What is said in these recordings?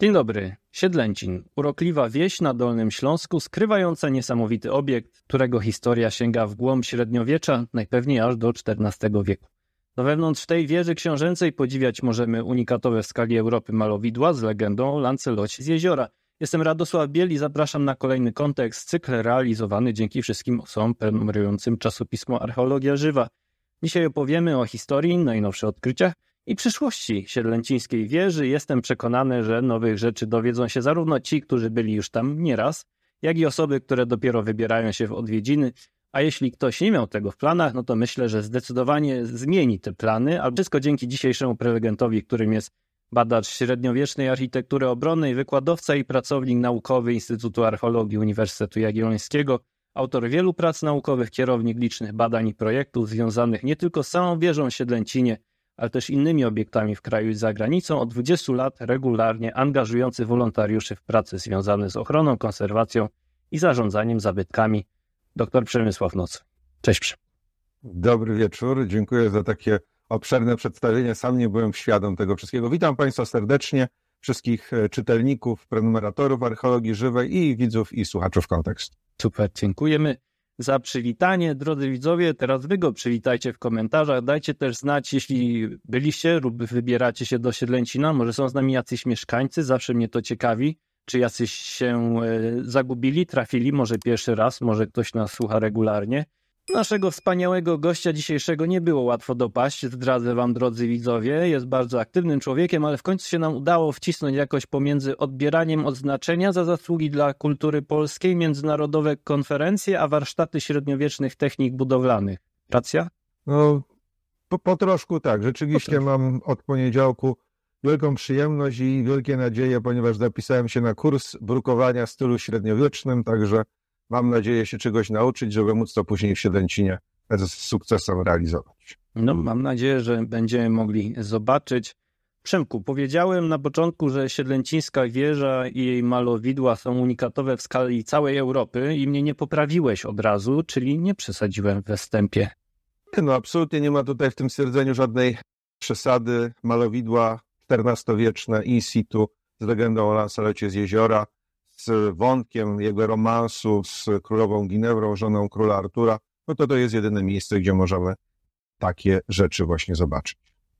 Dzień dobry. Siedlęcin, urokliwa wieś na Dolnym Śląsku, skrywająca niesamowity obiekt, którego historia sięga w głąb średniowiecza, najpewniej aż do XIV wieku. Na wewnątrz tej wieży książęcej podziwiać możemy unikatowe w skali Europy malowidła z legendą o z jeziora. Jestem Radosław Bieli, zapraszam na kolejny kontekst, cykl realizowany dzięki wszystkim osobom prenumerującym czasopismo Archeologia Żywa. Dzisiaj opowiemy o historii, najnowszych odkryciach, i przyszłości siedlęcińskiej wieży. Jestem przekonany, że nowych rzeczy dowiedzą się zarówno ci, którzy byli już tam nieraz, jak i osoby, które dopiero wybierają się w odwiedziny. A jeśli ktoś nie miał tego w planach, no to myślę, że zdecydowanie zmieni te plany, albo wszystko dzięki dzisiejszemu prelegentowi, którym jest badacz średniowiecznej architektury obronnej, wykładowca i pracownik naukowy Instytutu Archeologii Uniwersytetu Jagiellońskiego, autor wielu prac naukowych, kierownik licznych badań i projektów związanych nie tylko z samą wieżą Siedlencinie. Siedlęcinie, ale też innymi obiektami w kraju i za granicą, od 20 lat regularnie angażujący wolontariuszy w prace związane z ochroną, konserwacją i zarządzaniem zabytkami. Doktor Przemysław Noc. Cześć. Przy. Dobry wieczór. Dziękuję za takie obszerne przedstawienie. Sam nie byłem świadom tego wszystkiego. Witam Państwa serdecznie, wszystkich e, czytelników, prenumeratorów Archeologii Żywej i widzów i słuchaczy w Kontekst. Super, dziękujemy za przywitanie. Drodzy widzowie, teraz wy go przywitajcie w komentarzach. Dajcie też znać, jeśli byliście lub wybieracie się do Siedlęcina. Może są z nami jacyś mieszkańcy, zawsze mnie to ciekawi. Czy jacyś się e, zagubili, trafili, może pierwszy raz, może ktoś nas słucha regularnie. Naszego wspaniałego gościa dzisiejszego nie było łatwo dopaść, zdradzę wam drodzy widzowie. Jest bardzo aktywnym człowiekiem, ale w końcu się nam udało wcisnąć jakoś pomiędzy odbieraniem odznaczenia za zasługi dla kultury polskiej, międzynarodowe konferencje, a warsztaty średniowiecznych technik budowlanych. Racja? No, po, po troszku tak. Rzeczywiście troszku. mam od poniedziałku wielką przyjemność i wielkie nadzieje, ponieważ zapisałem się na kurs brukowania w stylu średniowiecznym, także mam nadzieję, się czegoś nauczyć, żeby móc to później w Siedlencinie z sukcesem realizować. No, mam nadzieję, że będziemy mogli zobaczyć. Przemku, powiedziałem na początku, że Siedlęcińska wieża i jej malowidła są unikatowe w skali całej Europy i mnie nie poprawiłeś od razu, czyli nie przesadziłem we wstępie. No absolutnie nie ma tutaj w tym stwierdzeniu żadnej przesady. Malowidła XIV-wieczne in situ z legendą o Lancelecie z jeziora, z wątkiem jego romansu z królową Ginewrą, żoną króla Artura, no to to jest jedyne miejsce, gdzie możemy takie rzeczy właśnie zobaczyć.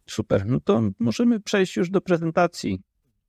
Super, no to możemy przejść już do prezentacji.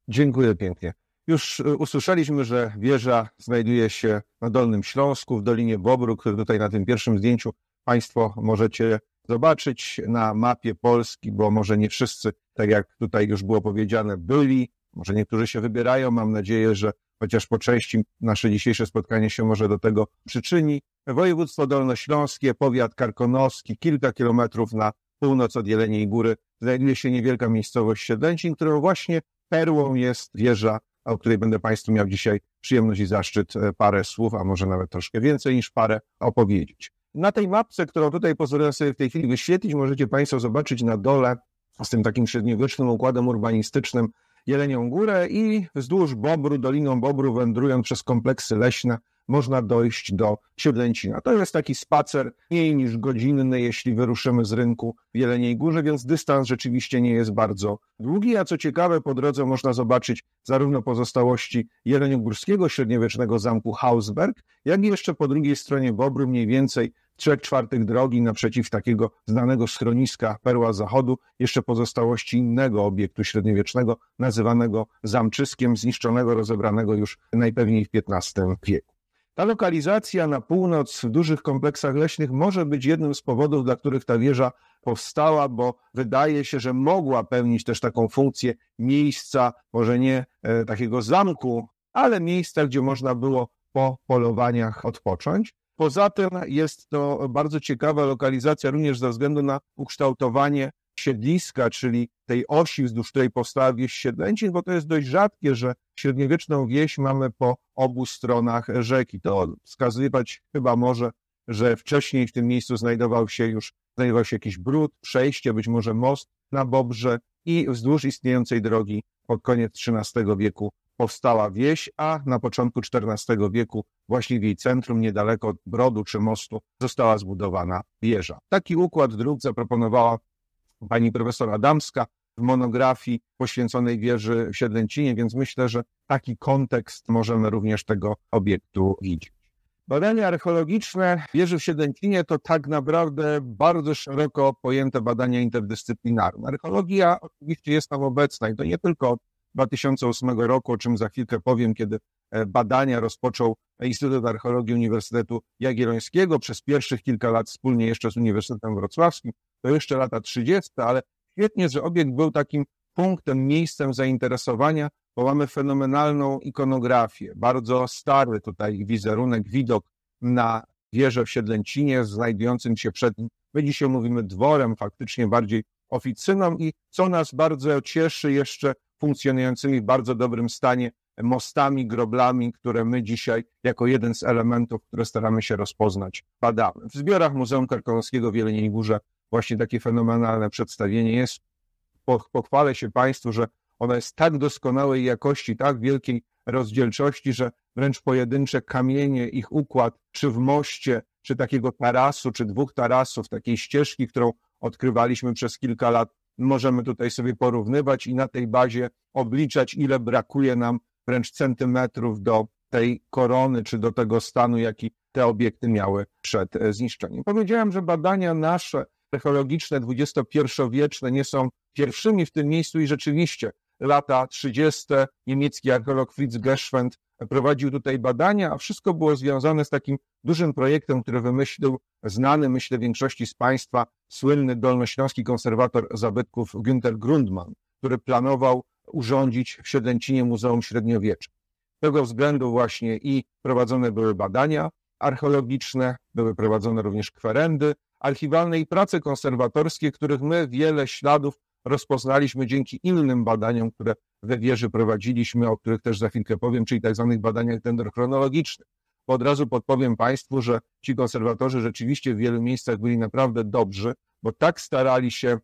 Dziękuję pięknie. Już e, usłyszeliśmy, że wieża znajduje się na Dolnym Śląsku, w Dolinie Bobru, który tutaj na tym pierwszym zdjęciu Państwo możecie zobaczyć na mapie Polski, bo może nie wszyscy, tak jak tutaj już było powiedziane, byli. Może niektórzy się wybierają. Mam nadzieję, że chociaż po części nasze dzisiejsze spotkanie się może do tego przyczyni. Województwo Dolnośląskie, powiat karkonoski, kilka kilometrów na północ od Jeleniej Góry znajduje się niewielka miejscowość Siedlęcin, którą właśnie perłą jest wieża, o której będę Państwu miał dzisiaj przyjemność i zaszczyt e, parę słów, a może nawet troszkę więcej niż parę opowiedzieć. Na tej mapce, którą tutaj pozwolę sobie w tej chwili wyświetlić, możecie Państwo zobaczyć na dole z tym takim średniowiecznym układem urbanistycznym Jelenią Górę i wzdłuż Bobru, Doliną Bobru wędrując przez kompleksy leśne można dojść do Siedlęcina. To jest taki spacer mniej niż godzinny, jeśli wyruszymy z rynku w Jeleniej Górze, więc dystans rzeczywiście nie jest bardzo długi, a co ciekawe po drodze można zobaczyć zarówno pozostałości jeleniogórskiego średniowiecznego zamku Hausberg, jak i jeszcze po drugiej stronie Bobru mniej więcej trzech czwartych drogi naprzeciw takiego znanego schroniska Perła Zachodu, jeszcze pozostałości innego obiektu średniowiecznego, nazywanego zamczyskiem, zniszczonego, rozebranego już najpewniej w XV wieku. Ta lokalizacja na północ w dużych kompleksach leśnych może być jednym z powodów, dla których ta wieża powstała, bo wydaje się, że mogła pełnić też taką funkcję miejsca, może nie e, takiego zamku, ale miejsca, gdzie można było po polowaniach odpocząć. Poza tym jest to bardzo ciekawa lokalizacja również ze względu na ukształtowanie siedliska, czyli tej osi, wzdłuż której powstała wieś Siedlęcin, bo to jest dość rzadkie, że średniowieczną wieś mamy po obu stronach rzeki. To wskazywać chyba może, że wcześniej w tym miejscu znajdował się już znajdował się jakiś brud, przejście, być może most na Bobrze i wzdłuż istniejącej drogi pod koniec XIII wieku powstała wieś, a na początku XIV wieku właśnie w jej centrum, niedaleko od brodu czy mostu, została zbudowana wieża. Taki układ dróg zaproponowała pani profesora Adamska w monografii poświęconej wieży w Siedlęcinie, więc myślę, że taki kontekst możemy również tego obiektu widzieć. Badania archeologiczne wieży w Siedlęcinie to tak naprawdę bardzo szeroko pojęte badania interdyscyplinarne. Archeologia oczywiście jest tam obecna i to nie tylko od 2008 roku, o czym za chwilkę powiem, kiedy e, badania rozpoczął Instytut Archeologii Uniwersytetu Jagiellońskiego przez pierwszych kilka lat wspólnie jeszcze z Uniwersytetem Wrocławskim, to jeszcze lata 30., ale świetnie, że obiekt był takim punktem, miejscem zainteresowania, bo mamy fenomenalną ikonografię. Bardzo stary tutaj wizerunek, widok na wieżę w Siedlęcinie, znajdującym się przed, my dzisiaj mówimy dworem, faktycznie bardziej oficyną i co nas bardzo cieszy jeszcze funkcjonującymi w bardzo dobrym stanie mostami, groblami, które my dzisiaj jako jeden z elementów, które staramy się rozpoznać, badamy. W zbiorach Muzeum Karkonoskiego w Jeleniej Górze właśnie takie fenomenalne przedstawienie jest. Pochwalę się Państwu, że ona jest tak doskonałej jakości, tak wielkiej rozdzielczości, że wręcz pojedyncze kamienie, ich układ, czy w moście, czy takiego tarasu, czy dwóch tarasów, takiej ścieżki, którą odkrywaliśmy przez kilka lat, możemy tutaj sobie porównywać i na tej bazie obliczać, ile brakuje nam wręcz centymetrów do tej korony, czy do tego stanu, jaki te obiekty miały przed e, zniszczeniem. Powiedziałem, że badania nasze technologiczne XXI-wieczne nie są pierwszymi w tym miejscu i rzeczywiście lata 30. niemiecki archeolog Fritz Gerschwend prowadził tutaj badania, a wszystko było związane z takim dużym projektem, który wymyślił znany, myślę, większości z Państwa, słynny dolnośląski konserwator zabytków Günter Grundmann, który planował urządzić w Siedlencinie Muzeum Średniowiecza. Z tego względu właśnie i prowadzone były badania archeologiczne, były prowadzone również kwerendy, archiwalnej i prace konserwatorskie, których my wiele śladów rozpoznaliśmy dzięki innym badaniom, które we wieży prowadziliśmy, o których też za chwilkę powiem, czyli tak zwanych badaniach dendrochronologicznych. Bo od razu podpowiem Państwu, że ci konserwatorzy rzeczywiście w wielu miejscach byli naprawdę dobrzy, bo tak starali się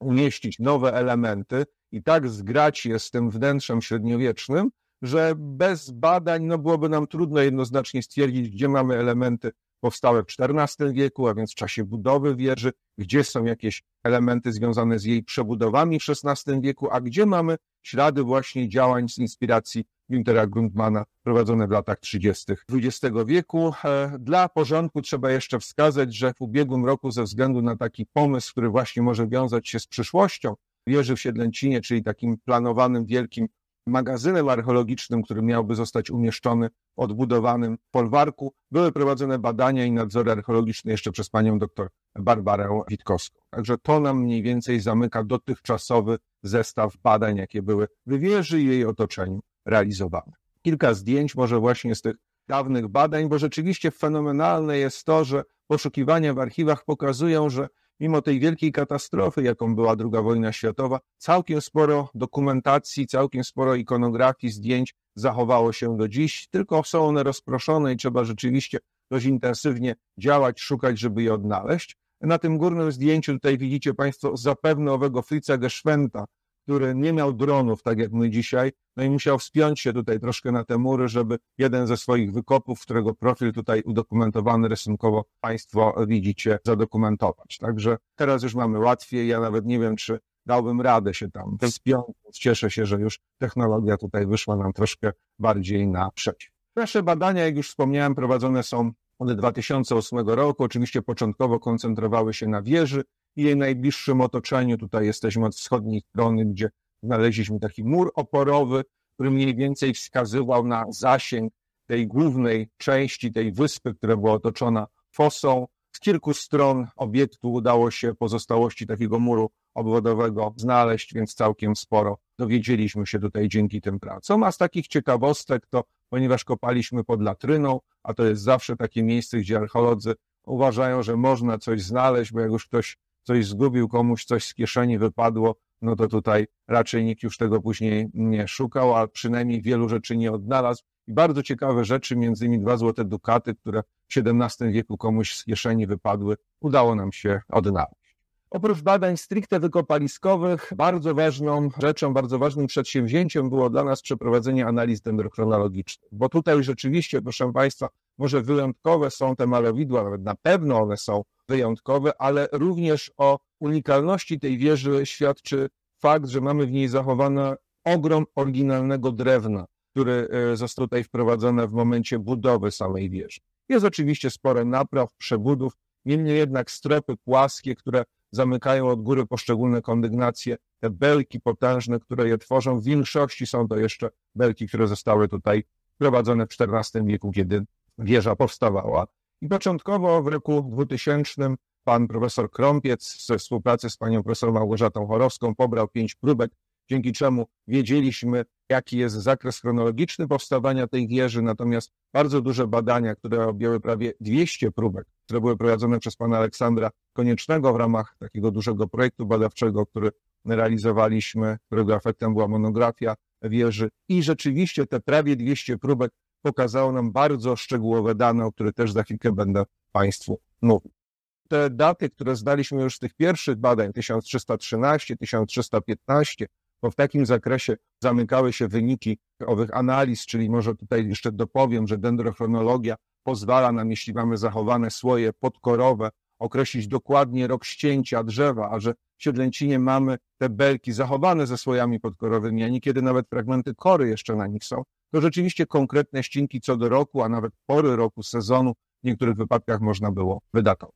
umieścić nowe elementy i tak zgrać je z tym wnętrzem średniowiecznym, że bez badań no byłoby nam trudno jednoznacznie stwierdzić, gdzie mamy elementy powstałe w XIV wieku, a więc w czasie budowy wieży, gdzie są jakieś elementy związane z jej przebudowami w XVI wieku, a gdzie mamy ślady właśnie działań z inspiracji Günthera Grundmana prowadzone w latach 30. XX wieku. E, dla porządku trzeba jeszcze wskazać, że w ubiegłym roku ze względu na taki pomysł, który właśnie może wiązać się z przyszłością, wieży w Siedlencinie, czyli takim planowanym wielkim magazynem archeologicznym, który miałby zostać umieszczony w odbudowanym polwarku, były prowadzone badania i nadzory archeologiczne jeszcze przez panią doktor Barbarę Witkowską. Także to nam mniej więcej zamyka dotychczasowy zestaw badań, jakie były w wieży i jej otoczeniu realizowane. Kilka zdjęć może właśnie z tych dawnych badań, bo rzeczywiście fenomenalne jest to, że poszukiwania w archiwach pokazują, że mimo tej wielkiej katastrofy, jaką była II wojna światowa, całkiem sporo dokumentacji, całkiem sporo ikonografii, zdjęć zachowało się do dziś, tylko są one rozproszone i trzeba rzeczywiście dość intensywnie działać, szukać, żeby je odnaleźć. Na tym górnym zdjęciu tutaj widzicie Państwo zapewne owego Fritza Geschwenta, który nie miał dronów, tak jak my dzisiaj, no i musiał wspiąć się tutaj troszkę na te mury, żeby jeden ze swoich wykopów, którego profil tutaj udokumentowany rysunkowo Państwo widzicie, zadokumentować. Także teraz już mamy łatwiej, ja nawet nie wiem, czy dałbym radę się tam wspiąć, cieszę się, że już technologia tutaj wyszła nam troszkę bardziej naprzeciw. Nasze badania, jak już wspomniałem, prowadzone są od 2008 roku. Oczywiście początkowo koncentrowały się na wieży, i jej najbliższym otoczeniu. Tutaj jesteśmy od wschodniej strony, gdzie znaleźliśmy taki mur oporowy, który mniej więcej wskazywał na zasięg tej głównej części tej wyspy, która była otoczona fosą. Z kilku stron obiektu udało się pozostałości takiego muru obwodowego znaleźć, więc całkiem sporo dowiedzieliśmy się tutaj dzięki tym pracom. A z takich ciekawostek to, ponieważ kopaliśmy pod latryną, a to jest zawsze takie miejsce, gdzie archeolodzy uważają, że można coś znaleźć, bo jak już ktoś coś zgubił, komuś coś z kieszeni wypadło, no to tutaj raczej nikt już tego później nie szukał, a przynajmniej wielu rzeczy nie odnalazł. I bardzo ciekawe rzeczy, między innymi dwa złote dukaty, które w XVII wieku komuś z kieszeni wypadły, udało nam się odnaleźć. Oprócz badań stricte wykopaliskowych, bardzo ważną rzeczą, bardzo ważnym przedsięwzięciem było dla nas przeprowadzenie analiz dendrochronologicznych, bo tutaj rzeczywiście, proszę Państwa, może wyjątkowe są te malowidła, nawet na pewno one są wyjątkowe, ale również o unikalności tej wieży świadczy fakt, że mamy w niej zachowane ogrom oryginalnego drewna, który e, został tutaj wprowadzony w momencie budowy samej wieży. Jest oczywiście spore napraw, przebudów, niemniej jednak strepy płaskie, które zamykają od góry poszczególne kondygnacje, te belki potężne, które je tworzą, w większości są to jeszcze belki, które zostały tutaj wprowadzone w XIV wieku, kiedy wieża powstawała. I początkowo w roku 2000 pan profesor Krąpiec ze współpracy z panią profesor Małgorzatą Chorowską pobrał pięć próbek, dzięki czemu wiedzieliśmy, jaki jest zakres chronologiczny powstawania tej wieży, natomiast bardzo duże badania, które objęły prawie 200 próbek, które były prowadzone przez pana Aleksandra Koniecznego w ramach takiego dużego projektu badawczego, który realizowaliśmy, którego efektem była monografia wieży i rzeczywiście te prawie 200 próbek pokazało nam bardzo szczegółowe dane, o których też za chwilkę będę Państwu mówił. Te daty, które znaliśmy już z tych pierwszych badań, 1313, 1315, bo w takim zakresie zamykały się wyniki owych analiz, czyli może tutaj jeszcze dopowiem, że dendrochronologia pozwala nam, jeśli mamy zachowane słoje podkorowe, określić dokładnie rok ścięcia drzewa, a że w Siedlęcinie mamy te belki zachowane ze słojami podkorowymi, a niekiedy nawet fragmenty kory jeszcze na nich są, to rzeczywiście konkretne ścinki co do roku, a nawet pory roku, sezonu w niektórych wypadkach można było wydatować.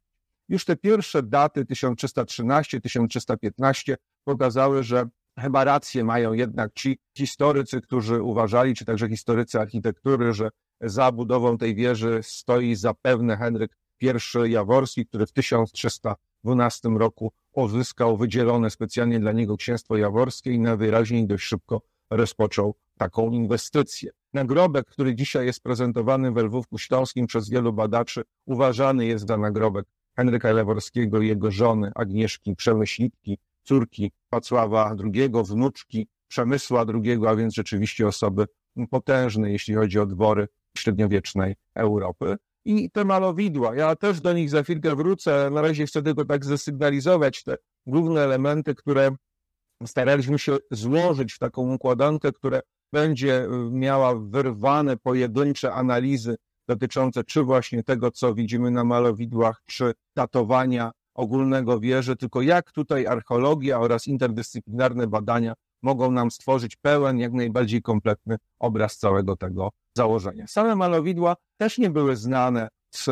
Już te pierwsze daty 1313-1315 pokazały, że chyba rację mają jednak ci historycy, którzy uważali, czy także historycy architektury, że za budową tej wieży stoi zapewne Henryk i Jaworski, który w 1312 roku odzyskał wydzielone specjalnie dla niego księstwo jaworskie i najwyraźniej dość szybko rozpoczął taką inwestycję. Nagrobek, który dzisiaj jest prezentowany we Lwówku Śląskim przez wielu badaczy, uważany jest za nagrobek Henryka Jaworskiego i jego żony Agnieszki Przemyślitki, córki Pacława II, wnuczki Przemysła II, a więc rzeczywiście osoby potężne, jeśli chodzi o dwory średniowiecznej Europy i te malowidła. Ja też do nich za chwilkę wrócę. Na razie chcę tylko tak zasygnalizować, te główne elementy, które staraliśmy się złożyć w taką układankę, która będzie e, miała wyrwane pojedyncze analizy dotyczące czy właśnie tego, co widzimy na malowidłach, czy datowania ogólnego wieży, tylko jak tutaj archeologia oraz interdyscyplinarne badania mogą nam stworzyć pełen, jak najbardziej kompletny obraz całego tego założenia. Same malowidła też nie były znane z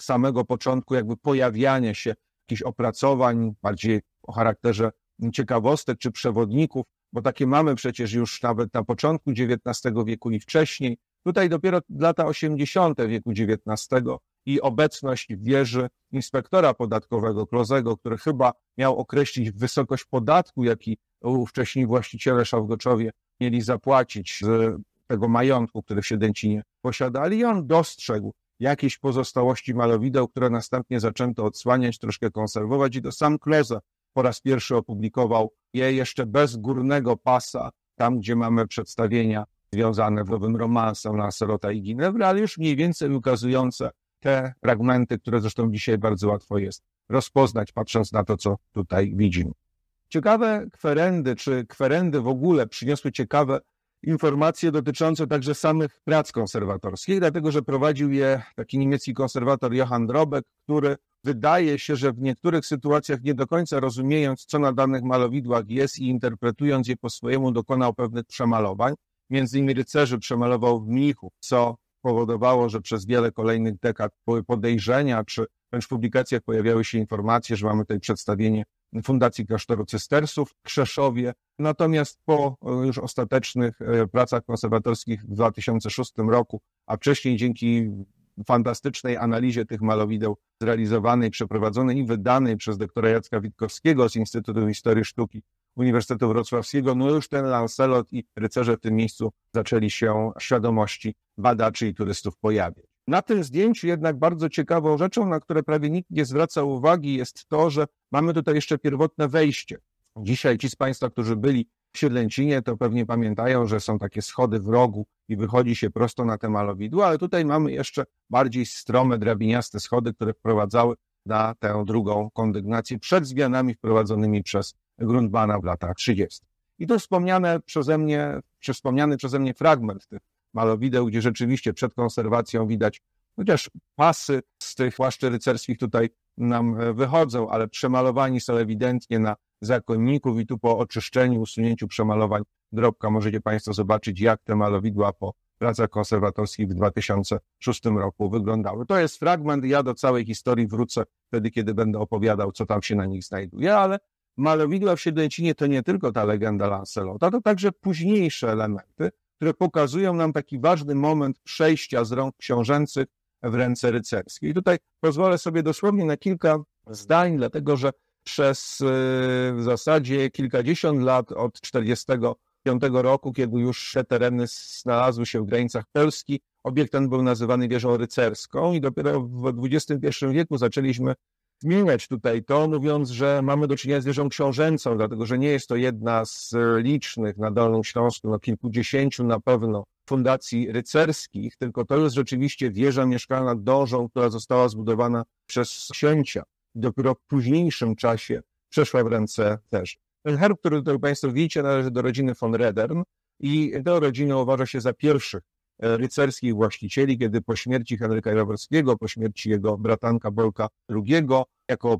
samego początku jakby pojawiania się jakichś opracowań bardziej o charakterze ciekawostek czy przewodników, bo takie mamy przecież już nawet na początku XIX wieku i wcześniej. Tutaj dopiero lata 80. wieku XIX i obecność wieży inspektora podatkowego Klozego, który chyba miał określić wysokość podatku, jaki ówcześni właściciele Szawgoczowie mieli zapłacić z tego majątku, który w Siedęcinie posiadali i on dostrzegł jakieś pozostałości malowideł, które następnie zaczęto odsłaniać, troszkę konserwować i to sam Kleza po raz pierwszy opublikował je jeszcze bez górnego pasa, tam gdzie mamy przedstawienia związane z nowym romansem Lancelota i Ginevra, ale już mniej więcej ukazujące te fragmenty, które zresztą dzisiaj bardzo łatwo jest rozpoznać, patrząc na to, co tutaj widzimy. Ciekawe kwerendy, czy kwerendy w ogóle przyniosły ciekawe informacje dotyczące także samych prac konserwatorskich, dlatego że prowadził je taki niemiecki konserwator Johann Drobek, który wydaje się, że w niektórych sytuacjach nie do końca rozumiejąc, co na danych malowidłach jest i interpretując je po swojemu, dokonał pewnych przemalowań. Między innymi rycerzy przemalował w mnichu, co powodowało, że przez wiele kolejnych dekad były podejrzenia, czy wręcz w publikacjach pojawiały się informacje, że mamy tutaj przedstawienie Fundacji Klasztoru Cystersów w Krzeszowie. Natomiast po e, już ostatecznych e, pracach konserwatorskich w 2006 roku, a wcześniej dzięki fantastycznej analizie tych malowideł zrealizowanej, przeprowadzonej i wydanej przez doktora Jacka Witkowskiego z Instytutu Historii Sztuki Uniwersytetu Wrocławskiego, no już ten Lancelot i rycerze w tym miejscu zaczęli się świadomości badaczy i turystów pojawiać. Na tym zdjęciu jednak bardzo ciekawą rzeczą, na które prawie nikt nie zwraca uwagi, jest to, że mamy tutaj jeszcze pierwotne wejście. Dzisiaj ci z Państwa, którzy byli w Siedlęcinie, to pewnie pamiętają, że są takie schody w rogu i wychodzi się prosto na te malowidło, ale tutaj mamy jeszcze bardziej strome, drabiniaste schody, które wprowadzały na tę drugą kondygnację przed zmianami wprowadzonymi przez Grundmana w latach 30. I tu wspomniane przeze mnie, wspomniany przeze mnie fragment tych malowideł, gdzie rzeczywiście przed konserwacją widać, chociaż pasy z tych płaszczy rycerskich tutaj nam e, wychodzą, ale przemalowani są ewidentnie na zakonników i tu po oczyszczeniu, usunięciu przemalowań drobka możecie Państwo zobaczyć, jak te malowidła po pracach konserwatorskich w 2006 roku wyglądały. To jest fragment, ja do całej historii wrócę wtedy, kiedy będę opowiadał, co tam się na nich znajduje, ale malowidła w Siedlęcinie to nie tylko ta legenda Lancelota, to także późniejsze elementy, które pokazują nam taki ważny moment przejścia z rąk książęcych w ręce rycerskie. I tutaj pozwolę sobie dosłownie na kilka zdań, dlatego że przez y, w zasadzie kilkadziesiąt lat od 45 roku, kiedy już te tereny znalazły się w granicach Polski, obiekt ten był nazywany wieżą rycerską i dopiero w XXI wieku zaczęliśmy zmieniać tutaj to, mówiąc, że mamy do czynienia z wieżą książęcą, dlatego że nie jest to jedna z licznych na Dolnym Śląsku, no kilkudziesięciu na pewno, fundacji rycerskich, tylko to jest rzeczywiście wieża mieszkalna dożą, która została zbudowana przez księcia. Dopiero w późniejszym czasie przeszła w ręce też. Ten herb, który tutaj Państwo widzicie, należy do rodziny von Redern i tę rodzinę uważa się za pierwszych E, rycerskich właścicieli, kiedy po śmierci Henryka Jaworskiego, po śmierci jego bratanka Bolka II, jako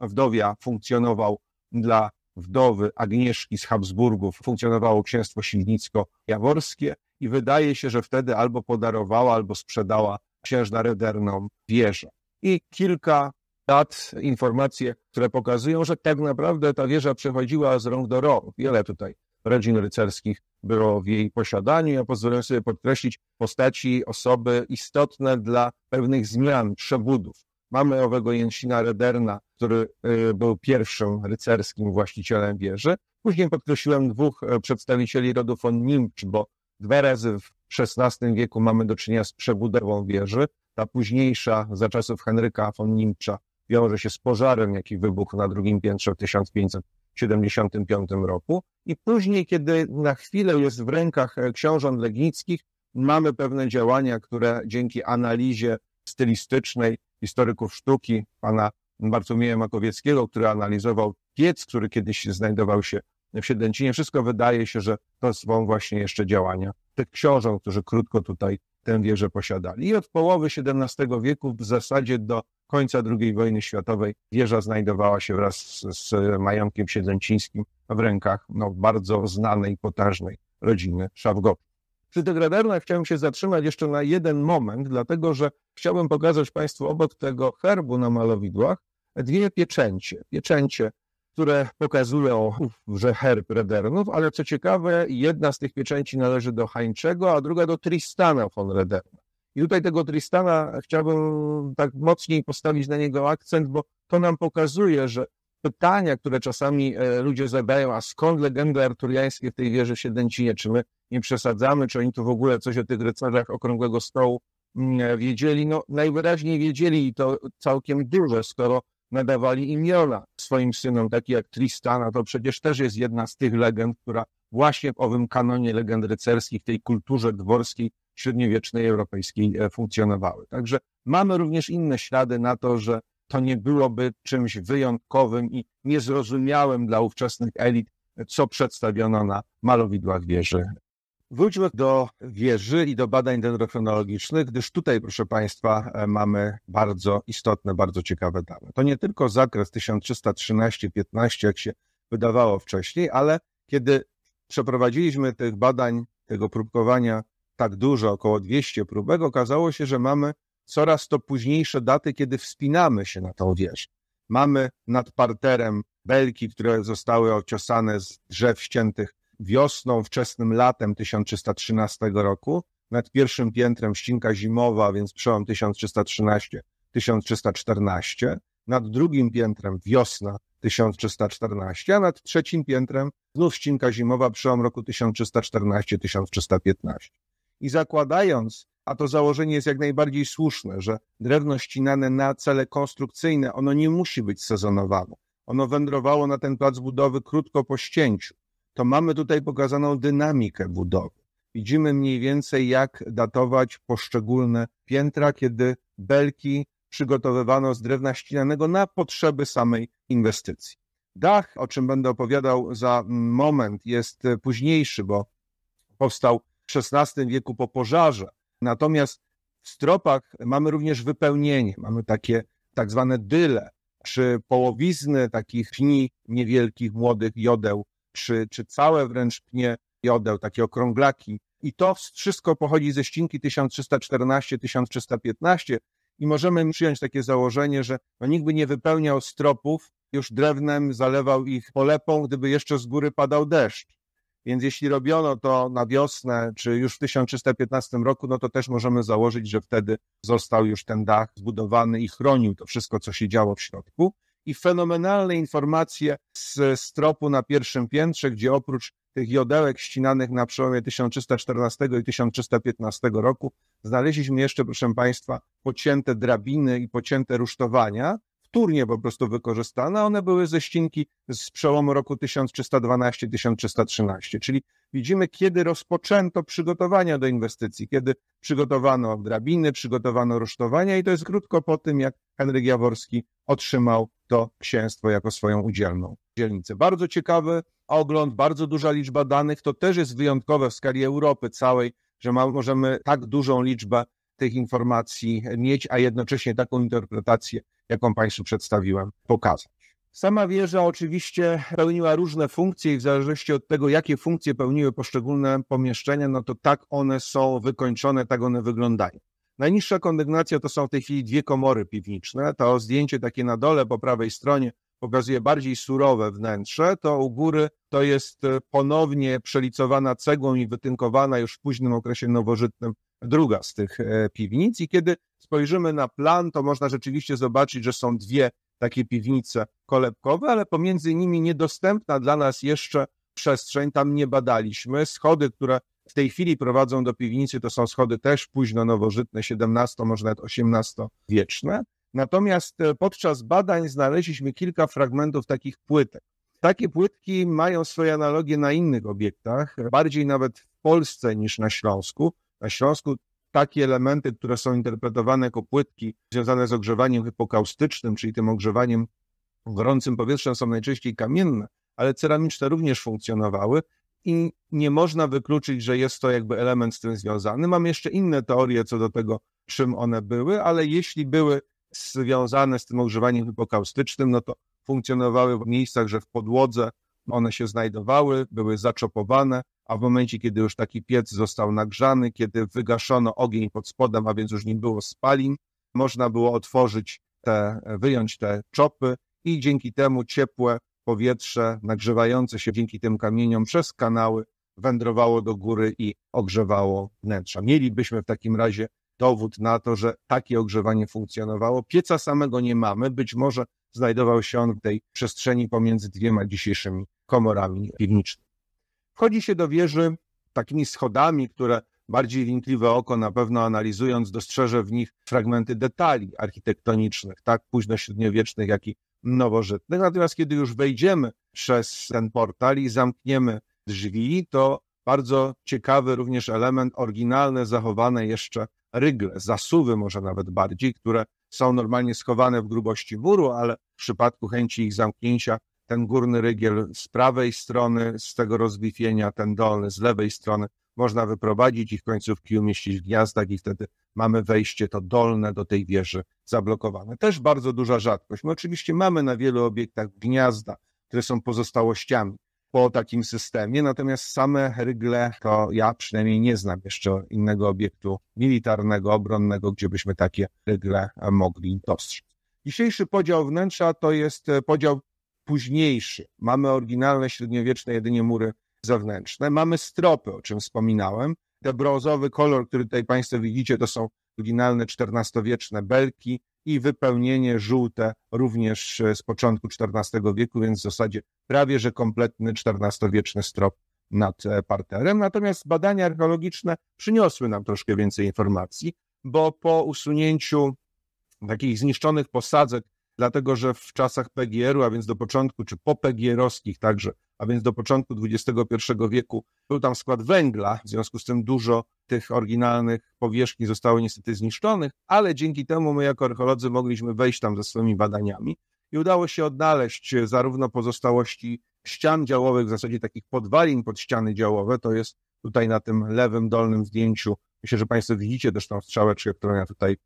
wdowia funkcjonował dla wdowy Agnieszki z Habsburgów, funkcjonowało księstwo silnicko-jaworskie i wydaje się, że wtedy albo podarowała, albo sprzedała księżna rederną wieżę. I kilka dat, informacje, które pokazują, że tak naprawdę ta wieża przechodziła z rąk do rąk. Wiele tutaj rodzin rycerskich było w jej posiadaniu. Ja pozwolę sobie podkreślić postaci, osoby istotne dla pewnych zmian, przebudów. Mamy owego Jensina Rederna, który y, był pierwszym rycerskim właścicielem wieży. Później podkreśliłem dwóch e, przedstawicieli rodu von Nimcz, bo dwa razy w XVI wieku mamy do czynienia z przebudową wieży. Ta późniejsza, za czasów Henryka von Nimcza, wiąże się z pożarem, jaki wybuchł na drugim piętrze w 1575 roku. I później, kiedy na chwilę jest w rękach e, książąt legnickich, mamy pewne działania, które dzięki analizie stylistycznej historyków sztuki, pana Bartłomieja Makowieckiego, który analizował piec, który kiedyś znajdował się w Siedlęcinie. Wszystko wydaje się, że to są właśnie jeszcze działania tych książąt, którzy krótko tutaj tę wieżę posiadali. I od połowy XVII wieku w zasadzie do końca II wojny światowej wieża znajdowała się wraz z, z majątkiem siedlęcińskim w rękach no, bardzo znanej, potężnej rodziny Szafgotów. Przy tych radarach chciałem się zatrzymać jeszcze na jeden moment, dlatego że chciałbym pokazać Państwu obok tego herbu na malowidłach dwie pieczęcie. Pieczęcie, które pokazują, że herb Redernów, ale co ciekawe, jedna z tych pieczęci należy do Hańczego, a druga do Tristana von Rederna. I tutaj tego Tristana chciałbym tak mocniej postawić na niego akcent, bo to nam pokazuje, że pytania, które czasami e, ludzie zadają, a skąd legendy arturiańskie w tej wieży się dęcinie, czy my nie przesadzamy, czy oni tu w ogóle coś o tych rycerzach okrągłego stołu mm, e, wiedzieli, no najwyraźniej wiedzieli i to całkiem dużo, skoro nadawali imiona swoim synom, takie jak Tristana, to przecież też jest jedna z tych legend, która właśnie w owym kanonie legend rycerskich, tej kulturze dworskiej średniowiecznej europejskiej e, funkcjonowały. Także mamy również inne ślady na to, że to nie byłoby czymś wyjątkowym i niezrozumiałym dla ówczesnych elit, co przedstawiono na malowidłach wieży. Wróćmy do wieży i do badań dendrochronologicznych, gdyż tutaj, proszę Państwa, e, mamy bardzo istotne, bardzo ciekawe dane. To nie tylko zakres 1313-15, jak się wydawało wcześniej, ale kiedy przeprowadziliśmy tych badań, tego próbkowania tak dużo, około 200 próbek, okazało się, że mamy coraz to późniejsze daty, kiedy wspinamy się na tą wieś. Mamy nad parterem belki, które zostały ociosane z drzew ściętych wiosną, wczesnym latem 1313 roku. Nad pierwszym piętrem ścinka zimowa, więc przełom 1313-1314. Nad drugim piętrem wiosna 1314, a nad trzecim piętrem znów ścinka zimowa, przełom roku 1314-1315 i zakładając, a to założenie jest jak najbardziej słuszne, że drewno ścinane na cele konstrukcyjne, ono nie musi być sezonowane. Ono wędrowało na ten plac budowy krótko po ścięciu. To mamy tutaj pokazaną dynamikę budowy. Widzimy mniej więcej, jak datować poszczególne piętra, kiedy belki przygotowywano z drewna ścinanego na potrzeby samej inwestycji. Dach, o czym będę opowiadał za moment, jest późniejszy, bo powstał XVI wieku po pożarze. Natomiast w stropach mamy również wypełnienie, mamy takie tak zwane dyle, czy połowizny takich pni niewielkich, młodych jodeł, czy, czy całe wręcz pnie jodeł, takie okrąglaki. I to wszystko pochodzi ze ścinki 1314-1315 i możemy przyjąć takie założenie, że no, nikt by nie wypełniał stropów, już drewnem zalewał ich polepą, gdyby jeszcze z góry padał deszcz. Więc jeśli robiono to na wiosnę, czy już w 1315 roku, no to też możemy założyć, że wtedy został już ten dach zbudowany i chronił to wszystko, co się działo w środku. I fenomenalne informacje z stropu na pierwszym piętrze, gdzie oprócz tych jodełek ścinanych na przełomie 1314 i 1315 roku znaleźliśmy jeszcze, proszę Państwa, pocięte drabiny i pocięte rusztowania, wtórnie po prostu wykorzystane. One były ze ścinki z przełomu roku 1312-1313, czyli widzimy, kiedy rozpoczęto przygotowania do inwestycji, kiedy przygotowano drabiny, przygotowano rusztowania i to jest krótko po tym, jak Henryk Jaworski otrzymał to księstwo jako swoją udzielną dzielnicę. Bardzo ciekawy ogląd, bardzo duża liczba danych, to też jest wyjątkowe w skali Europy całej, że ma, możemy tak dużą liczbę tych informacji mieć, a jednocześnie taką interpretację jaką Państwu przedstawiłem, pokazać. Sama wieża oczywiście pełniła różne funkcje i w zależności od tego, jakie funkcje pełniły poszczególne pomieszczenia, no to tak one są wykończone, tak one wyglądają. Najniższa kondygnacja to są w tej chwili dwie komory piwniczne. To zdjęcie takie na dole po prawej stronie pokazuje bardziej surowe wnętrze, to u góry to jest ponownie przelicowana cegłą i wytynkowana już w późnym okresie nowożytnym druga z tych e, piwnic. I kiedy spojrzymy na plan, to można rzeczywiście zobaczyć, że są dwie takie piwnice kolebkowe, ale pomiędzy nimi niedostępna dla nas jeszcze przestrzeń. Tam nie badaliśmy. Schody, które w tej chwili prowadzą do piwnicy, to są schody też późno nowożytne, XVII, może nawet XVIII-wieczne. Natomiast e, podczas badań znaleźliśmy kilka fragmentów takich płytek. Takie płytki mają swoje analogie na innych obiektach, bardziej nawet w Polsce niż na Śląsku. Na Śląsku takie elementy, które są interpretowane jako płytki związane z ogrzewaniem hipokaustycznym, czyli tym ogrzewaniem gorącym powietrzem, są najczęściej kamienne, ale ceramiczne również funkcjonowały i nie można wykluczyć, że jest to jakby element z tym związany. Mam jeszcze inne teorie co do tego, czym one były, ale jeśli były związane z tym ogrzewaniem hipokaustycznym, no to funkcjonowały w miejscach, że w podłodze one się znajdowały, były zaczopowane, a w momencie, kiedy już taki piec został nagrzany, kiedy wygaszono ogień pod spodem, a więc już nie było spalin, można było otworzyć te, wyjąć te czopy i dzięki temu ciepłe powietrze nagrzewające się dzięki tym kamieniom przez kanały wędrowało do góry i ogrzewało wnętrza. Mielibyśmy w takim razie dowód na to, że takie ogrzewanie funkcjonowało. Pieca samego nie mamy, być może znajdował się on w tej przestrzeni pomiędzy dwiema dzisiejszymi komorami piwnicznymi. Wchodzi się do wieży takimi schodami, które bardziej wnikliwe oko na pewno analizując dostrzeże w nich fragmenty detali architektonicznych, tak późno-średniowiecznych, jak i nowożytnych. Natomiast kiedy już wejdziemy przez ten portal i zamkniemy drzwi, to bardzo ciekawy również element, oryginalne, zachowane jeszcze rygle, zasuwy może nawet bardziej, które są normalnie schowane w grubości muru, ale w przypadku chęci ich zamknięcia ten górny rygiel z prawej strony, z tego rozwifienia, ten dolny z lewej strony. Można wyprowadzić ich końcówki, umieścić w gniazdach i wtedy mamy wejście to dolne do tej wieży zablokowane. Też bardzo duża rzadkość. My oczywiście mamy na wielu obiektach gniazda, które są pozostałościami po takim systemie, natomiast same rygle to ja przynajmniej nie znam jeszcze innego obiektu militarnego, obronnego, gdzie byśmy takie rygle mogli dostrzec. Dzisiejszy podział wnętrza to jest podział późniejszy. Mamy oryginalne średniowieczne jedynie mury zewnętrzne. Mamy stropy, o czym wspominałem. Ten brązowy kolor, który tutaj Państwo widzicie, to są oryginalne XIV-wieczne belki i wypełnienie żółte również e, z początku XIV wieku, więc w zasadzie prawie że kompletny XIV-wieczny strop nad e, parterem. Natomiast badania archeologiczne przyniosły nam troszkę więcej informacji, bo po usunięciu takich zniszczonych posadzek dlatego że w czasach PGR-u, a więc do początku, czy po PGR-owskich także, a więc do początku XXI wieku, był tam skład węgla, w związku z tym dużo tych oryginalnych powierzchni zostało niestety zniszczonych, ale dzięki temu my jako archeolodzy mogliśmy wejść tam ze swoimi badaniami i udało się odnaleźć zarówno pozostałości ścian działowych, w zasadzie takich podwalin pod ściany działowe, to jest tutaj na tym lewym dolnym zdjęciu, myślę, że Państwo widzicie też tą strzałeczkę, którą ja tutaj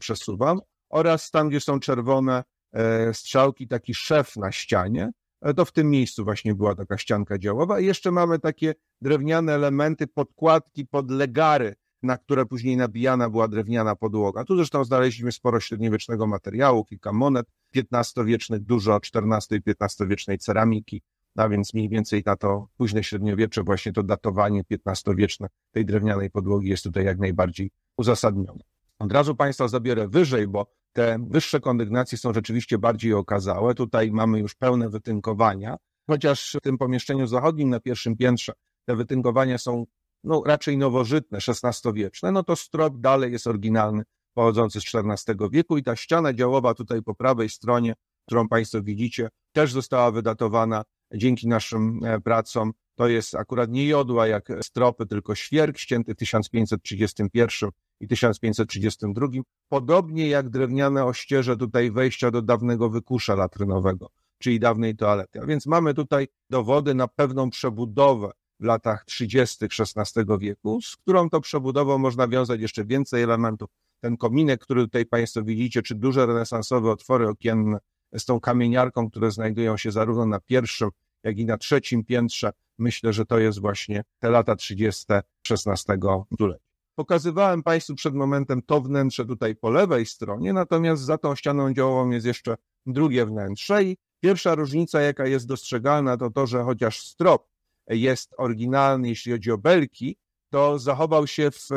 przesuwam, oraz tam, gdzie są czerwone E, strzałki, taki szef na ścianie, e, to w tym miejscu właśnie była taka ścianka działowa. I jeszcze mamy takie drewniane elementy, podkładki pod legary, na które później nabijana była drewniana podłoga. Tu zresztą znaleźliśmy sporo średniowiecznego materiału, kilka monet XV-wiecznych, dużo XIV i XV-wiecznej ceramiki, a więc mniej więcej na to późne średniowiecze, właśnie to datowanie XV-wieczne tej drewnianej podłogi jest tutaj jak najbardziej uzasadnione. Od razu Państwa zabiorę wyżej, bo te wyższe kondygnacje są rzeczywiście bardziej okazałe. Tutaj mamy już pełne wytynkowania, chociaż w tym pomieszczeniu zachodnim na pierwszym piętrze te wytynkowania są no, raczej nowożytne, XVI-wieczne, no to strop dalej jest oryginalny, pochodzący z XIV wieku i ta ściana działowa tutaj po prawej stronie, którą Państwo widzicie, też została wydatowana dzięki naszym e, pracom. To jest akurat nie jodła jak stropy, tylko świerk ścięty w 1531 i 1532, podobnie jak drewniane ościeże tutaj wejścia do dawnego wykusza latrynowego, czyli dawnej toalety. A więc mamy tutaj dowody na pewną przebudowę w latach 30. XVI wieku, z którą to przebudową można wiązać jeszcze więcej elementów. Ten kominek, który tutaj Państwo widzicie, czy duże renesansowe otwory okienne z tą kamieniarką, które znajdują się zarówno na pierwszym, jak i na trzecim piętrze. Myślę, że to jest właśnie te lata 30. XVI stulecia. Pokazywałem Państwu przed momentem to wnętrze tutaj po lewej stronie, natomiast za tą ścianą działową jest jeszcze drugie wnętrze i pierwsza różnica, jaka jest dostrzegalna, to to, że chociaż strop jest oryginalny, jeśli chodzi o belki, to zachował się w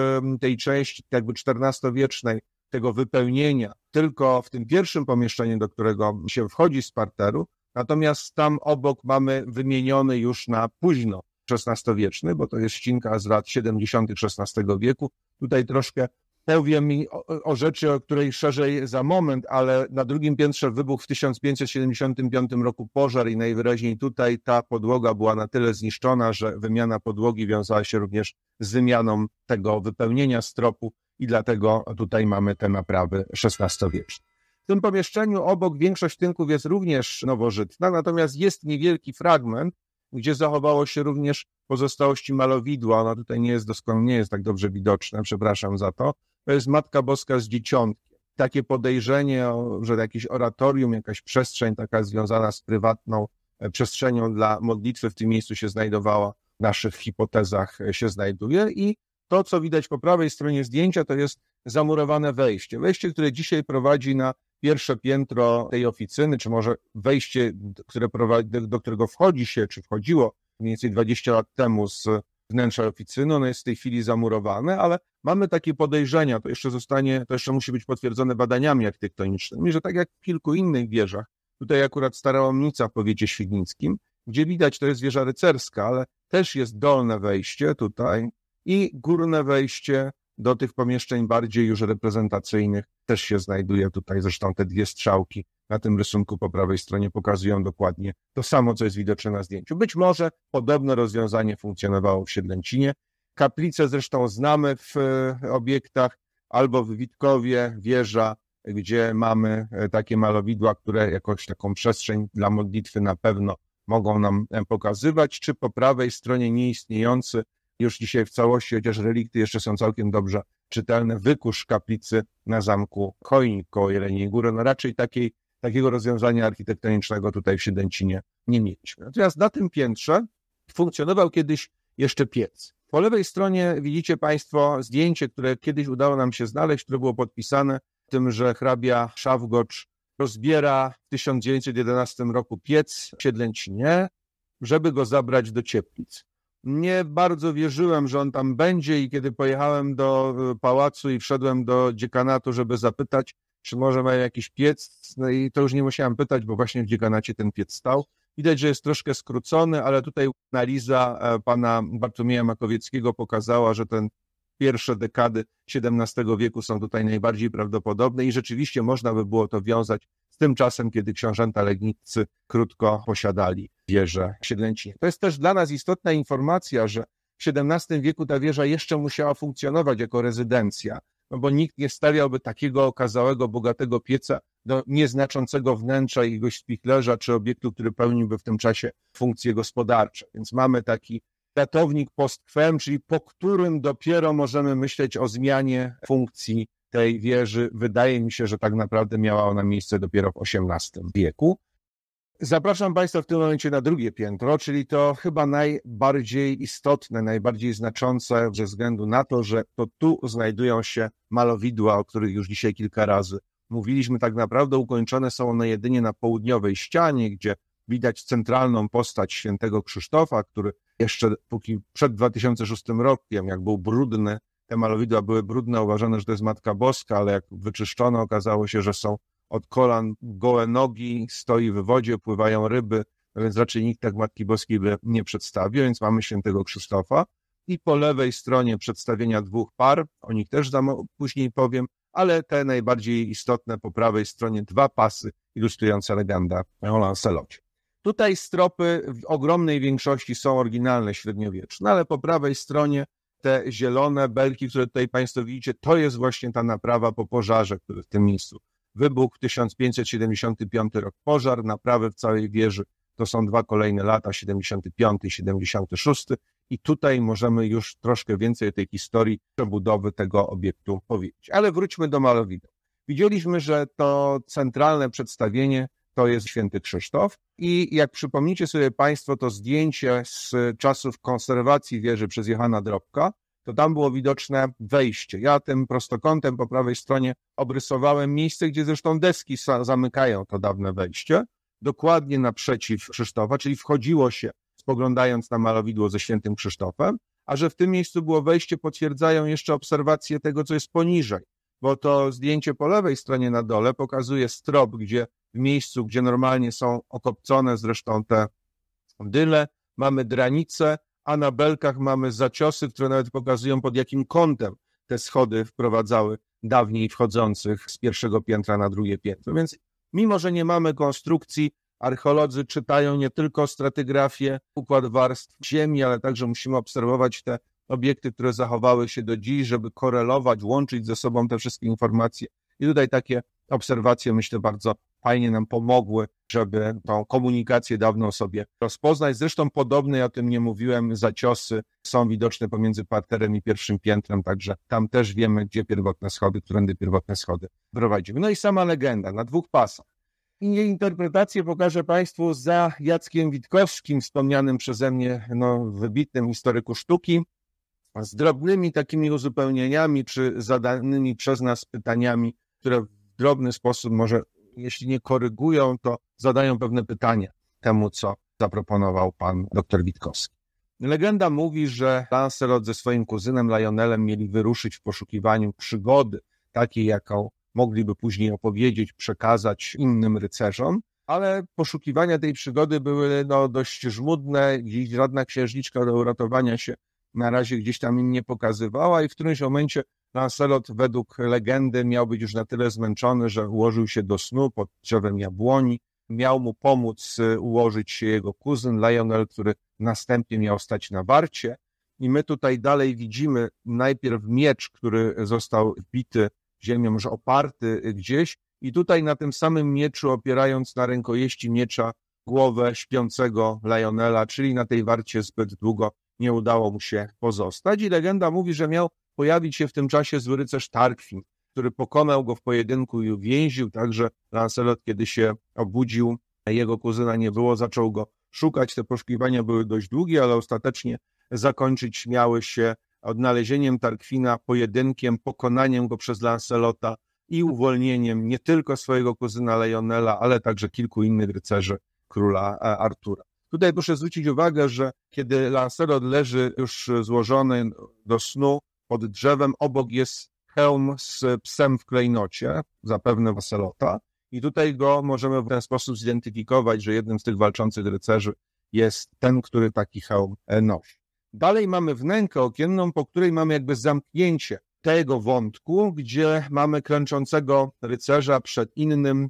tej części jakby XIV-wiecznej tego wypełnienia tylko w tym pierwszym pomieszczeniu, do którego się wchodzi z parteru, natomiast tam obok mamy wymieniony już na późno XVI-wieczny, bo to jest ścinka z lat 70. XVI wieku. Tutaj troszkę powiem mi o, o, rzeczy, o której szerzej za moment, ale na drugim piętrze wybuchł w 1575 roku pożar i najwyraźniej tutaj ta podłoga była na tyle zniszczona, że wymiana podłogi wiązała się również z wymianą tego wypełnienia stropu i dlatego tutaj mamy te naprawy XVI-wieczne. W tym pomieszczeniu obok większość tynków jest również nowożytna, natomiast jest niewielki fragment, gdzie zachowało się również pozostałości malowidła. Ona tutaj nie jest doskonale, nie jest tak dobrze widoczna, przepraszam za to. To jest Matka Boska z Dzieciątkiem. Takie podejrzenie, że jakieś oratorium, jakaś przestrzeń taka związana z prywatną e, przestrzenią dla modlitwy w tym miejscu się znajdowała, w naszych hipotezach e, się znajduje i to, co widać po prawej stronie zdjęcia, to jest zamurowane wejście. Wejście, które dzisiaj prowadzi na pierwsze piętro tej oficyny, czy może wejście, które prowadzi, do którego wchodzi się, czy wchodziło mniej więcej 20 lat temu z wnętrza oficyny, ono jest w tej chwili zamurowane, ale mamy takie podejrzenia, to jeszcze zostanie, to jeszcze musi być potwierdzone badaniami architektonicznymi, że tak jak w kilku innych wieżach, tutaj akurat Stara Omnica w powiecie świdnickim, gdzie widać, to jest wieża rycerska, ale też jest dolne wejście tutaj i górne wejście do tych pomieszczeń bardziej już reprezentacyjnych też się znajduje tutaj. Zresztą te dwie strzałki na tym rysunku po prawej stronie pokazują dokładnie to samo, co jest widoczne na zdjęciu. Być może podobne rozwiązanie funkcjonowało w Siedlęcinie. Kaplice zresztą znamy w e, obiektach albo w Witkowie, wieża, gdzie mamy e, takie malowidła, które jakoś taką przestrzeń dla modlitwy na pewno mogą nam e, pokazywać, czy po prawej stronie nieistniejący już dzisiaj w całości, chociaż relikty jeszcze są całkiem dobrze czytelne, Wykusz kaplicy na zamku Koin koło Jeleniej Góry. No raczej takiej, takiego rozwiązania architektonicznego tutaj w Siedęcinie nie mieliśmy. Natomiast na tym piętrze funkcjonował kiedyś jeszcze piec. Po lewej stronie widzicie Państwo zdjęcie, które kiedyś udało nam się znaleźć, które było podpisane tym, że hrabia Szawgocz rozbiera w 1911 roku piec w Siedlęcinie, żeby go zabrać do Cieplic nie bardzo wierzyłem, że on tam będzie i kiedy pojechałem do e, pałacu i wszedłem do dziekanatu, żeby zapytać, czy może mają jakiś piec, no i to już nie musiałem pytać, bo właśnie w dziekanacie ten piec stał. Widać, że jest troszkę skrócony, ale tutaj analiza e, pana Bartłomieja Makowieckiego pokazała, że ten pierwsze dekady XVII wieku są tutaj najbardziej prawdopodobne i rzeczywiście można by było to wiązać z tym czasem, kiedy książęta legnicy krótko posiadali wieża siedlęcina. To jest też dla nas istotna informacja, że w XVII wieku ta wieża jeszcze musiała funkcjonować jako rezydencja, no bo nikt nie stawiałby takiego okazałego, bogatego pieca do nieznaczącego wnętrza jakiegoś spichlerza czy obiektu, który pełniłby w tym czasie funkcje gospodarcze. Więc mamy taki datownik post quem, czyli po którym dopiero możemy myśleć o zmianie funkcji tej wieży. Wydaje mi się, że tak naprawdę miała ona miejsce dopiero w XVIII wieku. Zapraszam Państwa w tym momencie na drugie piętro, czyli to chyba najbardziej istotne, najbardziej znaczące ze względu na to, że to tu znajdują się malowidła, o których już dzisiaj kilka razy mówiliśmy. Tak naprawdę ukończone są one jedynie na południowej ścianie, gdzie widać centralną postać świętego Krzysztofa, który jeszcze póki przed 2006 rokiem, jak był brudny, te malowidła były brudne, uważano, że to jest Matka Boska, ale jak wyczyszczono, okazało się, że są od kolan gołe nogi, stoi w wodzie, pływają ryby, więc raczej nikt tak Matki Boskiej by nie przedstawił, więc mamy świętego Krzysztofa. I po lewej stronie przedstawienia dwóch par, o nich też dam, później powiem, ale te najbardziej istotne po prawej stronie dwa pasy ilustrujące legenda o Lancelocie. Tutaj stropy w ogromnej większości są oryginalne, średniowieczne, ale po prawej stronie te zielone belki, które tutaj Państwo widzicie, to jest właśnie ta naprawa po pożarze, który w tym miejscu Wybuch 1575 rok pożar, naprawy w całej wieży to są dwa kolejne lata, 75 i 76. I tutaj możemy już troszkę więcej o tej historii przebudowy tego obiektu powiedzieć. Ale wróćmy do malowideł. Widzieliśmy, że to centralne przedstawienie to jest święty Krzysztof. I jak przypomnicie sobie Państwo to zdjęcie z czasów konserwacji wieży przez Johana Drobka, to tam było widoczne wejście. Ja tym prostokątem po prawej stronie obrysowałem miejsce, gdzie zresztą deski zamykają to dawne wejście, dokładnie naprzeciw Krzysztofa, czyli wchodziło się spoglądając na malowidło ze świętym Krzysztofem, a że w tym miejscu było wejście, potwierdzają jeszcze obserwacje tego, co jest poniżej, bo to zdjęcie po lewej stronie na dole pokazuje strop, gdzie w miejscu, gdzie normalnie są okopcone zresztą te dyle, mamy dranice, a na belkach mamy zaciosy, które nawet pokazują pod jakim kątem te schody wprowadzały dawniej wchodzących z pierwszego piętra na drugie piętro. Więc mimo, że nie mamy konstrukcji, archeolodzy czytają nie tylko stratygrafię, układ warstw ziemi, ale także musimy obserwować te obiekty, które zachowały się do dziś, żeby korelować, łączyć ze sobą te wszystkie informacje. I tutaj takie obserwacje, myślę, bardzo fajnie nam pomogły, żeby tą komunikację dawną sobie rozpoznać. Zresztą podobne, ja o tym nie mówiłem, zaciosy są widoczne pomiędzy parterem i pierwszym piętrem, także tam też wiemy, gdzie pierwotne schody, którędy pierwotne schody prowadzimy. No i sama legenda na dwóch pasach. I jej interpretację pokażę Państwu za Jackiem Witkowskim, wspomnianym przeze mnie no, wybitnym historyku sztuki, z drobnymi takimi uzupełnieniami czy zadanymi przez nas pytaniami, które w drobny sposób może jeśli nie korygują, to zadają pewne pytania temu, co zaproponował pan dr Witkowski. Legenda mówi, że Lancelot ze swoim kuzynem Lionelem mieli wyruszyć w poszukiwaniu przygody, takiej jaką mogliby później opowiedzieć, przekazać innym rycerzom, ale poszukiwania tej przygody były no, dość żmudne, gdzieś radna księżniczka do uratowania się na razie gdzieś tam im nie pokazywała i w którymś momencie Lancelot według legendy miał być już na tyle zmęczony, że ułożył się do snu pod drzewem jabłoni. Miał mu pomóc y, ułożyć się jego kuzyn Lionel, który następnie miał stać na warcie. I my tutaj dalej widzimy najpierw miecz, który został bity ziemią, że oparty y, gdzieś. I tutaj na tym samym mieczu, opierając na rękojeści miecza głowę śpiącego Lionela, czyli na tej warcie zbyt długo nie udało mu się pozostać. I legenda mówi, że miał pojawić się w tym czasie zły rycerz Tarkwin, który pokonał go w pojedynku i uwięził, także Lancelot, kiedy się obudził, jego kuzyna nie było, zaczął go szukać. Te poszukiwania były dość długie, ale ostatecznie zakończyć miały się odnalezieniem Tarkwina, pojedynkiem, pokonaniem go przez Lancelota i tak. uwolnieniem nie tylko swojego kuzyna Leonela, ale także kilku innych rycerzy króla e, Artura. Tutaj proszę zwrócić uwagę, że kiedy Lancelot leży już złożony do snu, pod drzewem. Obok jest hełm z psem w klejnocie, zapewne Waselota. I tutaj go możemy w ten sposób zidentyfikować, że jednym z tych walczących rycerzy jest ten, który taki hełm e, nosi. Dalej mamy wnękę okienną, po której mamy jakby zamknięcie tego wątku, gdzie mamy klęczącego rycerza przed innym.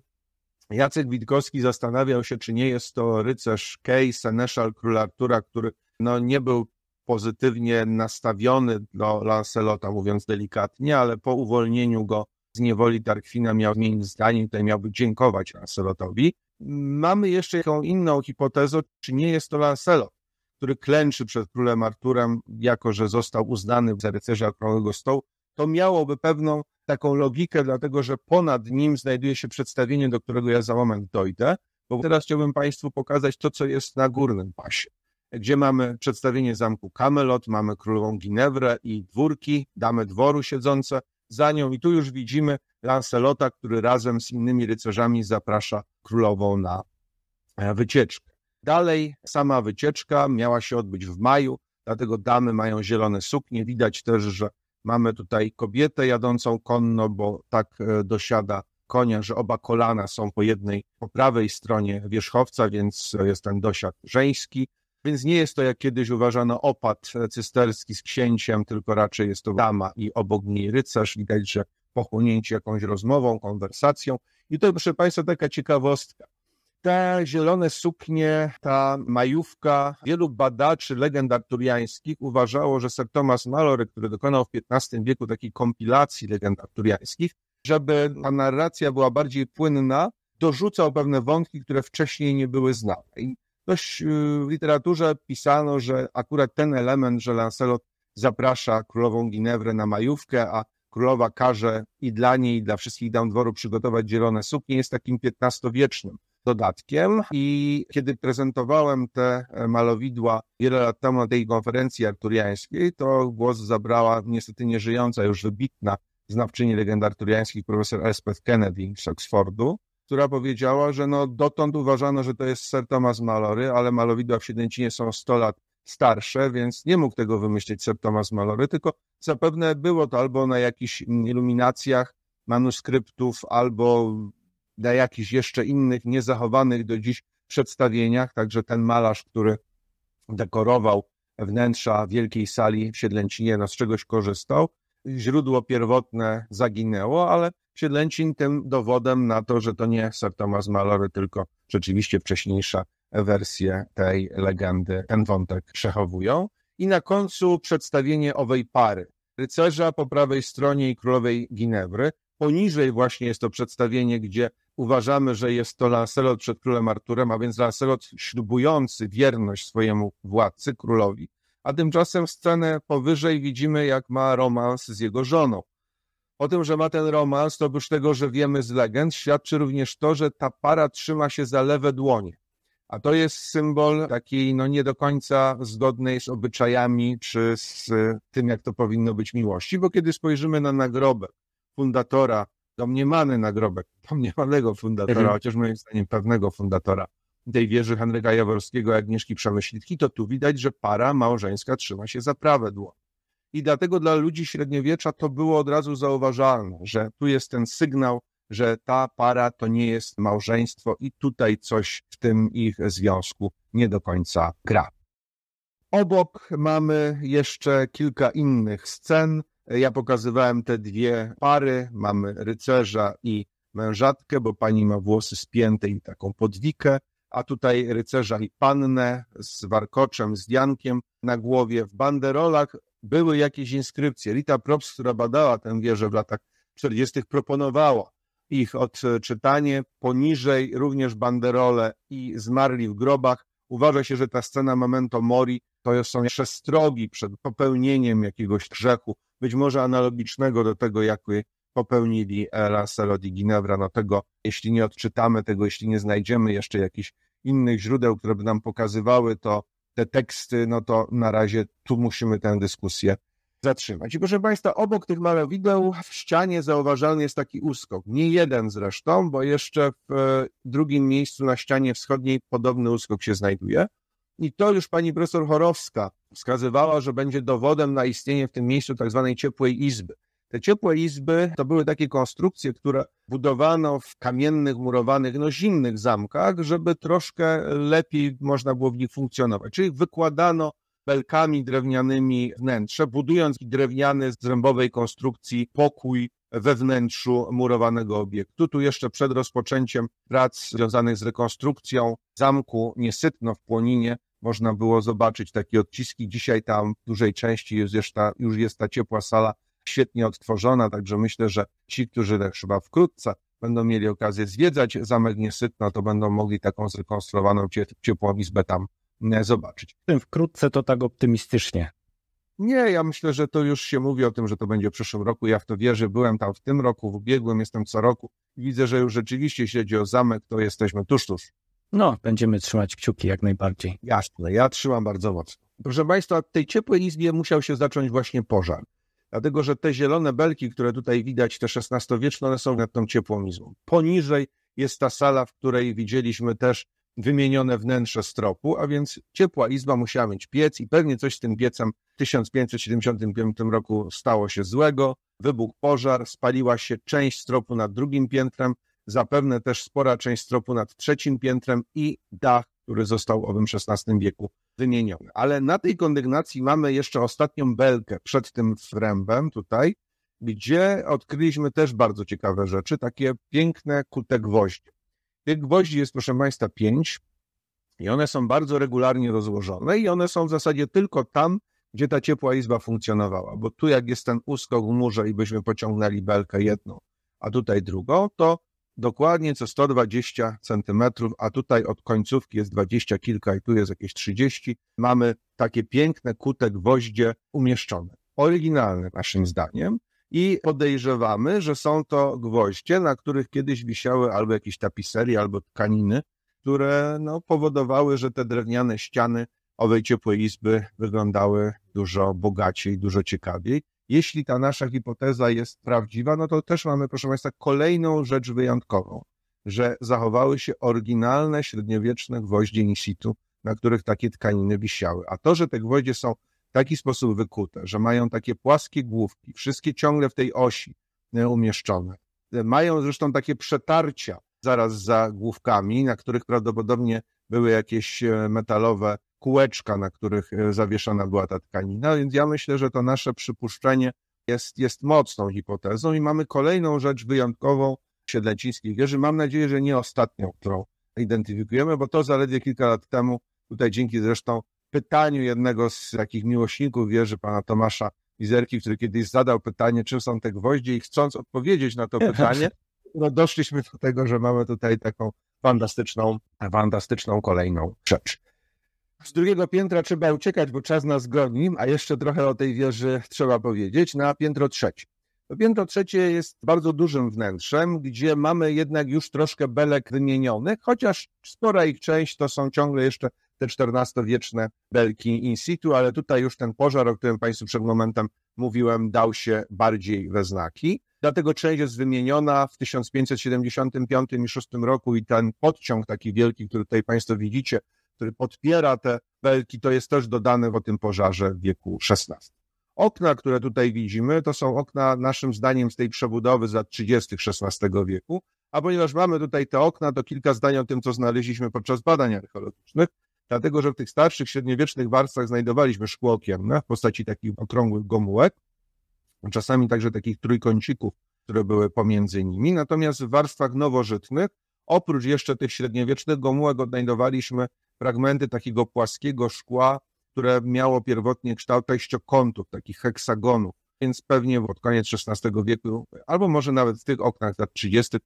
Jacek Witkowski zastanawiał się, czy nie jest to rycerz Kej, seneszal króla Artura, który no, nie był pozytywnie nastawiony do Lancelota, mówiąc delikatnie, ale po uwolnieniu go z niewoli Tarkwina miał zmienić zdanie, tutaj miałby dziękować Lancelotowi. Mamy jeszcze jaką inną hipotezę, czy nie jest to Lancelot, który klęczy przed królem Arturem, jako że został uznany za rycerza Okrągłego Stołu. To miałoby pewną taką logikę, dlatego że ponad nim znajduje się przedstawienie, do którego ja za moment dojdę, bo teraz chciałbym Państwu pokazać to, co jest na górnym pasie gdzie mamy przedstawienie zamku Camelot, mamy królową Ginewrę i dwórki, damy dworu siedzące za nią i tu już widzimy Lancelota, który razem z innymi rycerzami zaprasza królową na e, wycieczkę. Dalej sama wycieczka miała się odbyć w maju, dlatego damy mają zielone suknie. Widać też, że mamy tutaj kobietę jadącą konno, bo tak e, dosiada konia, że oba kolana są po jednej, po prawej stronie wierzchowca, więc jest ten dosiad żeński. Więc nie jest to, jak kiedyś uważano, opat cysterski z księciem, tylko raczej jest to dama i obok niej rycerz. Widać, że pochłonięci jakąś rozmową, konwersacją. I to, proszę Państwa, taka ciekawostka. Te zielone suknie, ta majówka, wielu badaczy legend arturiańskich uważało, że Sir Thomas Malory, który dokonał w XV wieku takiej kompilacji legend arturiańskich, żeby ta narracja była bardziej płynna, dorzucał pewne wątki, które wcześniej nie były znane. I Dość y, w literaturze pisano, że akurat ten element, że Lancelot zaprasza królową Ginewrę na majówkę, a królowa każe i dla niej, i dla wszystkich dam dworu przygotować zielone suknie, jest takim piętnastowiecznym dodatkiem. I kiedy prezentowałem te e, malowidła wiele lat temu na tej konferencji arturiańskiej, to głos zabrała niestety nieżyjąca, już wybitna znawczyni legend arturiańskich, profesor Elspeth Kennedy z Oxfordu, która powiedziała, że no dotąd uważano, że to jest Sir Thomas Malory, ale malowidła w Siedlencinie są 100 lat starsze, więc nie mógł tego wymyślić Sir Thomas Malory, tylko zapewne było to albo na jakichś mm, iluminacjach manuskryptów, albo na jakichś jeszcze innych, niezachowanych do dziś przedstawieniach. Także ten malarz, który dekorował wnętrza wielkiej sali w Siedlęcinie, no z czegoś korzystał źródło pierwotne zaginęło, ale Siedlęcin tym dowodem na to, że to nie Sir Thomas Malory, tylko rzeczywiście wcześniejsza wersja tej legendy, ten wątek przechowują. I na końcu przedstawienie owej pary. Rycerza po prawej stronie i królowej Ginewry. Poniżej właśnie jest to przedstawienie, gdzie uważamy, że jest to Lancelot przed królem Arturem, a więc Lancelot ślubujący wierność swojemu władcy, królowi, a tymczasem scenę powyżej widzimy, jak ma romans z jego żoną. O tym, że ma ten romans, to oprócz tego, że wiemy z legend, świadczy również to, że ta para trzyma się za lewe dłonie. A to jest symbol takiej no nie do końca zgodnej z obyczajami czy z tym, jak to powinno być miłości, bo kiedy spojrzymy na nagrobek fundatora, domniemany nagrobek, domniemanego fundatora, mhm. chociaż moim zdaniem pewnego fundatora tej wieży Henryka Jaworskiego Agnieszki Przemyślitki, to tu widać, że para małżeńska trzyma się za prawe dło. I dlatego dla ludzi średniowiecza to było od razu zauważalne, że tu jest ten sygnał, że ta para to nie jest małżeństwo i tutaj coś w tym ich związku nie do końca gra. Obok mamy jeszcze kilka innych scen. Ja pokazywałem te dwie pary. Mamy rycerza i mężatkę, bo pani ma włosy spięte i taką podwikę a tutaj rycerza i pannę z warkoczem, z diankiem na głowie. W banderolach były jakieś inskrypcje. Rita Props, która badała tę wieżę w latach 40., proponowała ich odczytanie. Poniżej również banderole i zmarli w grobach. Uważa się, że ta scena Memento Mori to są przestrogi przed popełnieniem jakiegoś grzechu, być może analogicznego do tego, jaki popełnili e, Lancelot i Ginevra. No tego, jeśli nie odczytamy tego, jeśli nie znajdziemy jeszcze jakichś innych źródeł, które by nam pokazywały to te teksty, no to na razie tu musimy tę dyskusję zatrzymać. I proszę Państwa, obok tych malowideł w ścianie zauważalny jest taki uskok. Nie jeden zresztą, bo jeszcze w e, drugim miejscu na ścianie wschodniej podobny uskok się znajduje. I to już pani profesor Chorowska wskazywała, że będzie dowodem na istnienie w tym miejscu tak zwanej ciepłej izby. Te ciepłe izby to były takie konstrukcje, które budowano w kamiennych, murowanych, no zimnych zamkach, żeby troszkę lepiej można było w nich funkcjonować. Czyli wykładano belkami drewnianymi wnętrze, budując drewniany z zrębowej konstrukcji pokój we wnętrzu murowanego obiektu. Tu jeszcze przed rozpoczęciem prac związanych z rekonstrukcją zamku Niesytno w Płoninie można było zobaczyć takie odciski. Dzisiaj tam w dużej części jest już, ta, już jest ta ciepła sala świetnie odtworzona, także myślę, że ci, którzy tak chyba wkrótce będą mieli okazję zwiedzać zamek Niesytna, to będą mogli taką zrekonstruowaną ciepłą izbę tam e, zobaczyć. tym wkrótce to tak optymistycznie. Nie, ja myślę, że to już się mówi o tym, że to będzie w przyszłym roku. Ja w to wierzę. Byłem tam w tym roku, w ubiegłym, jestem co roku. Widzę, że już rzeczywiście, jeśli chodzi o zamek, to jesteśmy tuż, tuż. No, będziemy trzymać kciuki jak najbardziej. Jasne, ja trzymam bardzo mocno. Proszę Państwa, tej ciepłej izbie musiał się zacząć właśnie pożar. Dlatego, że te zielone belki, które tutaj widać, te XVI-wieczne, one są nad tą izbą. Poniżej jest ta sala, w której widzieliśmy też wymienione wnętrze stropu, a więc ciepła izba musiała mieć piec i pewnie coś z tym piecem w 1575 roku stało się złego. Wybuchł pożar, spaliła się część stropu nad drugim piętrem, zapewne też spora część stropu nad trzecim piętrem i dach który został owym XVI wieku wymieniony. Ale na tej kondygnacji mamy jeszcze ostatnią belkę przed tym frembem tutaj, gdzie odkryliśmy też bardzo ciekawe rzeczy, takie piękne kute gwoździe. Tych gwoździ jest, proszę Państwa, pięć i one są bardzo regularnie rozłożone i one są w zasadzie tylko tam, gdzie ta ciepła izba funkcjonowała, bo tu jak jest ten uskok w murze i byśmy pociągnęli belkę jedną, a tutaj drugą, to dokładnie co 120 cm, a tutaj od końcówki jest 20 kilka i tu jest jakieś 30. Mamy takie piękne kute gwoździe umieszczone, oryginalne naszym zdaniem. I podejrzewamy, że są to gwoździe, na których kiedyś wisiały albo jakieś tapiserie, albo tkaniny, które no, powodowały, że te drewniane ściany owej ciepłej izby wyglądały dużo bogaciej, dużo ciekawiej. Jeśli ta nasza hipoteza jest prawdziwa, no to też mamy, proszę Państwa, kolejną rzecz wyjątkową, że zachowały się oryginalne średniowieczne gwoździe in situ, na których takie tkaniny wisiały. A to, że te gwoździe są w taki sposób wykute, że mają takie płaskie główki, wszystkie ciągle w tej osi e, umieszczone, e, mają zresztą takie przetarcia zaraz za główkami, na których prawdopodobnie były jakieś e, metalowe kółeczka, na których e, zawieszana była ta tkanina, więc ja myślę, że to nasze przypuszczenie jest, jest mocną hipotezą i mamy kolejną rzecz wyjątkową siedlecińskich wieży. Mam nadzieję, że nie ostatnią, którą identyfikujemy, bo to zaledwie kilka lat temu, tutaj dzięki zresztą pytaniu jednego z takich miłośników wieży, pana Tomasza Mizerki, który kiedyś zadał pytanie, czym są te gwoździe i chcąc odpowiedzieć na to pytanie, no doszliśmy do tego, że mamy tutaj taką fantastyczną, fantastyczną kolejną rzecz. Z drugiego piętra trzeba uciekać, bo czas nas goni, a jeszcze trochę o tej wieży trzeba powiedzieć, na piętro trzecie. To piętro trzecie jest bardzo dużym wnętrzem, gdzie mamy jednak już troszkę belek wymienionych, chociaż spora ich część to są ciągle jeszcze te XIV-wieczne belki in situ, ale tutaj już ten pożar, o którym Państwu przed momentem mówiłem, dał się bardziej we znaki. Dlatego część jest wymieniona w 1575 i 6 roku i ten podciąg taki wielki, który tutaj Państwo widzicie, który podpiera te belki, to jest też dodane o tym pożarze w wieku XVI. Okna, które tutaj widzimy, to są okna naszym zdaniem z tej przebudowy z lat 30. XVI wieku, a ponieważ mamy tutaj te okna, to kilka zdań o tym, co znaleźliśmy podczas badań archeologicznych, dlatego że w tych starszych, średniowiecznych warstwach znajdowaliśmy szkło okienne w postaci takich okrągłych gomułek, czasami także takich trójkącików, które były pomiędzy nimi. Natomiast w warstwach nowożytnych, oprócz jeszcze tych średniowiecznych gomułek, odnajdowaliśmy fragmenty takiego płaskiego szkła, które miało pierwotnie kształt sześciokątów, takich heksagonów, więc pewnie pod koniec XVI wieku, albo może nawet w tych oknach lat 30.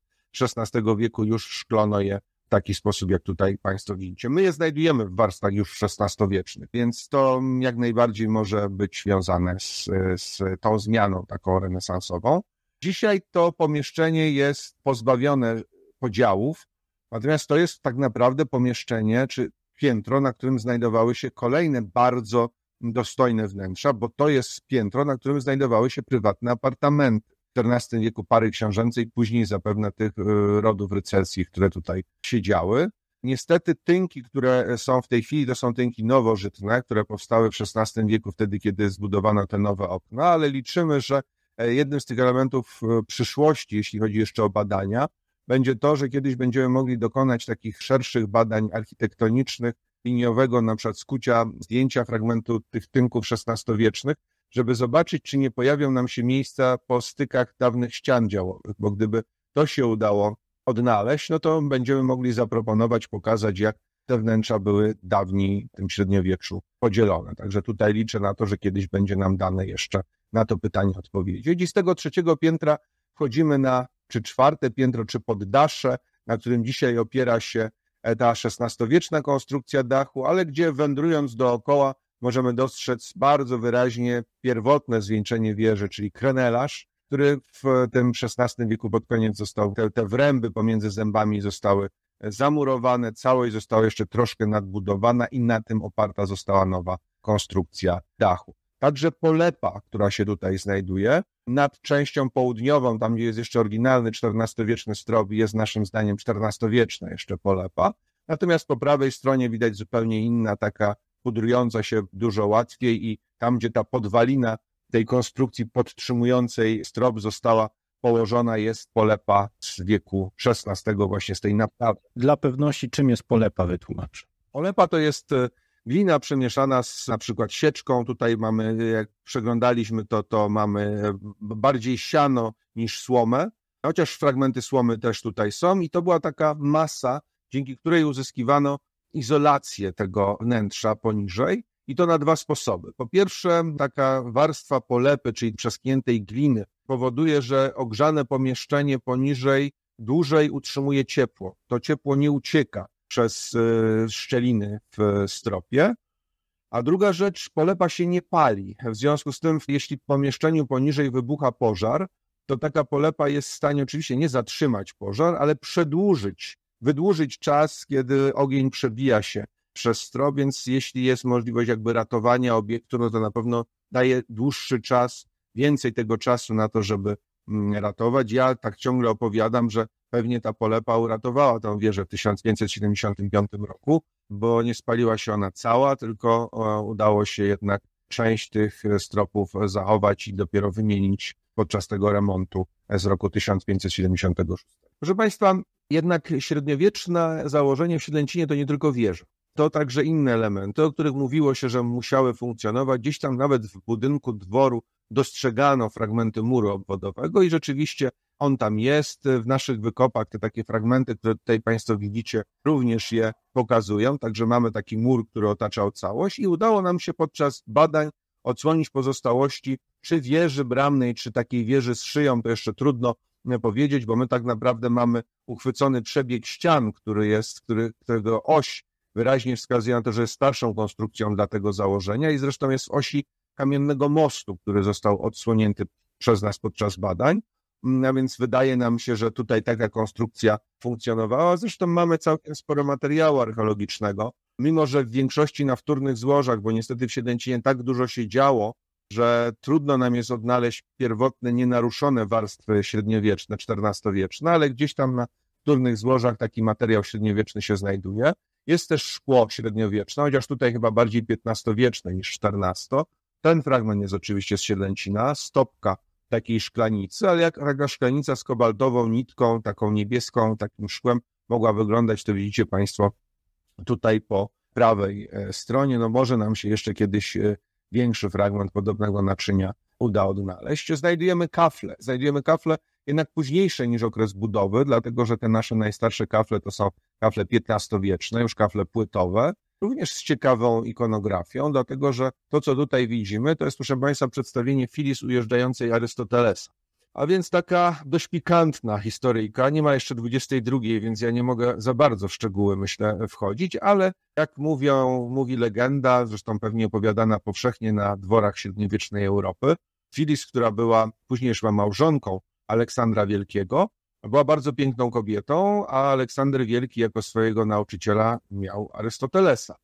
XVI wieku już szklono je w taki sposób, jak tutaj Państwo widzicie. My je znajdujemy w warstwach już XVI-wiecznych, więc to jak najbardziej może być związane z, z tą zmianą taką renesansową. Dzisiaj to pomieszczenie jest pozbawione podziałów, natomiast to jest tak naprawdę pomieszczenie, czy piętro, na którym znajdowały się kolejne bardzo dostojne wnętrza, bo to jest piętro, na którym znajdowały się prywatne apartamenty. W XIV wieku pary książęcej, później zapewne tych y, rodów rycerskich, które tutaj siedziały. Niestety tynki, które są w tej chwili, to są tynki nowożytne, które powstały w XVI wieku, wtedy kiedy zbudowano te nowe okna, ale liczymy, że e, jednym z tych elementów y, przyszłości, jeśli chodzi jeszcze o badania, będzie to, że kiedyś będziemy mogli dokonać takich szerszych badań architektonicznych, liniowego na przykład skucia zdjęcia fragmentu tych tynków XVI-wiecznych, żeby zobaczyć, czy nie pojawią nam się miejsca po stykach dawnych ścian działowych, bo gdyby to się udało odnaleźć, no to będziemy mogli zaproponować, pokazać, jak te wnętrza były dawniej w tym średniowieczu podzielone. Także tutaj liczę na to, że kiedyś będzie nam dane jeszcze na to pytanie odpowiedzieć. I z tego trzeciego piętra wchodzimy na czy czwarte piętro, czy poddasze, na którym dzisiaj opiera się e, ta XVI-wieczna konstrukcja dachu, ale gdzie wędrując dookoła możemy dostrzec bardzo wyraźnie pierwotne zwieńczenie wieży, czyli krenelarz, który w tym XVI wieku pod koniec został, te, te wręby pomiędzy zębami zostały e, zamurowane, całość została jeszcze troszkę nadbudowana i na tym oparta została nowa konstrukcja dachu. Także polepa, która się tutaj znajduje, nad częścią południową, tam gdzie jest jeszcze oryginalny XIV-wieczny strop, jest naszym zdaniem XIV-wieczna jeszcze polepa. Natomiast po prawej stronie widać zupełnie inna, taka pudrująca się dużo łatwiej i tam, gdzie ta podwalina tej konstrukcji podtrzymującej strop została położona jest polepa z wieku XVI, właśnie z tej naprawy. Dla pewności, czym jest polepa, wytłumacz. Polepa to jest e, Glina przemieszana z na przykład sieczką, tutaj mamy, jak przeglądaliśmy to, to mamy bardziej siano niż słomę, chociaż fragmenty słomy też tutaj są i to była taka masa, dzięki której uzyskiwano izolację tego wnętrza poniżej i to na dwa sposoby. Po pierwsze, taka warstwa polepy, czyli przeskniętej gliny, powoduje, że ogrzane pomieszczenie poniżej dłużej utrzymuje ciepło. To ciepło nie ucieka przez e, szczeliny w stropie. A druga rzecz, polepa się nie pali. W związku z tym, jeśli w pomieszczeniu poniżej wybucha pożar, to taka polepa jest w stanie oczywiście nie zatrzymać pożar, ale przedłużyć, wydłużyć czas, kiedy ogień przebija się przez strop, więc jeśli jest możliwość jakby ratowania obiektu, no to na pewno daje dłuższy czas, więcej tego czasu na to, żeby mm, ratować. Ja tak ciągle opowiadam, że Pewnie ta polepa uratowała tę wieżę w 1575 roku, bo nie spaliła się ona cała, tylko e, udało się jednak część tych e, stropów e, zachować i dopiero wymienić podczas tego remontu z roku 1576. Proszę Państwa, jednak średniowieczne założenie w Siedlencinie to nie tylko wieża. To także inne elementy, o których mówiło się, że musiały funkcjonować. Gdzieś tam nawet w budynku dworu dostrzegano fragmenty muru obwodowego i rzeczywiście on tam jest, w naszych wykopach te takie fragmenty, które tutaj Państwo widzicie, również je pokazują, także mamy taki mur, który otaczał całość i udało nam się podczas badań odsłonić pozostałości, czy wieży bramnej, czy takiej wieży z szyją, to jeszcze trudno e, powiedzieć, bo my tak naprawdę mamy uchwycony przebieg ścian, który jest, który, którego oś wyraźnie wskazuje na to, że jest starszą konstrukcją dla tego założenia i zresztą jest osi kamiennego mostu, który został odsłonięty przez nas podczas badań. Mm, a więc wydaje nam się, że tutaj taka konstrukcja funkcjonowała. Zresztą mamy całkiem sporo materiału archeologicznego, mimo że w większości na wtórnych złożach, bo niestety w Siedęcinie tak dużo się działo, że trudno nam jest odnaleźć pierwotne, nienaruszone warstwy średniowieczne, XIV-wieczne, ale gdzieś tam na wtórnych złożach taki materiał średniowieczny się znajduje. Jest też szkło średniowieczne, chociaż tutaj chyba bardziej XV-wieczne niż XIV. Ten fragment jest oczywiście z Siedlencina, stopka takiej szklanicy, ale jak taka szklanica z kobaltową nitką, taką niebieską, takim szkłem mogła wyglądać, to widzicie Państwo tutaj po prawej e, stronie. No może nam się jeszcze kiedyś e, większy fragment podobnego naczynia uda odnaleźć. Znajdujemy kafle, znajdujemy kafle jednak późniejsze niż okres budowy, dlatego że te nasze najstarsze kafle to są kafle XV-wieczne, już kafle płytowe, również z ciekawą ikonografią, dlatego że to, co tutaj widzimy, to jest, proszę Państwa, przedstawienie Filis ujeżdżającej Arystotelesa. A więc taka dość pikantna historyjka. Nie ma jeszcze 22, więc ja nie mogę za bardzo w szczegóły, myślę, wchodzić, ale jak mówią, mówi legenda, zresztą pewnie opowiadana powszechnie na dworach średniowiecznej Europy, Filis, która była później już małżonką Aleksandra Wielkiego, była bardzo piękną kobietą, a Aleksander Wielki jako swojego nauczyciela miał Arystotelesa.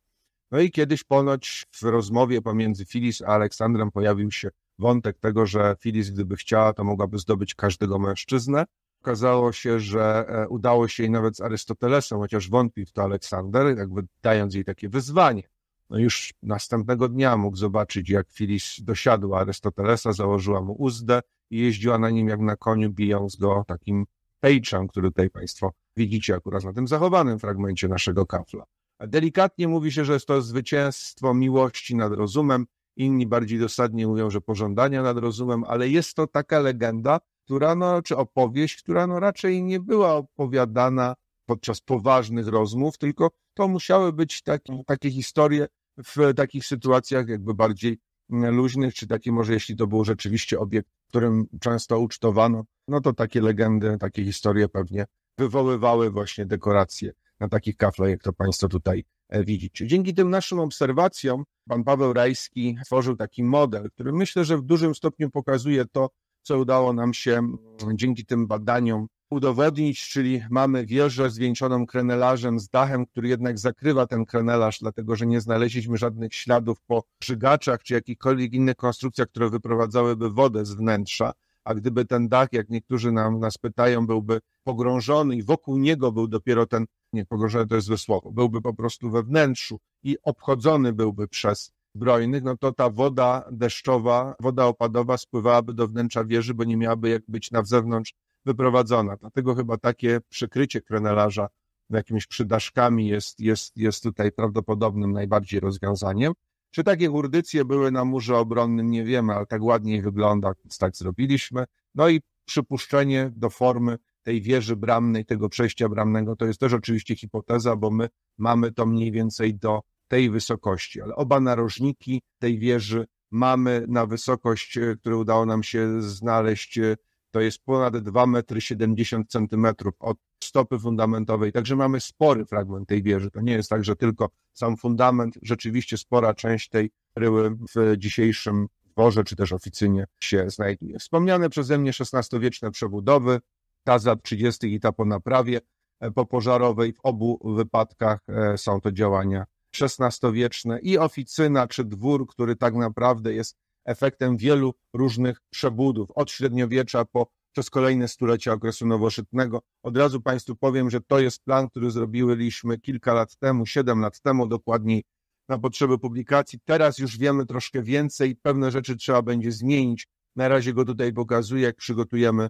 No i kiedyś ponoć w rozmowie pomiędzy Filis a Aleksandrem pojawił się wątek tego, że Filis gdyby chciała, to mogłaby zdobyć każdego mężczyznę. Okazało się, że e, udało się jej nawet z Arystotelesem, chociaż wątpi w to Aleksander, jakby dając jej takie wyzwanie. No już następnego dnia mógł zobaczyć, jak Filis dosiadła Arystotelesa, założyła mu uzdę i jeździła na nim jak na koniu, bijąc go takim Page'a, który tutaj Państwo widzicie akurat na tym zachowanym fragmencie naszego kafla. Delikatnie mówi się, że jest to zwycięstwo miłości nad rozumem, inni bardziej dosadnie mówią, że pożądania nad rozumem, ale jest to taka legenda, która, no, czy opowieść, która no, raczej nie była opowiadana podczas poważnych rozmów, tylko to musiały być taki, takie historie w takich sytuacjach jakby bardziej luźnych, czy takie może jeśli to był rzeczywiście obiekt, którym często ucztowano no to takie legendy, takie historie pewnie wywoływały właśnie dekoracje na takich kaflach, jak to Państwo tutaj e, widzicie. Dzięki tym naszym obserwacjom pan Paweł Rajski stworzył taki model, który myślę, że w dużym stopniu pokazuje to, co udało nam się mm, dzięki tym badaniom udowodnić, czyli mamy wieżę zwieńczoną krenelarzem z dachem, który jednak zakrywa ten krenelarz, dlatego że nie znaleźliśmy żadnych śladów po żygaczach czy jakichkolwiek innych konstrukcjach, które wyprowadzałyby wodę z wnętrza a gdyby ten dach, jak niektórzy nam, nas pytają, byłby pogrążony i wokół niego był dopiero ten, nie pogrążony to jest złe słowo, byłby po prostu we wnętrzu i obchodzony byłby przez brojnych, no to ta woda deszczowa, woda opadowa spływałaby do wnętrza wieży, bo nie miałaby jak być na zewnątrz wyprowadzona. Dlatego chyba takie przykrycie krenelarza jakimiś przydaszkami jest, jest, jest tutaj prawdopodobnym najbardziej rozwiązaniem. Czy takie urdycje były na murze obronnym, nie wiemy, ale tak ładniej wygląda, więc tak zrobiliśmy. No i przypuszczenie do formy tej wieży bramnej, tego przejścia bramnego, to jest też oczywiście hipoteza, bo my mamy to mniej więcej do tej wysokości, ale oba narożniki tej wieży mamy na wysokość, e, które udało nam się znaleźć, e, to jest ponad 2,70 metry od stopy fundamentowej. Także mamy spory fragment tej wieży. To nie jest tak, że tylko sam fundament, rzeczywiście spora część tej ryły w dzisiejszym dworze czy też oficynie się znajduje. Wspomniane przeze mnie XVI-wieczne przebudowy, ta za 30 i ta po naprawie e, popożarowej. W obu wypadkach e, są to działania XVI-wieczne i oficyna czy dwór, który tak naprawdę jest efektem wielu różnych przebudów, od średniowiecza po przez kolejne stulecia okresu nowożytnego Od razu Państwu powiem, że to jest plan, który zrobiłyśmy kilka lat temu, siedem lat temu dokładniej, na potrzeby publikacji. Teraz już wiemy troszkę więcej, pewne rzeczy trzeba będzie zmienić. Na razie go tutaj pokazuję, jak przygotujemy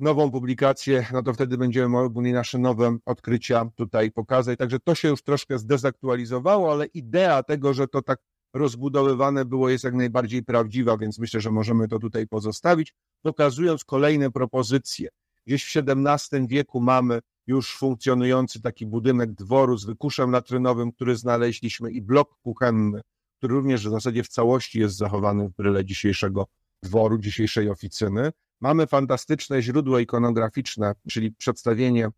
nową publikację, no to wtedy będziemy mogli nasze nowe odkrycia tutaj pokazać. Także to się już troszkę zdezaktualizowało, ale idea tego, że to tak rozbudowywane było, jest jak najbardziej prawdziwa, więc myślę, że możemy to tutaj pozostawić, pokazując kolejne propozycje. Gdzieś w XVII wieku mamy już funkcjonujący taki budynek dworu z wykuszem latrynowym, który znaleźliśmy i blok kuchenny, który również w zasadzie w całości jest zachowany w bryle dzisiejszego dworu, dzisiejszej oficyny. Mamy fantastyczne źródło ikonograficzne, czyli przedstawienie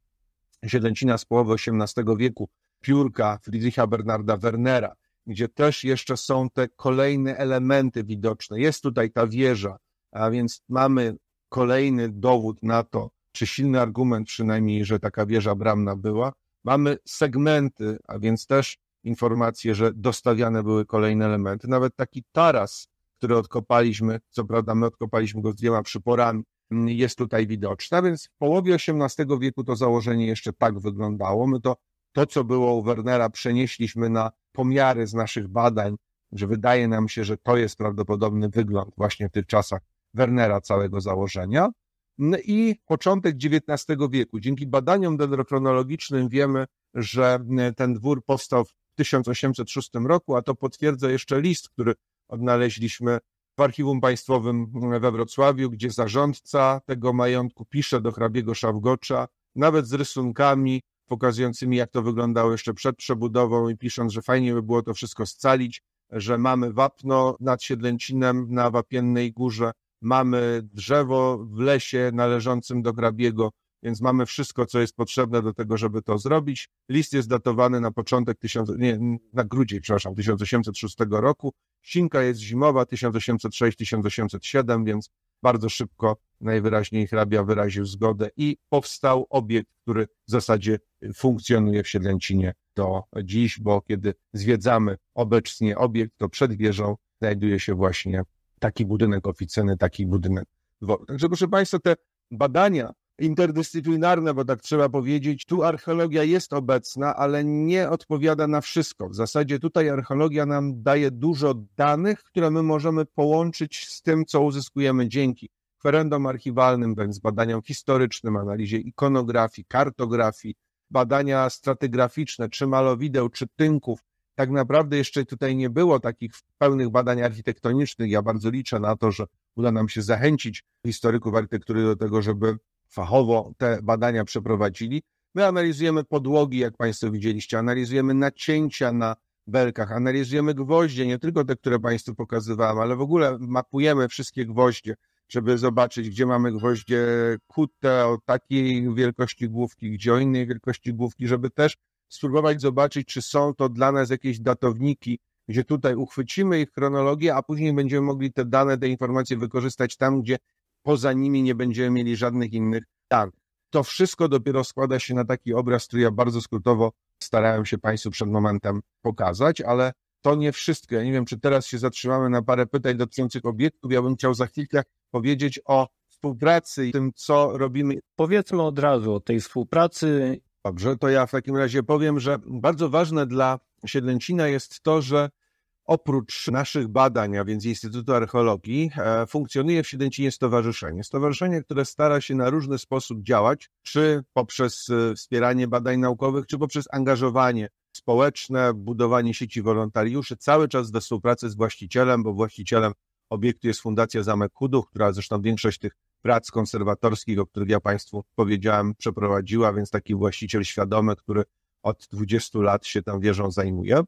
Siedencina z połowy XVIII wieku, piórka Friedricha Bernarda Wernera, gdzie też jeszcze są te kolejne elementy widoczne. Jest tutaj ta wieża, a więc mamy kolejny dowód na to, czy silny argument przynajmniej, że taka wieża bramna była. Mamy segmenty, a więc też informacje, że dostawiane były kolejne elementy. Nawet taki taras, który odkopaliśmy, co prawda my odkopaliśmy go z dwiema przyporami, jest tutaj widoczny. A więc w połowie XVIII wieku to założenie jeszcze tak wyglądało. My to, to co było u Wernera, przenieśliśmy na pomiary z naszych badań, że wydaje nam się, że to jest prawdopodobny wygląd właśnie w tych czasach Wernera całego założenia. No I początek XIX wieku. Dzięki badaniom dendrochronologicznym wiemy, że e, ten dwór powstał w 1806 roku, a to potwierdza jeszcze list, który odnaleźliśmy w Archiwum Państwowym we Wrocławiu, gdzie zarządca tego majątku pisze do hrabiego Szawgocza, nawet z rysunkami pokazującymi, jak to wyglądało jeszcze przed przebudową i pisząc, że fajnie by było to wszystko scalić, że mamy wapno nad Siedlęcinem na Wapiennej Górze, mamy drzewo w lesie należącym do Grabiego, więc mamy wszystko, co jest potrzebne do tego, żeby to zrobić. List jest datowany na początek, tysiąc, nie, na grudzień, przepraszam, 1806 roku. Sinka jest zimowa 1806-1807, więc bardzo szybko najwyraźniej hrabia wyraził zgodę i powstał obiekt, który w zasadzie y, funkcjonuje w Siedlęcinie do dziś, bo kiedy zwiedzamy obecnie obiekt, to przed wieżą znajduje się właśnie taki budynek oficyny, taki budynek dworu. Także proszę Państwa, te badania interdyscyplinarne, bo tak trzeba powiedzieć. Tu archeologia jest obecna, ale nie odpowiada na wszystko. W zasadzie tutaj archeologia nam daje dużo danych, które my możemy połączyć z tym, co uzyskujemy dzięki kwerendom archiwalnym, więc badaniom historycznym, analizie ikonografii, kartografii, badania stratygraficzne, czy malowideł, czy tynków. Tak naprawdę jeszcze tutaj nie było takich pełnych badań architektonicznych. Ja bardzo liczę na to, że uda nam się zachęcić historyków architektury do tego, żeby fachowo te badania przeprowadzili. My analizujemy podłogi, jak Państwo widzieliście, analizujemy nacięcia na belkach, analizujemy gwoździe, nie tylko te, które Państwu pokazywałem, ale w ogóle mapujemy wszystkie gwoździe, żeby zobaczyć, gdzie mamy gwoździe kute o takiej wielkości główki, gdzie o innej wielkości główki, żeby też spróbować zobaczyć, czy są to dla nas jakieś datowniki, gdzie tutaj uchwycimy ich chronologię, a później będziemy mogli te dane, te informacje wykorzystać tam, gdzie poza nimi nie będziemy mieli żadnych innych danych. Tak, to wszystko dopiero składa się na taki obraz, który ja bardzo skrótowo starałem się Państwu przed momentem pokazać, ale to nie wszystko. Ja nie wiem, czy teraz się zatrzymamy na parę pytań dotyczących obiektów. Ja bym chciał za chwilkę powiedzieć o współpracy i tym, co robimy. Powiedzmy od razu o tej współpracy. Dobrze, to ja w takim razie powiem, że bardzo ważne dla Siedlęcina jest to, że oprócz naszych badań, a więc Instytutu Archeologii, e, funkcjonuje w Siedęcinie stowarzyszenie. Stowarzyszenie, które stara się na różny sposób działać, czy poprzez e, wspieranie badań naukowych, czy poprzez angażowanie społeczne, budowanie sieci wolontariuszy, cały czas we współpracy z właścicielem, bo właścicielem obiektu jest Fundacja Zamek Hudów, która zresztą większość tych prac konserwatorskich, o których ja Państwu powiedziałem, przeprowadziła, więc taki właściciel świadomy, który od 20 lat się tam wieżą zajmuje.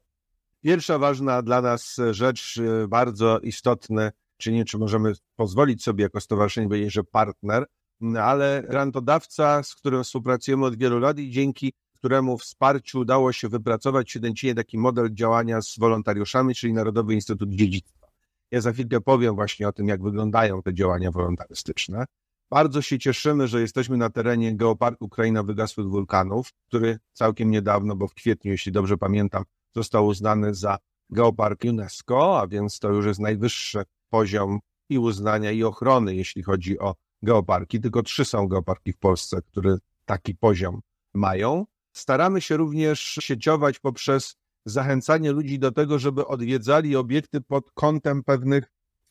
Pierwsza ważna dla nas rzecz, y, bardzo istotne, czy nie, czy możemy pozwolić sobie jako stowarzyszenie powiedzieć, że partner, mm, ale grantodawca, z którym współpracujemy od wielu lat i dzięki któremu wsparciu udało się wypracować w Siedęcinie taki model działania z wolontariuszami, czyli Narodowy Instytut Dziedzictwa. Ja za chwilkę powiem właśnie o tym, jak wyglądają te działania wolontarystyczne. Bardzo się cieszymy, że jesteśmy na terenie Geoparku Kraina Wygasłych Wulkanów, który całkiem niedawno, bo w kwietniu, jeśli dobrze pamiętam, został uznany za geopark UNESCO, a więc to już jest najwyższy poziom i uznania, i ochrony, jeśli chodzi o geoparki. Tylko trzy są geoparki w Polsce, które taki poziom mają. Staramy się również sieciować poprzez zachęcanie ludzi do tego, żeby odwiedzali obiekty pod kątem pewnych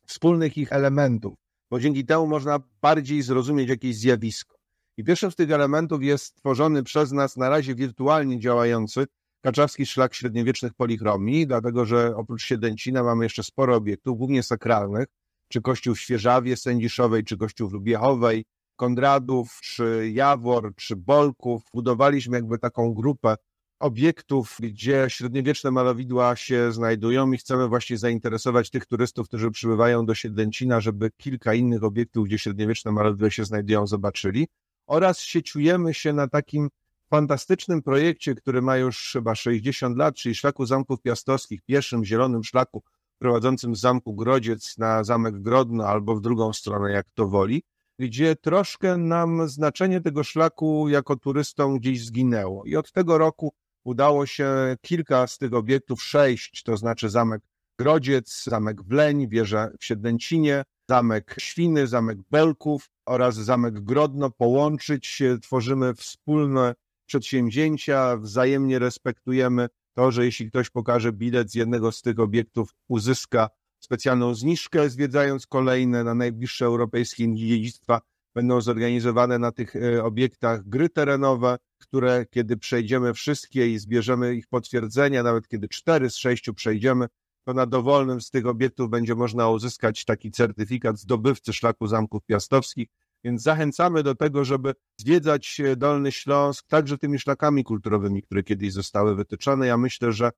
wspólnych ich elementów, bo dzięki temu można bardziej zrozumieć jakieś zjawisko. I pierwszym z tych elementów jest tworzony przez nas na razie wirtualnie działający Kaczawski szlak średniowiecznych polichromii, dlatego że oprócz Siedęcina mamy jeszcze sporo obiektów, głównie sakralnych, czy kościół w Świeżawie Sędziszowej, czy kościół w Lubiechowej, Kondradów, czy Jawor, czy Bolków. Budowaliśmy jakby taką grupę obiektów, gdzie średniowieczne malowidła się znajdują i chcemy właśnie zainteresować tych turystów, którzy przybywają do Siedlęcina, żeby kilka innych obiektów, gdzie średniowieczne malowidła się znajdują, zobaczyli. Oraz sieciujemy się na takim fantastycznym projekcie, który ma już chyba 60 lat, czyli Szlaku Zamków Piastowskich, pierwszym zielonym szlaku prowadzącym z Zamku Grodziec na Zamek Grodno albo w drugą stronę, jak to woli, gdzie troszkę nam znaczenie tego szlaku jako turystom gdzieś zginęło. I od tego roku udało się kilka z tych obiektów, sześć, to znaczy Zamek Grodziec, Zamek Wleń, wieża w Siedlęcinie, Zamek Świny, Zamek Belków oraz Zamek Grodno połączyć. Tworzymy wspólne przedsięwzięcia, wzajemnie respektujemy to, że jeśli ktoś pokaże bilet z jednego z tych obiektów, uzyska specjalną zniżkę, zwiedzając kolejne na najbliższe europejskie dziedzictwa. Będą zorganizowane na tych e, obiektach gry terenowe, które kiedy przejdziemy wszystkie i zbierzemy ich potwierdzenia, nawet kiedy cztery z sześciu przejdziemy, to na dowolnym z tych obiektów będzie można uzyskać taki certyfikat zdobywcy szlaku zamków piastowskich, więc zachęcamy do tego, żeby zwiedzać e, Dolny Śląsk także tymi szlakami kulturowymi, które kiedyś zostały wytyczone. Ja myślę, że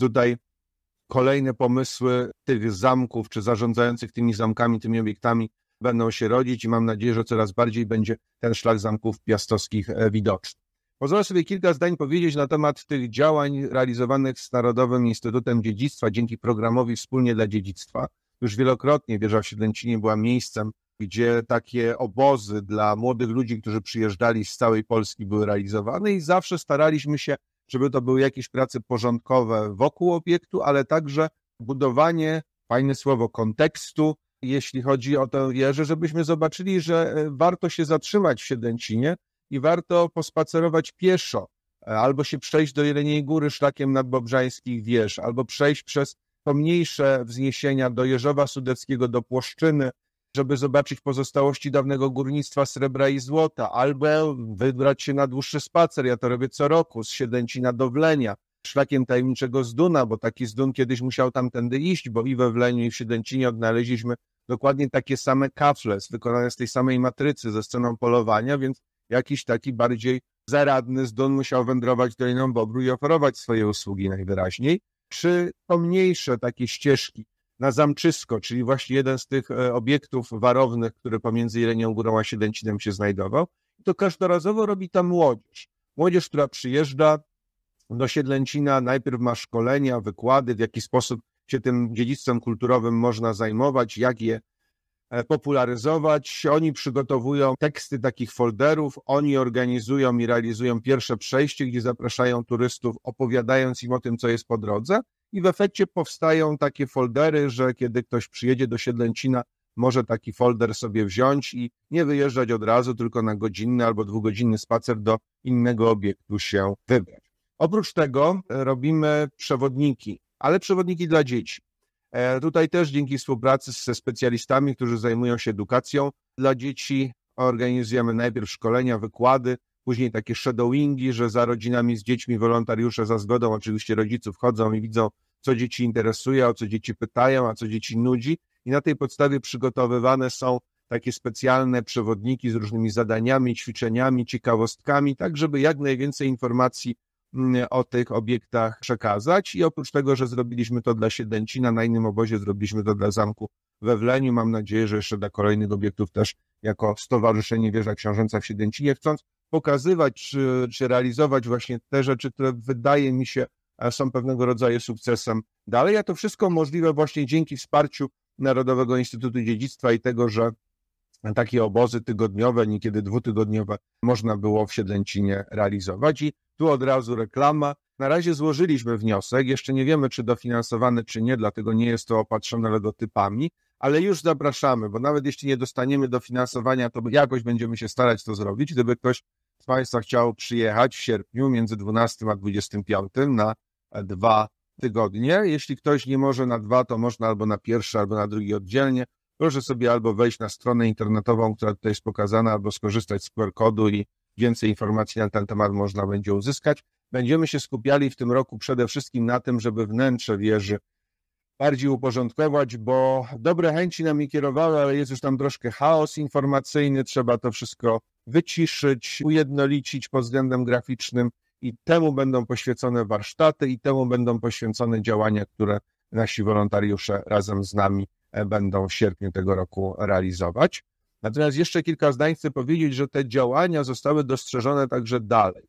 tutaj kolejne pomysły tych zamków, czy zarządzających tymi zamkami, tymi obiektami będą się rodzić i mam nadzieję, że coraz bardziej będzie ten szlak zamków piastowskich e, widoczny. Pozwolę sobie kilka zdań powiedzieć na temat tych działań realizowanych z Narodowym Instytutem Dziedzictwa dzięki programowi Wspólnie dla Dziedzictwa. Już wielokrotnie wieża w Siedlęcinie była miejscem gdzie takie obozy dla młodych ludzi, którzy przyjeżdżali z całej Polski, były realizowane i zawsze staraliśmy się, żeby to były jakieś prace porządkowe wokół obiektu, ale także budowanie, fajne słowo, kontekstu, jeśli chodzi o tę wieżę, żebyśmy zobaczyli, że e, warto się zatrzymać w Siedlęcinie i warto pospacerować pieszo, e, albo się przejść do Jeleniej Góry szlakiem nadbobrzańskich wież, albo przejść przez pomniejsze wzniesienia do Jeżowa Sudeckiego, do Płoszczyny, żeby zobaczyć pozostałości dawnego górnictwa srebra i złota, albo wybrać się na dłuższy spacer. Ja to robię co roku z Siedlęci na Dowlenia, szlakiem tajemniczego Duna, bo taki Zdun kiedyś musiał tamtędy iść, bo i we Wleniu i w Siedlęcinie odnaleźliśmy dokładnie takie same kafle wykonane z tej samej matrycy ze sceną polowania, więc jakiś taki bardziej zaradny Zdun musiał wędrować Doliną Bobru i oferować swoje usługi najwyraźniej. Czy to mniejsze takie ścieżki, na Zamczysko, czyli właśnie jeden z tych e, obiektów warownych, który pomiędzy Jelenią Górą a Siedęcinem się znajdował. I to każdorazowo robi tam młodzież. Młodzież, która przyjeżdża do Siedlęcina, najpierw ma szkolenia, wykłady, w jaki sposób się tym dziedzictwem kulturowym można zajmować, jak je e, popularyzować. Oni przygotowują teksty takich folderów, oni organizują i realizują pierwsze przejście, gdzie zapraszają turystów, opowiadając im o tym, co jest po drodze i w efekcie powstają takie foldery, że kiedy ktoś przyjedzie do Siedlęcina, może taki folder sobie wziąć i nie wyjeżdżać od razu, tylko na godzinny albo dwugodzinny spacer do innego obiektu się wybrać. Oprócz tego e, robimy przewodniki, ale przewodniki dla dzieci. E, tutaj też dzięki współpracy ze specjalistami, którzy zajmują się edukacją dla dzieci, organizujemy najpierw szkolenia, wykłady, Później takie shadowingi, że za rodzinami z dziećmi wolontariusze za zgodą oczywiście rodziców chodzą i widzą, co dzieci interesuje, o co dzieci pytają, a co dzieci nudzi. I na tej podstawie przygotowywane są takie specjalne przewodniki z różnymi zadaniami, ćwiczeniami, ciekawostkami, tak żeby jak najwięcej informacji mm, o tych obiektach przekazać. I oprócz tego, że zrobiliśmy to dla Siedęcina, na innym obozie zrobiliśmy to dla zamku we Wleniu. Mam nadzieję, że jeszcze dla kolejnych obiektów też jako Stowarzyszenie Wieża Książęca w Siedęcinie, chcąc pokazywać czy, czy realizować właśnie te rzeczy, które wydaje mi się e, są pewnego rodzaju sukcesem dalej, a to wszystko możliwe właśnie dzięki wsparciu Narodowego Instytutu Dziedzictwa i tego, że takie obozy tygodniowe, niekiedy dwutygodniowe można było w Siedlęcinie realizować. I tu od razu reklama. Na razie złożyliśmy wniosek, jeszcze nie wiemy, czy dofinansowany, czy nie, dlatego nie jest to opatrzone logotypami, ale już zapraszamy, bo nawet jeśli nie dostaniemy dofinansowania, to jakoś będziemy się starać to zrobić. Gdyby ktoś z Państwa chciał przyjechać w sierpniu między 12 a 25 na e, dwa tygodnie. Jeśli ktoś nie może na dwa, to można albo na pierwszy, albo na drugi oddzielnie. Proszę sobie albo wejść na stronę internetową, która tutaj jest pokazana, albo skorzystać z QR-kodu i więcej informacji na ten temat można będzie uzyskać. Będziemy się skupiali w tym roku przede wszystkim na tym, żeby wnętrze wieży bardziej uporządkować, bo dobre chęci nami kierowały, ale jest już tam troszkę chaos informacyjny, trzeba to wszystko wyciszyć, ujednolicić pod względem graficznym i temu będą poświęcone warsztaty i temu będą poświęcone działania, które nasi wolontariusze razem z nami e, będą w sierpniu tego roku realizować. Natomiast jeszcze kilka zdań chcę powiedzieć, że te działania zostały dostrzeżone także dalej.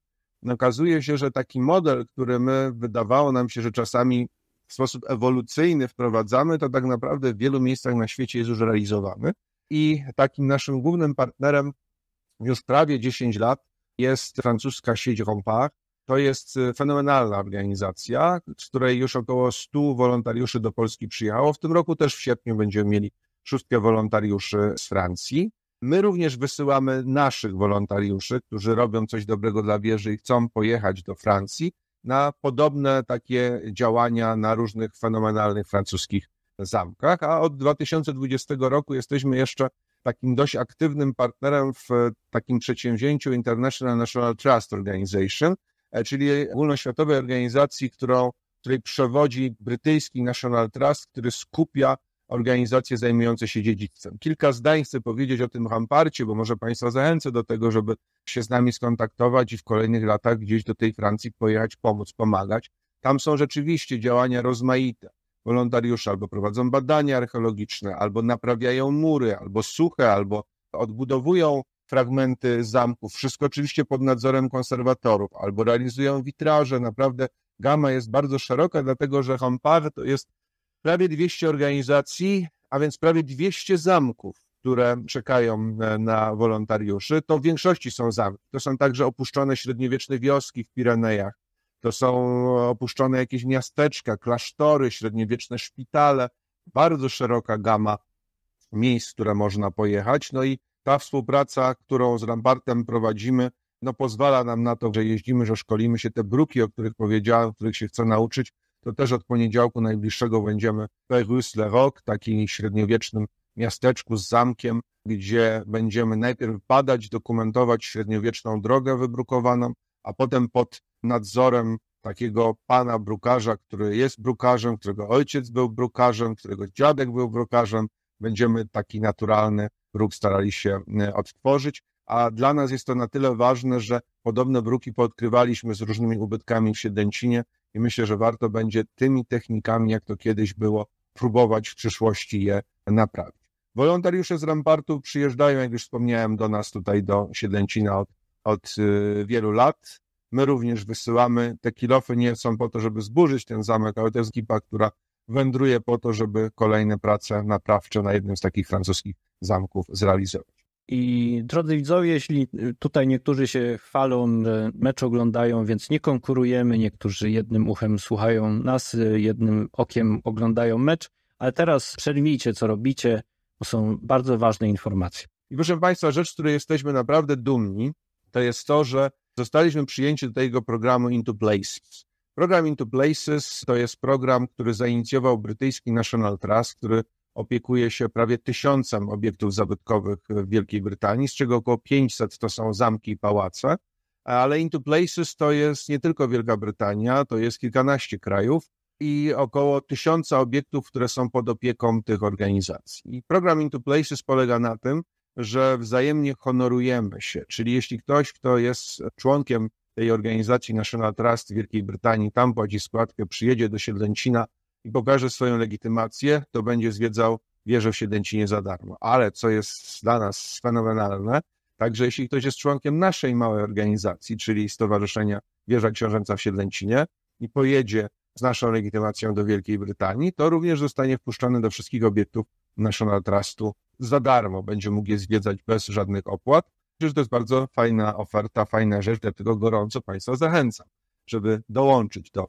Okazuje się, że taki model, który my wydawało nam się, że czasami w sposób ewolucyjny wprowadzamy, to tak naprawdę w wielu miejscach na świecie jest już realizowany. I takim naszym głównym partnerem już prawie 10 lat jest francuska sieć Rompart. To jest y, fenomenalna organizacja, z której już około 100 wolontariuszy do Polski przyjechało. W tym roku też w sierpniu będziemy mieli szóstkę wolontariuszy z Francji. My również wysyłamy naszych wolontariuszy, którzy robią coś dobrego dla wieży i chcą pojechać do Francji na podobne takie działania na różnych fenomenalnych francuskich zamkach, a od 2020 roku jesteśmy jeszcze takim dość aktywnym partnerem w e, takim przedsięwzięciu International National Trust Organization, e, czyli ogólnoświatowej organizacji, którą, której przewodzi brytyjski National Trust, który skupia organizacje zajmujące się dziedzictwem. Kilka zdań chcę powiedzieć o tym Ramparcie, bo może Państwa zachęcę do tego, żeby się z nami skontaktować i w kolejnych latach gdzieś do tej Francji pojechać, pomóc, pomagać. Tam są rzeczywiście działania rozmaite. Wolontariusze albo prowadzą badania archeologiczne, albo naprawiają mury, albo suche, albo odbudowują fragmenty zamków. Wszystko oczywiście pod nadzorem konserwatorów, albo realizują witraże. Naprawdę gama jest bardzo szeroka, dlatego że Hampar to jest prawie 200 organizacji, a więc prawie 200 zamków, które czekają e, na wolontariuszy. To w większości są zamki. To są także opuszczone średniowieczne wioski w Pirenejach. To są e, opuszczone jakieś miasteczka, klasztory, średniowieczne szpitale. Bardzo szeroka gama miejsc, które można pojechać. No i ta współpraca, którą z Lambartem prowadzimy, no pozwala nam na to, że jeździmy, że szkolimy się. Te bruki, o których powiedziałem, których się chcę nauczyć, to też od poniedziałku najbliższego będziemy w le Roc, takim średniowiecznym miasteczku z zamkiem, gdzie będziemy najpierw badać, dokumentować średniowieczną drogę wybrukowaną, a potem pod nadzorem takiego pana brukarza, który jest brukarzem, którego ojciec był brukarzem, którego dziadek był brukarzem, będziemy taki naturalny bruk starali się e, odtworzyć. A dla nas jest to na tyle ważne, że podobne bruki podkrywaliśmy z różnymi ubytkami w Siedęcinie, i myślę, że warto będzie tymi technikami, jak to kiedyś było, próbować w przyszłości je naprawić. Wolontariusze z Rampartu przyjeżdżają, jak już wspomniałem, do nas tutaj, do Siedlęcina od, od y, wielu lat. My również wysyłamy. Te kilofy nie są po to, żeby zburzyć ten zamek, ale to jest ekipa, która wędruje po to, żeby kolejne prace naprawcze na jednym z takich francuskich zamków zrealizować. I drodzy widzowie, jeśli y, tutaj niektórzy się chwalą, że mecz oglądają, więc nie konkurujemy, niektórzy jednym uchem słuchają nas, y, jednym okiem oglądają mecz, ale teraz przerwijcie, co robicie, bo są bardzo ważne informacje. I proszę Państwa, rzecz, z której jesteśmy naprawdę dumni, to jest to, że zostaliśmy przyjęci do tego programu Into Places. Program Into Places to jest program, który zainicjował brytyjski National Trust, który opiekuje się prawie tysiącem obiektów zabytkowych w Wielkiej Brytanii, z czego około 500 to są zamki i pałace, ale Into Places to jest nie tylko Wielka Brytania, to jest kilkanaście krajów i około tysiąca obiektów, które są pod opieką tych organizacji. I program Into Places polega na tym, że wzajemnie honorujemy się, czyli jeśli ktoś, kto jest członkiem tej organizacji National Trust Wielkiej Brytanii, tam płaci składkę, przyjedzie do Siedlęcina, i pokaże swoją legitymację, to będzie zwiedzał wieżę w Siedęcinie za darmo. Ale co jest dla nas fenomenalne, także jeśli ktoś jest członkiem naszej małej organizacji, czyli Stowarzyszenia Wieża Książęca w Siedlęcinie i pojedzie z naszą legitymacją do Wielkiej Brytanii, to również zostanie wpuszczony do wszystkich obiektów National Trustu za darmo. Będzie mógł je zwiedzać bez żadnych opłat. Przecież to jest bardzo fajna oferta, fajna rzecz, dlatego gorąco Państwa zachęcam, żeby dołączyć do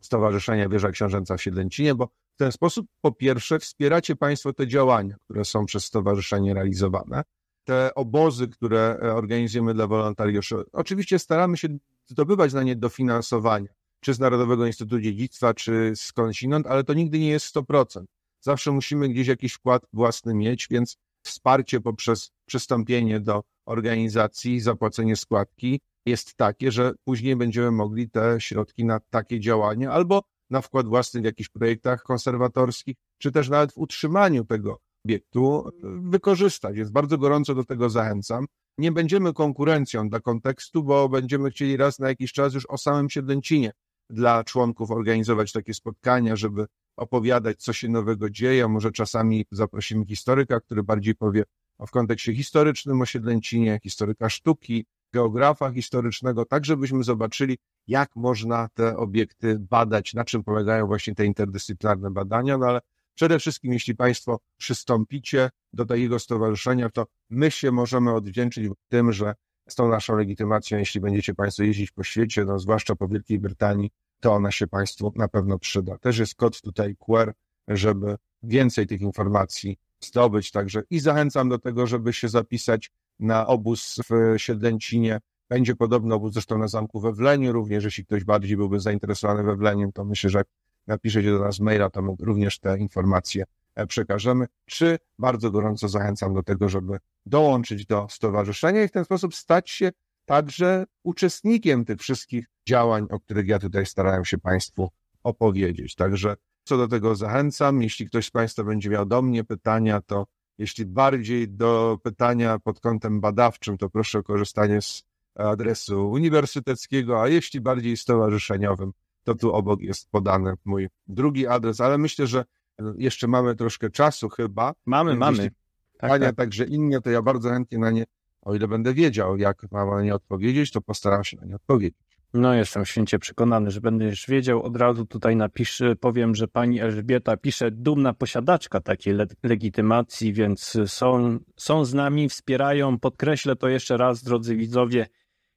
Stowarzyszenia Wieża Książęca w Siedlęcinie, bo w ten sposób po pierwsze wspieracie Państwo te działania, które są przez stowarzyszenie realizowane, te obozy, które e, organizujemy dla wolontariuszy. Oczywiście staramy się zdobywać na nie dofinansowanie, czy z Narodowego Instytutu Dziedzictwa, czy skądś inąd, ale to nigdy nie jest 100%. Zawsze musimy gdzieś jakiś wkład własny mieć, więc wsparcie poprzez przystąpienie do organizacji, zapłacenie składki jest takie, że później będziemy mogli te środki na takie działania albo na wkład własny w jakichś projektach konserwatorskich, czy też nawet w utrzymaniu tego obiektu e, wykorzystać. Więc bardzo gorąco do tego zachęcam. Nie będziemy konkurencją dla kontekstu, bo będziemy chcieli raz na jakiś czas już o samym Siedlencinie dla członków organizować takie spotkania, żeby opowiadać, co się nowego dzieje. Może czasami zaprosimy historyka, który bardziej powie w kontekście historycznym o Siedlencinie, historyka sztuki, geografa historycznego, tak żebyśmy zobaczyli, jak można te obiekty badać, na czym polegają właśnie te interdyscyplinarne badania, no ale przede wszystkim, jeśli Państwo przystąpicie do takiego stowarzyszenia, to my się możemy odwdzięczyć tym, że z tą naszą legitymacją, jeśli będziecie Państwo jeździć po świecie, no zwłaszcza po Wielkiej Brytanii, to ona się Państwu na pewno przyda. Też jest kod tutaj QR, żeby więcej tych informacji zdobyć. Także i zachęcam do tego, żeby się zapisać na obóz w Siedlęcinie. Będzie podobny obóz zresztą na zamku we Wleniu również. Jeśli ktoś bardziej byłby zainteresowany we Wleniem, to myślę, że napiszecie do nas maila, to my również te informacje e, przekażemy. Czy bardzo gorąco zachęcam do tego, żeby dołączyć do stowarzyszenia i w ten sposób stać się także uczestnikiem tych wszystkich działań, o których ja tutaj starałem się Państwu opowiedzieć. Także co do tego zachęcam. Jeśli ktoś z Państwa będzie miał do mnie pytania, to jeśli bardziej do pytania pod kątem badawczym, to proszę o korzystanie z adresu uniwersyteckiego, a jeśli bardziej stowarzyszeniowym, to tu obok jest podany mój drugi adres, ale myślę, że e, jeszcze mamy troszkę czasu chyba. Mamy, mamy. Tak, pytania tak, tak. także inne, to ja bardzo chętnie na nie, o ile będę wiedział, jak mam na nie odpowiedzieć, to postaram się na nie odpowiedzieć. No, jestem święcie przekonany, że będziesz wiedział. Od razu tutaj napisz, powiem, że pani Elżbieta pisze dumna posiadaczka takiej le legitymacji, więc są, są z nami, wspierają. Podkreślę to jeszcze raz, drodzy widzowie.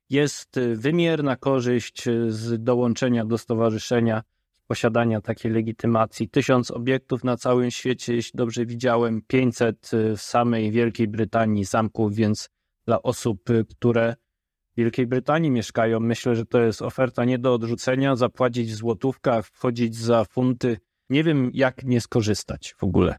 Jest wymierna korzyść z dołączenia do stowarzyszenia, posiadania takiej legitymacji. Tysiąc obiektów na całym świecie, jeśli dobrze widziałem, 500 w samej Wielkiej Brytanii zamków, więc dla osób, które Wielkiej Brytanii mieszkają. Myślę, że to jest oferta nie do odrzucenia, zapłacić w złotówkach, wchodzić za funty. Nie wiem, jak nie skorzystać w ogóle.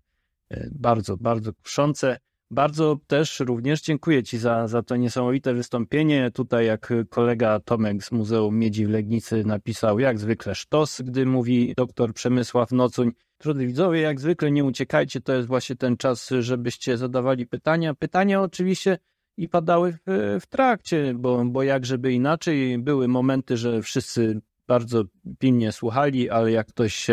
E, bardzo, bardzo kuszące. Bardzo też również dziękuję Ci za, za to niesamowite wystąpienie. Tutaj, jak kolega Tomek z Muzeum Miedzi w Legnicy napisał, jak zwykle sztos, gdy mówi doktor Przemysław Nocuń. Drodzy widzowie, jak zwykle nie uciekajcie, to jest właśnie ten czas, żebyście zadawali pytania. Pytania oczywiście i padały w, w trakcie, bo, bo jak żeby inaczej, były momenty, że wszyscy bardzo pilnie słuchali, ale jak ktoś się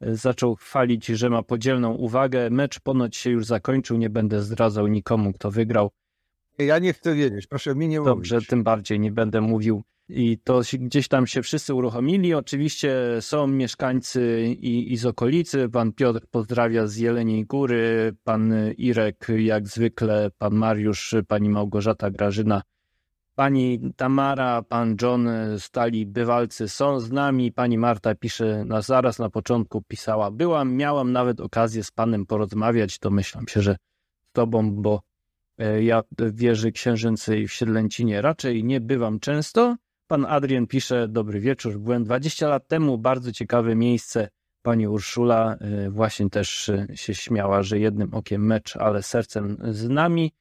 e, zaczął chwalić, że ma podzielną uwagę, mecz ponoć się już zakończył, nie będę zdradzał nikomu, kto wygrał. Ja nie chcę wiedzieć, proszę mi nie Dobrze, mówić. Dobrze, tym bardziej nie będę mówił. I to gdzieś tam się wszyscy uruchomili. Oczywiście są mieszkańcy i, i z okolicy. Pan Piotr pozdrawia z Jeleniej Góry, pan Irek jak zwykle, pan Mariusz, pani Małgorzata Grażyna, pani Tamara, pan John, stali bywalcy są z nami. Pani Marta pisze, na zaraz na początku pisała, byłam, miałam nawet okazję z panem porozmawiać, To domyślam się, że z tobą, bo e, ja w e, wieży księżęcej w Siedlęcinie raczej nie bywam często, Pan Adrian pisze, dobry wieczór, byłem 20 lat temu, bardzo ciekawe miejsce. Pani Urszula y, właśnie też y, się śmiała, że jednym okiem mecz, ale sercem z nami.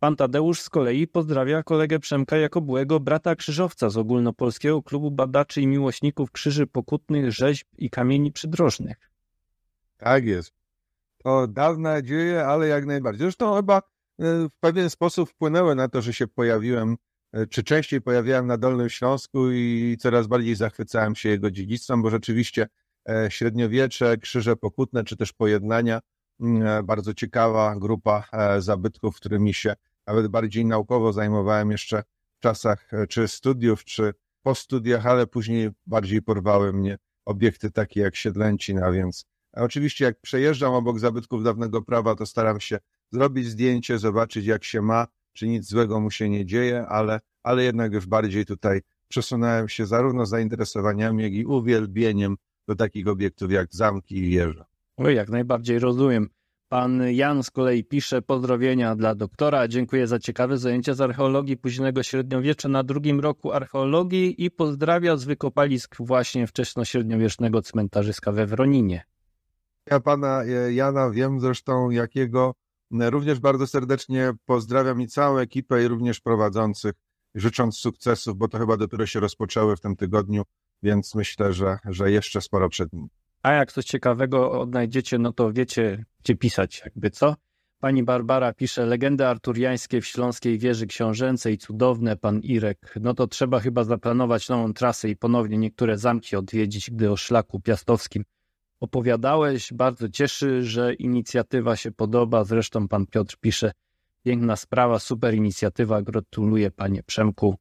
Pan Tadeusz z kolei pozdrawia kolegę Przemka jako byłego brata krzyżowca z Ogólnopolskiego Klubu Badaczy i Miłośników Krzyży Pokutnych, Rzeźb i Kamieni Przydrożnych. Tak jest. To dawna dzieje, ale jak najbardziej. Zresztą chyba y, w pewien sposób wpłynęły na to, że się pojawiłem E, czy częściej pojawiałem na Dolnym Śląsku i coraz bardziej zachwycałem się jego dziedzictwem, bo rzeczywiście e, średniowiecze, krzyże pokutne, czy też pojednania, mm, e, bardzo ciekawa grupa zabytków, którymi się nawet bardziej naukowo zajmowałem jeszcze w czasach czy studiów, czy po studiach, ale później bardziej porwały mnie obiekty takie jak Siedlęcina, więc oczywiście jak przejeżdżam obok zabytków dawnego prawa, to staram się zrobić zdjęcie, zobaczyć jak się ma, czy nic złego mu się nie dzieje, ale, ale jednak już bardziej tutaj przesunąłem się zarówno zainteresowaniami, jak i uwielbieniem do takich obiektów jak zamki i wieże. Oj, jak najbardziej rozumiem. Pan Jan z kolei pisze pozdrowienia dla doktora. Dziękuję za ciekawe zajęcia z archeologii późnego średniowiecza na drugim roku archeologii i pozdrawia z wykopalisk właśnie wczesnośredniowiecznego cmentarzyska we Wroninie. Ja pana e, Jana wiem zresztą, jakiego Również bardzo serdecznie pozdrawiam i całą ekipę, i również prowadzących, życząc sukcesów, bo to chyba dopiero się rozpoczęły w tym tygodniu, więc myślę, że, że jeszcze sporo przed nimi. A jak coś ciekawego odnajdziecie, no to wiecie, gdzie pisać, jakby co? Pani Barbara pisze, legendy arturiańskie w śląskiej wieży książęcej, cudowne, pan Irek. No to trzeba chyba zaplanować nową trasę i ponownie niektóre zamki odwiedzić, gdy o szlaku piastowskim opowiadałeś. Bardzo cieszy, że inicjatywa się podoba. Zresztą pan Piotr pisze, piękna sprawa, super inicjatywa. Gratuluję panie Przemku.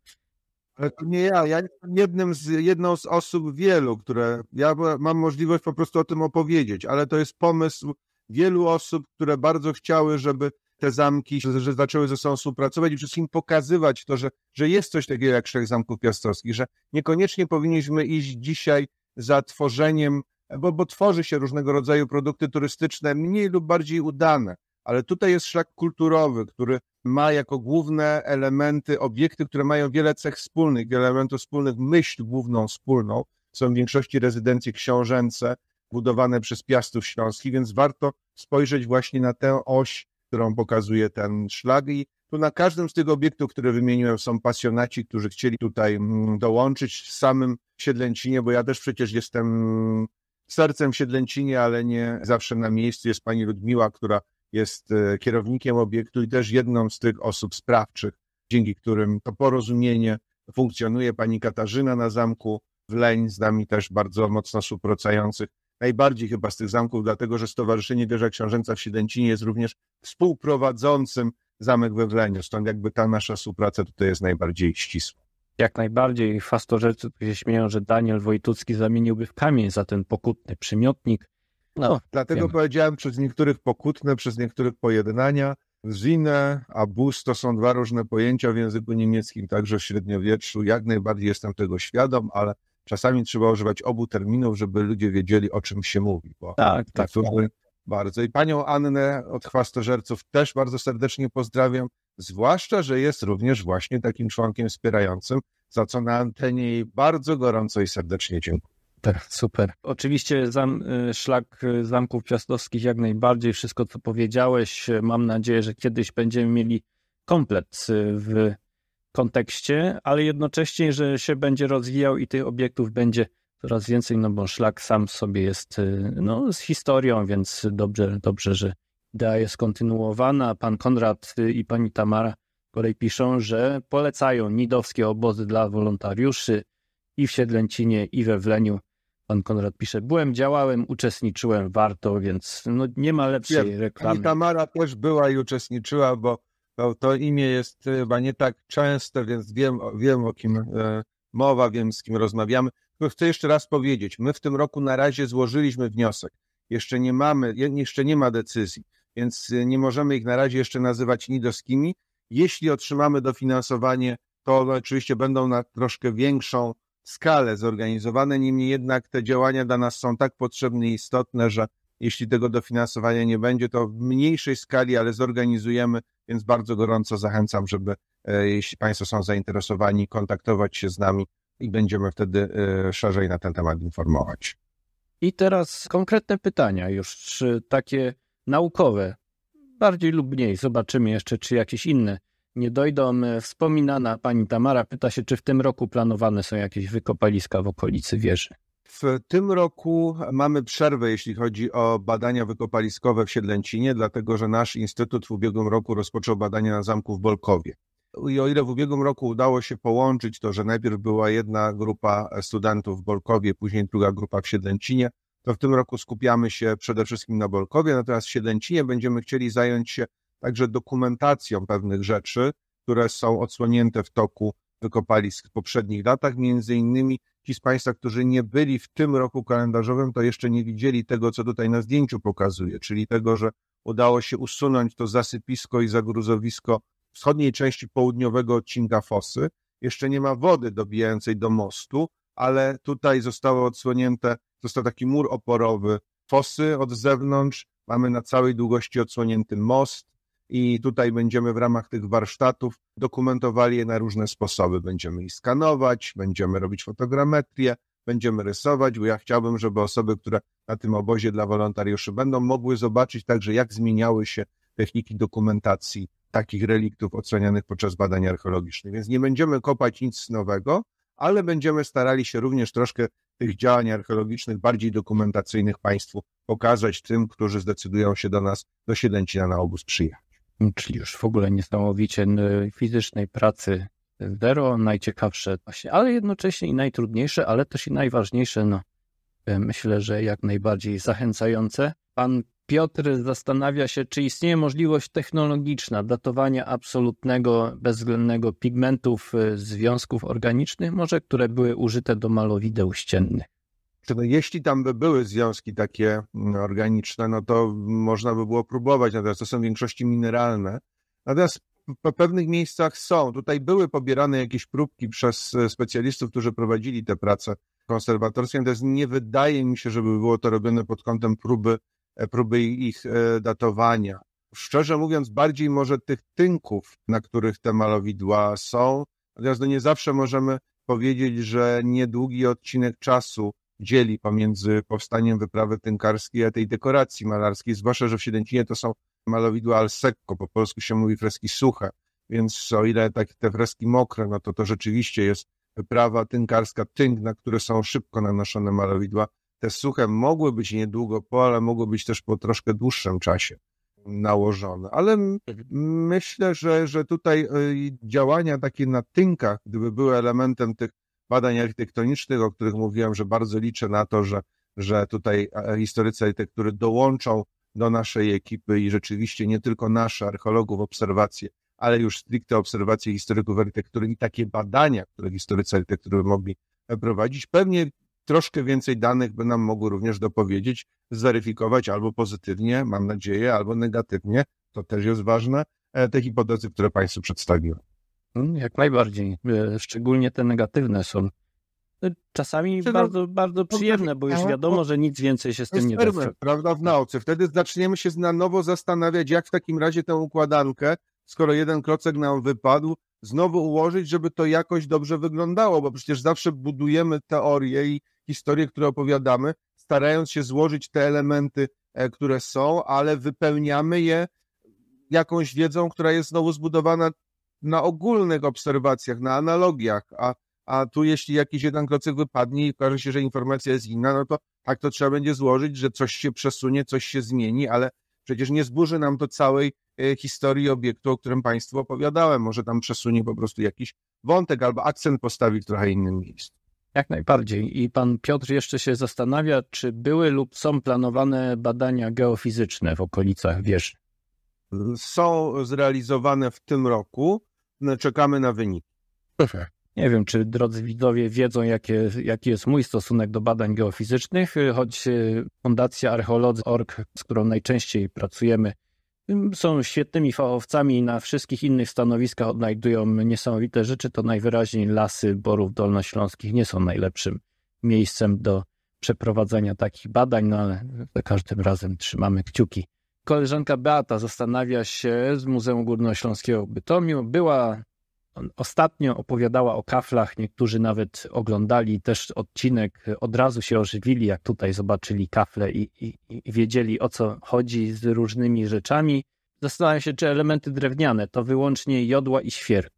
Ale to nie ja, ja jestem z, jedną z osób wielu, które ja mam możliwość po prostu o tym opowiedzieć, ale to jest pomysł wielu osób, które bardzo chciały, żeby te zamki że zaczęły ze sobą współpracować i wszystkim pokazywać to, że, że jest coś takiego jak Trzech Zamków Piastowskich, że niekoniecznie powinniśmy iść dzisiaj za tworzeniem bo, bo tworzy się różnego rodzaju produkty turystyczne, mniej lub bardziej udane, ale tutaj jest szlak kulturowy, który ma jako główne elementy obiekty, które mają wiele cech wspólnych, wiele elementów wspólnych, myśl główną wspólną. Są w większości rezydencje książęce budowane przez Piastów Śląskich, więc warto spojrzeć właśnie na tę oś, którą pokazuje ten szlak i tu na każdym z tych obiektów, które wymieniłem, są pasjonaci, którzy chcieli tutaj mm, dołączyć w samym Siedlęcinie, bo ja też przecież jestem sercem w Siedlęcinie, ale nie zawsze na miejscu jest pani Ludmiła, która jest e, kierownikiem obiektu i też jedną z tych osób sprawczych, dzięki którym to porozumienie funkcjonuje. Pani Katarzyna na zamku w Leń z nami też bardzo mocno współpracujących. Najbardziej chyba z tych zamków, dlatego że Stowarzyszenie Wieża Książęca w Siedlęcinie jest również współprowadzącym zamek we Wleniu, stąd jakby ta nasza współpraca tutaj jest najbardziej ścisła. Jak najbardziej fastorzercy się śmieją, że Daniel Wojtucki zamieniłby w kamień za ten pokutny przymiotnik. No, no dlatego wiemy. powiedziałem przez niektórych pokutne, przez niektórych pojednania. Zine, a bus to są dwa różne pojęcia w języku niemieckim, także w średniowieczu. Jak najbardziej jestem tego świadom, ale czasami trzeba używać obu terminów, żeby ludzie wiedzieli, o czym się mówi. Bo tak, tak. tak. Bardzo. I panią Annę od chwastożerców też bardzo serdecznie pozdrawiam. Zwłaszcza, że jest również właśnie takim członkiem wspierającym, za co na antenie jej bardzo gorąco i serdecznie dziękuję. Super, tak, super. Oczywiście zam, y, szlak y, zamków piastowskich jak najbardziej, wszystko co powiedziałeś. Mam nadzieję, że kiedyś będziemy mieli komplet y, w kontekście, ale jednocześnie, że się będzie rozwijał i tych obiektów będzie coraz więcej, no bo szlak sam sobie jest no, z historią, więc dobrze, dobrze że idea jest kontynuowana. Pan Konrad i pani Tamara kolej piszą, że polecają nidowskie obozy dla wolontariuszy i w Siedlęcinie, i we Wleniu. Pan Konrad pisze, byłem, działałem, uczestniczyłem, warto, więc no, nie ma lepszej ja, reklamy. Pani Tamara też była i uczestniczyła, bo, bo, to imię jest chyba nie tak częste, więc wiem, wiem o kim e, mowa, wiem z kim rozmawiamy. chcę jeszcze raz powiedzieć, my w tym roku na razie złożyliśmy wniosek. Jeszcze nie mamy, jeszcze nie ma decyzji więc y, nie możemy ich na razie jeszcze nazywać nidowskimi. Jeśli otrzymamy dofinansowanie, to one oczywiście będą na troszkę większą skalę zorganizowane, niemniej jednak te działania dla nas są tak potrzebne i istotne, że jeśli tego dofinansowania nie będzie, to w mniejszej skali, ale zorganizujemy, więc bardzo gorąco zachęcam, żeby e, jeśli Państwo są zainteresowani, kontaktować się z nami i będziemy wtedy e, szerzej na ten temat informować. I teraz konkretne pytania już takie naukowe. Bardziej lub mniej. Zobaczymy jeszcze, czy jakieś inne nie dojdą. E, wspominana pani Tamara pyta się, czy w tym roku planowane są jakieś wykopaliska w okolicy wieży. W tym roku mamy przerwę, jeśli chodzi o badania wykopaliskowe w Siedlęcinie, dlatego że nasz instytut w ubiegłym roku rozpoczął badania na zamku w Bolkowie. I o ile w ubiegłym roku udało się połączyć to, że najpierw była jedna grupa studentów w Bolkowie, później druga grupa w Siedlęcinie, to w tym roku skupiamy się przede wszystkim na Bolkowie, natomiast w Siedencinie będziemy chcieli zająć się także dokumentacją pewnych rzeczy, które są odsłonięte w toku wykopalisk w poprzednich latach. Między innymi ci z Państwa, którzy nie byli w tym roku kalendarzowym, to jeszcze nie widzieli tego, co tutaj na zdjęciu pokazuje, czyli tego, że udało się usunąć to zasypisko i zagruzowisko wschodniej części południowego odcinka fosy. Jeszcze nie ma wody dobijającej do mostu, ale tutaj zostało odsłonięte Został taki mur oporowy, fosy od zewnątrz, mamy na całej długości odsłonięty most i tutaj będziemy w ramach tych warsztatów dokumentowali je na różne sposoby. Będziemy i skanować, będziemy robić fotogrametrię, będziemy rysować, bo ja chciałbym, żeby osoby, które na tym obozie dla wolontariuszy będą mogły zobaczyć także, jak zmieniały się techniki dokumentacji takich reliktów ocenianych podczas badań archeologicznych. Więc nie będziemy kopać nic nowego, ale będziemy starali się również troszkę tych działań archeologicznych bardziej dokumentacyjnych Państwu pokazać tym, którzy zdecydują się do nas, do Siedlęcina na obóz przyjechać. Czyli już w ogóle niesamowicie fizycznej pracy zero, najciekawsze właśnie, ale jednocześnie i najtrudniejsze, ale też i najważniejsze, no e, myślę, że jak najbardziej zachęcające. Pan Piotr zastanawia się, czy istnieje możliwość technologiczna datowania absolutnego, bezwzględnego pigmentów y, związków organicznych, może które były użyte do malowideł ściennych. Jeśli tam by były związki takie mm, organiczne, no to można by było próbować, natomiast to są w większości mineralne. Natomiast w pewnych miejscach są. Tutaj były pobierane jakieś próbki przez y, specjalistów, którzy prowadzili te prace konserwatorskie, natomiast nie wydaje mi się, żeby było to robione pod kątem próby E, próby ich e, datowania. Szczerze mówiąc, bardziej może tych tynków, na których te malowidła są, natomiast no nie zawsze możemy powiedzieć, że niedługi odcinek czasu dzieli pomiędzy powstaniem wyprawy tynkarskiej a tej dekoracji malarskiej, zwłaszcza, że w Siedęcinie to są malowidła al secco, po polsku się mówi freski suche, więc o ile tak, te freski mokre, no to to rzeczywiście jest wyprawa tynkarska, tynk, na które są szybko nanoszone malowidła, te suche mogły być niedługo po, ale mogły być też po troszkę dłuższym czasie nałożone. Ale mhm. myślę, że, że tutaj y, działania takie na tynkach, gdyby były elementem tych badań architektonicznych, o których mówiłem, że bardzo liczę na to, że, że tutaj historycy architektury dołączą do naszej ekipy i rzeczywiście nie tylko nasze, archeologów, obserwacje, ale już stricte obserwacje historyków architektury i takie badania, które historycy architektury mogli e, prowadzić. Pewnie troszkę więcej danych by nam mogły również dopowiedzieć, zweryfikować albo pozytywnie, mam nadzieję, albo negatywnie, to też jest ważne, e, te hipotezy, które Państwu przedstawiłem. No, jak najbardziej, e, szczególnie te negatywne są. E, czasami bardzo, bardzo przyjemne, bo już wiadomo, że nic więcej się z tym nie da. prawda, w nauce. Wtedy zaczniemy się na nowo zastanawiać, jak w takim razie tę układankę, skoro jeden krocek nam wypadł, znowu ułożyć, żeby to jakoś dobrze wyglądało, bo przecież zawsze budujemy teorie i, historie, które opowiadamy, starając się złożyć te elementy, e, które są, ale wypełniamy je jakąś wiedzą, która jest znowu zbudowana na ogólnych obserwacjach, na analogiach, a, a tu jeśli jakiś jeden klocek wypadnie i okaże się, że informacja jest inna, no to tak to trzeba będzie złożyć, że coś się przesunie, coś się zmieni, ale przecież nie zburzy nam to całej e, historii obiektu, o którym Państwu opowiadałem. Może tam przesunie po prostu jakiś wątek albo akcent postawi w trochę innym miejscu. Jak najbardziej. I pan Piotr jeszcze się zastanawia, czy były lub są planowane badania geofizyczne w okolicach wież? Są zrealizowane w tym roku. No, czekamy na wyniki. Nie wiem, czy drodzy widzowie wiedzą, jakie, jaki jest mój stosunek do badań geofizycznych, choć e, Fundacja Archeolodzy.org, z którą najczęściej pracujemy, Mm, są świetnymi fachowcami na wszystkich innych stanowiskach odnajdują niesamowite rzeczy. To najwyraźniej lasy borów dolnośląskich nie są najlepszym miejscem do przeprowadzenia takich badań, no ale za każdym razem trzymamy kciuki. Koleżanka Beata zastanawia się z Muzeum Górnośląskiego w Bytomiu. Była ostatnio opowiadała o kaflach, niektórzy nawet oglądali też odcinek, od razu się ożywili, jak tutaj zobaczyli kafle i, i, i wiedzieli o co chodzi z różnymi rzeczami. Zastanawiam się, czy elementy drewniane to wyłącznie jodła i świerk.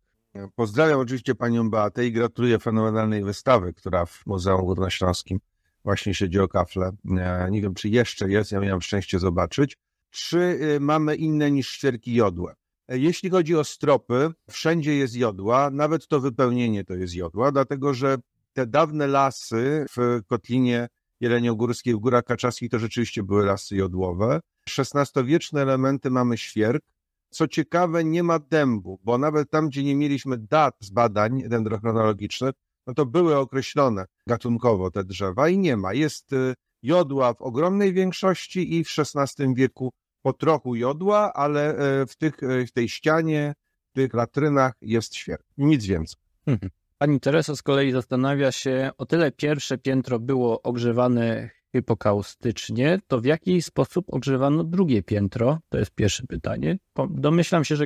Pozdrawiam oczywiście panią Beatę i gratuluję fenomenalnej wystawy, która w Muzeum Górnośląskim właśnie siedzi o kafle. E, nie wiem, czy jeszcze jest, ja miałem szczęście zobaczyć. Czy y, mamy inne niż świerki jodłe? E, jeśli chodzi o stropy, wszędzie jest jodła, nawet to wypełnienie to jest jodła, dlatego że te dawne lasy w Kotlinie Jeleniogórskiej, w Górach Kaczaskich to rzeczywiście były lasy jodłowe. XVI-wieczne elementy mamy świerk. Co ciekawe, nie ma dębu, bo nawet tam, gdzie nie mieliśmy dat z badań dendrochronologicznych, no to były określone gatunkowo te drzewa i nie ma. Jest y, jodła w ogromnej większości i w XVI wieku po trochu jodła, ale e, w, tych, e, w tej ścianie, w tych latrynach jest świerk. Nic więcej. Mhm. Pani Teresa z kolei zastanawia się, o tyle pierwsze piętro było ogrzewane hipokaustycznie, to w jaki sposób ogrzewano drugie piętro? To jest pierwsze pytanie. Domyślam się, że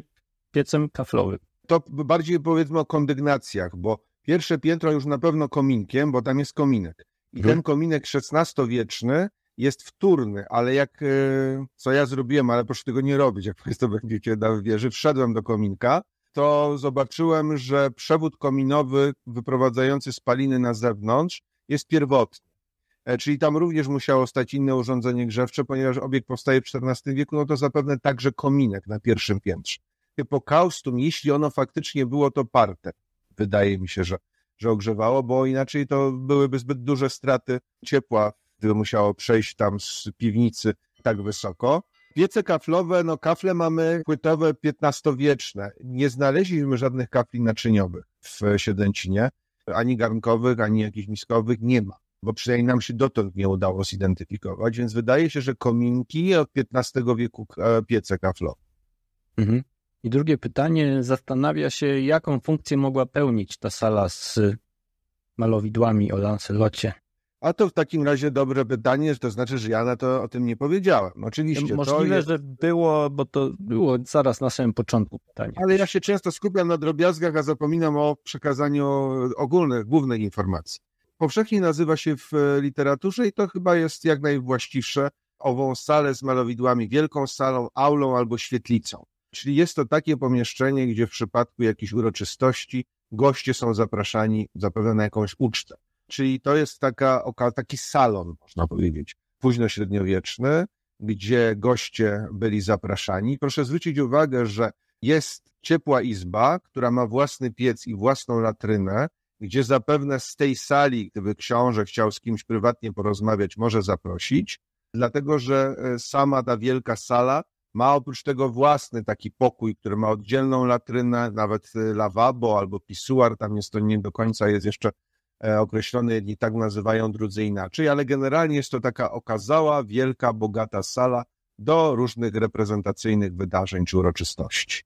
piecem kaflowym. To bardziej powiedzmy o kondygnacjach, bo pierwsze piętro już na pewno kominkiem, bo tam jest kominek. I mhm. ten kominek XVI-wieczny jest wtórny, ale jak, e, co ja zrobiłem, ale proszę tego nie robić, jak Państwo będziecie na wieży, wszedłem do kominka, to zobaczyłem, że przewód kominowy wyprowadzający spaliny na zewnątrz jest pierwotny. E, czyli tam również musiało stać inne urządzenie grzewcze, ponieważ obiekt powstaje w XIV wieku, no to zapewne także kominek na pierwszym piętrze. Hypokaustum, jeśli ono faktycznie było, to parte. Wydaje mi się, że, że ogrzewało, bo inaczej to byłyby zbyt duże straty ciepła gdyby musiało przejść tam z piwnicy tak wysoko. Piece kaflowe, no kafle mamy płytowe 15 wieczne Nie znaleźliśmy żadnych kafli naczyniowych w Siedęcinie, ani garnkowych, ani jakichś miskowych nie ma, bo przynajmniej nam się dotąd nie udało zidentyfikować, więc wydaje się, że kominki od XV wieku e, piece kaflowe. Mhm. I drugie pytanie zastanawia się, jaką funkcję mogła pełnić ta sala z malowidłami o Lancelocie. A to w takim razie dobre pytanie, to znaczy, że ja na to o tym nie powiedziałem. Oczywiście. Możliwe, jest... że było, bo to było zaraz na samym początku pytanie. Ale ja się często skupiam na drobiazgach, a zapominam o przekazaniu ogólnych, głównej informacji. Powszechnie nazywa się w e, literaturze i to chyba jest jak najwłaściwsze ową salę z malowidłami, wielką salą, aulą albo świetlicą. Czyli jest to takie pomieszczenie, gdzie w przypadku jakiejś uroczystości goście są zapraszani zapewne na jakąś ucztę. Czyli to jest taka, taki salon, można powiedzieć, późnośredniowieczny, gdzie goście byli zapraszani. Proszę zwrócić uwagę, że jest ciepła izba, która ma własny piec i własną latrynę, gdzie zapewne z tej sali, gdyby książę chciał z kimś prywatnie porozmawiać, może zaprosić, dlatego że e, sama ta wielka sala ma oprócz tego własny taki pokój, który ma oddzielną latrynę, nawet e, lawabo albo pisuar, tam jest to nie do końca jest jeszcze E, określone jedni tak nazywają, drudzy inaczej, ale generalnie jest to taka okazała, wielka, bogata sala do różnych reprezentacyjnych wydarzeń czy uroczystości.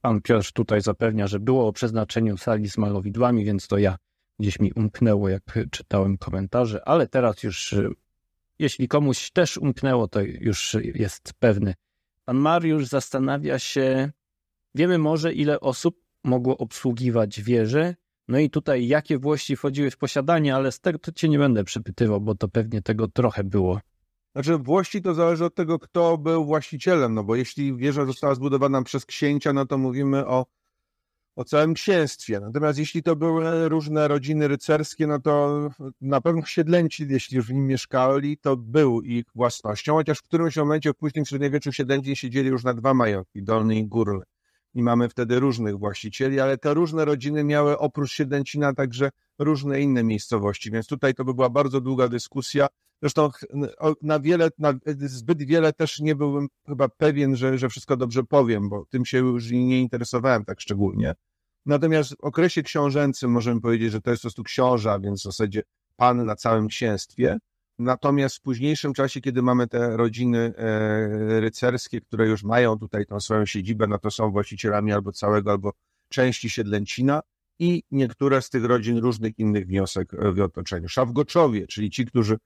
Pan Piotr tutaj zapewnia, że było o przeznaczeniu sali z malowidłami, więc to ja gdzieś mi umknęło, jak czytałem komentarze, ale teraz już, e, jeśli komuś też umknęło, to już jest pewny. Pan Mariusz zastanawia się, wiemy może, ile osób mogło obsługiwać wieże? No i tutaj, jakie włości wchodziły w posiadanie, ale z tego to cię nie będę przypytywał, bo to pewnie tego trochę było. Znaczy, włości to zależy od tego, kto był właścicielem, no bo jeśli wieża została zbudowana przez księcia, no to mówimy o, o całym księstwie. Natomiast jeśli to były różne rodziny rycerskie, no to na pewno siedlęci, jeśli już w nim mieszkali, to był ich własnością, chociaż w którymś momencie w późnym średniowieczu siedlęci siedzieli już na dwa majątki, dolny i górny i mamy wtedy różnych właścicieli, ale te różne rodziny miały oprócz Siedęcina także różne inne miejscowości, więc tutaj to by była bardzo długa dyskusja. Zresztą na wiele, na zbyt wiele też nie byłbym chyba pewien, że, że wszystko dobrze powiem, bo tym się już nie interesowałem tak szczególnie. Natomiast w okresie książęcym możemy powiedzieć, że to jest po prostu książa, więc w zasadzie pan na całym księstwie. Natomiast w późniejszym czasie, kiedy mamy te rodziny e, rycerskie, które już mają tutaj tą swoją siedzibę, no to są właścicielami albo całego, albo części Siedlęcina i niektóre z tych rodzin różnych innych wniosek e, w otoczeniu. Szafgoczowie, czyli ci, którzy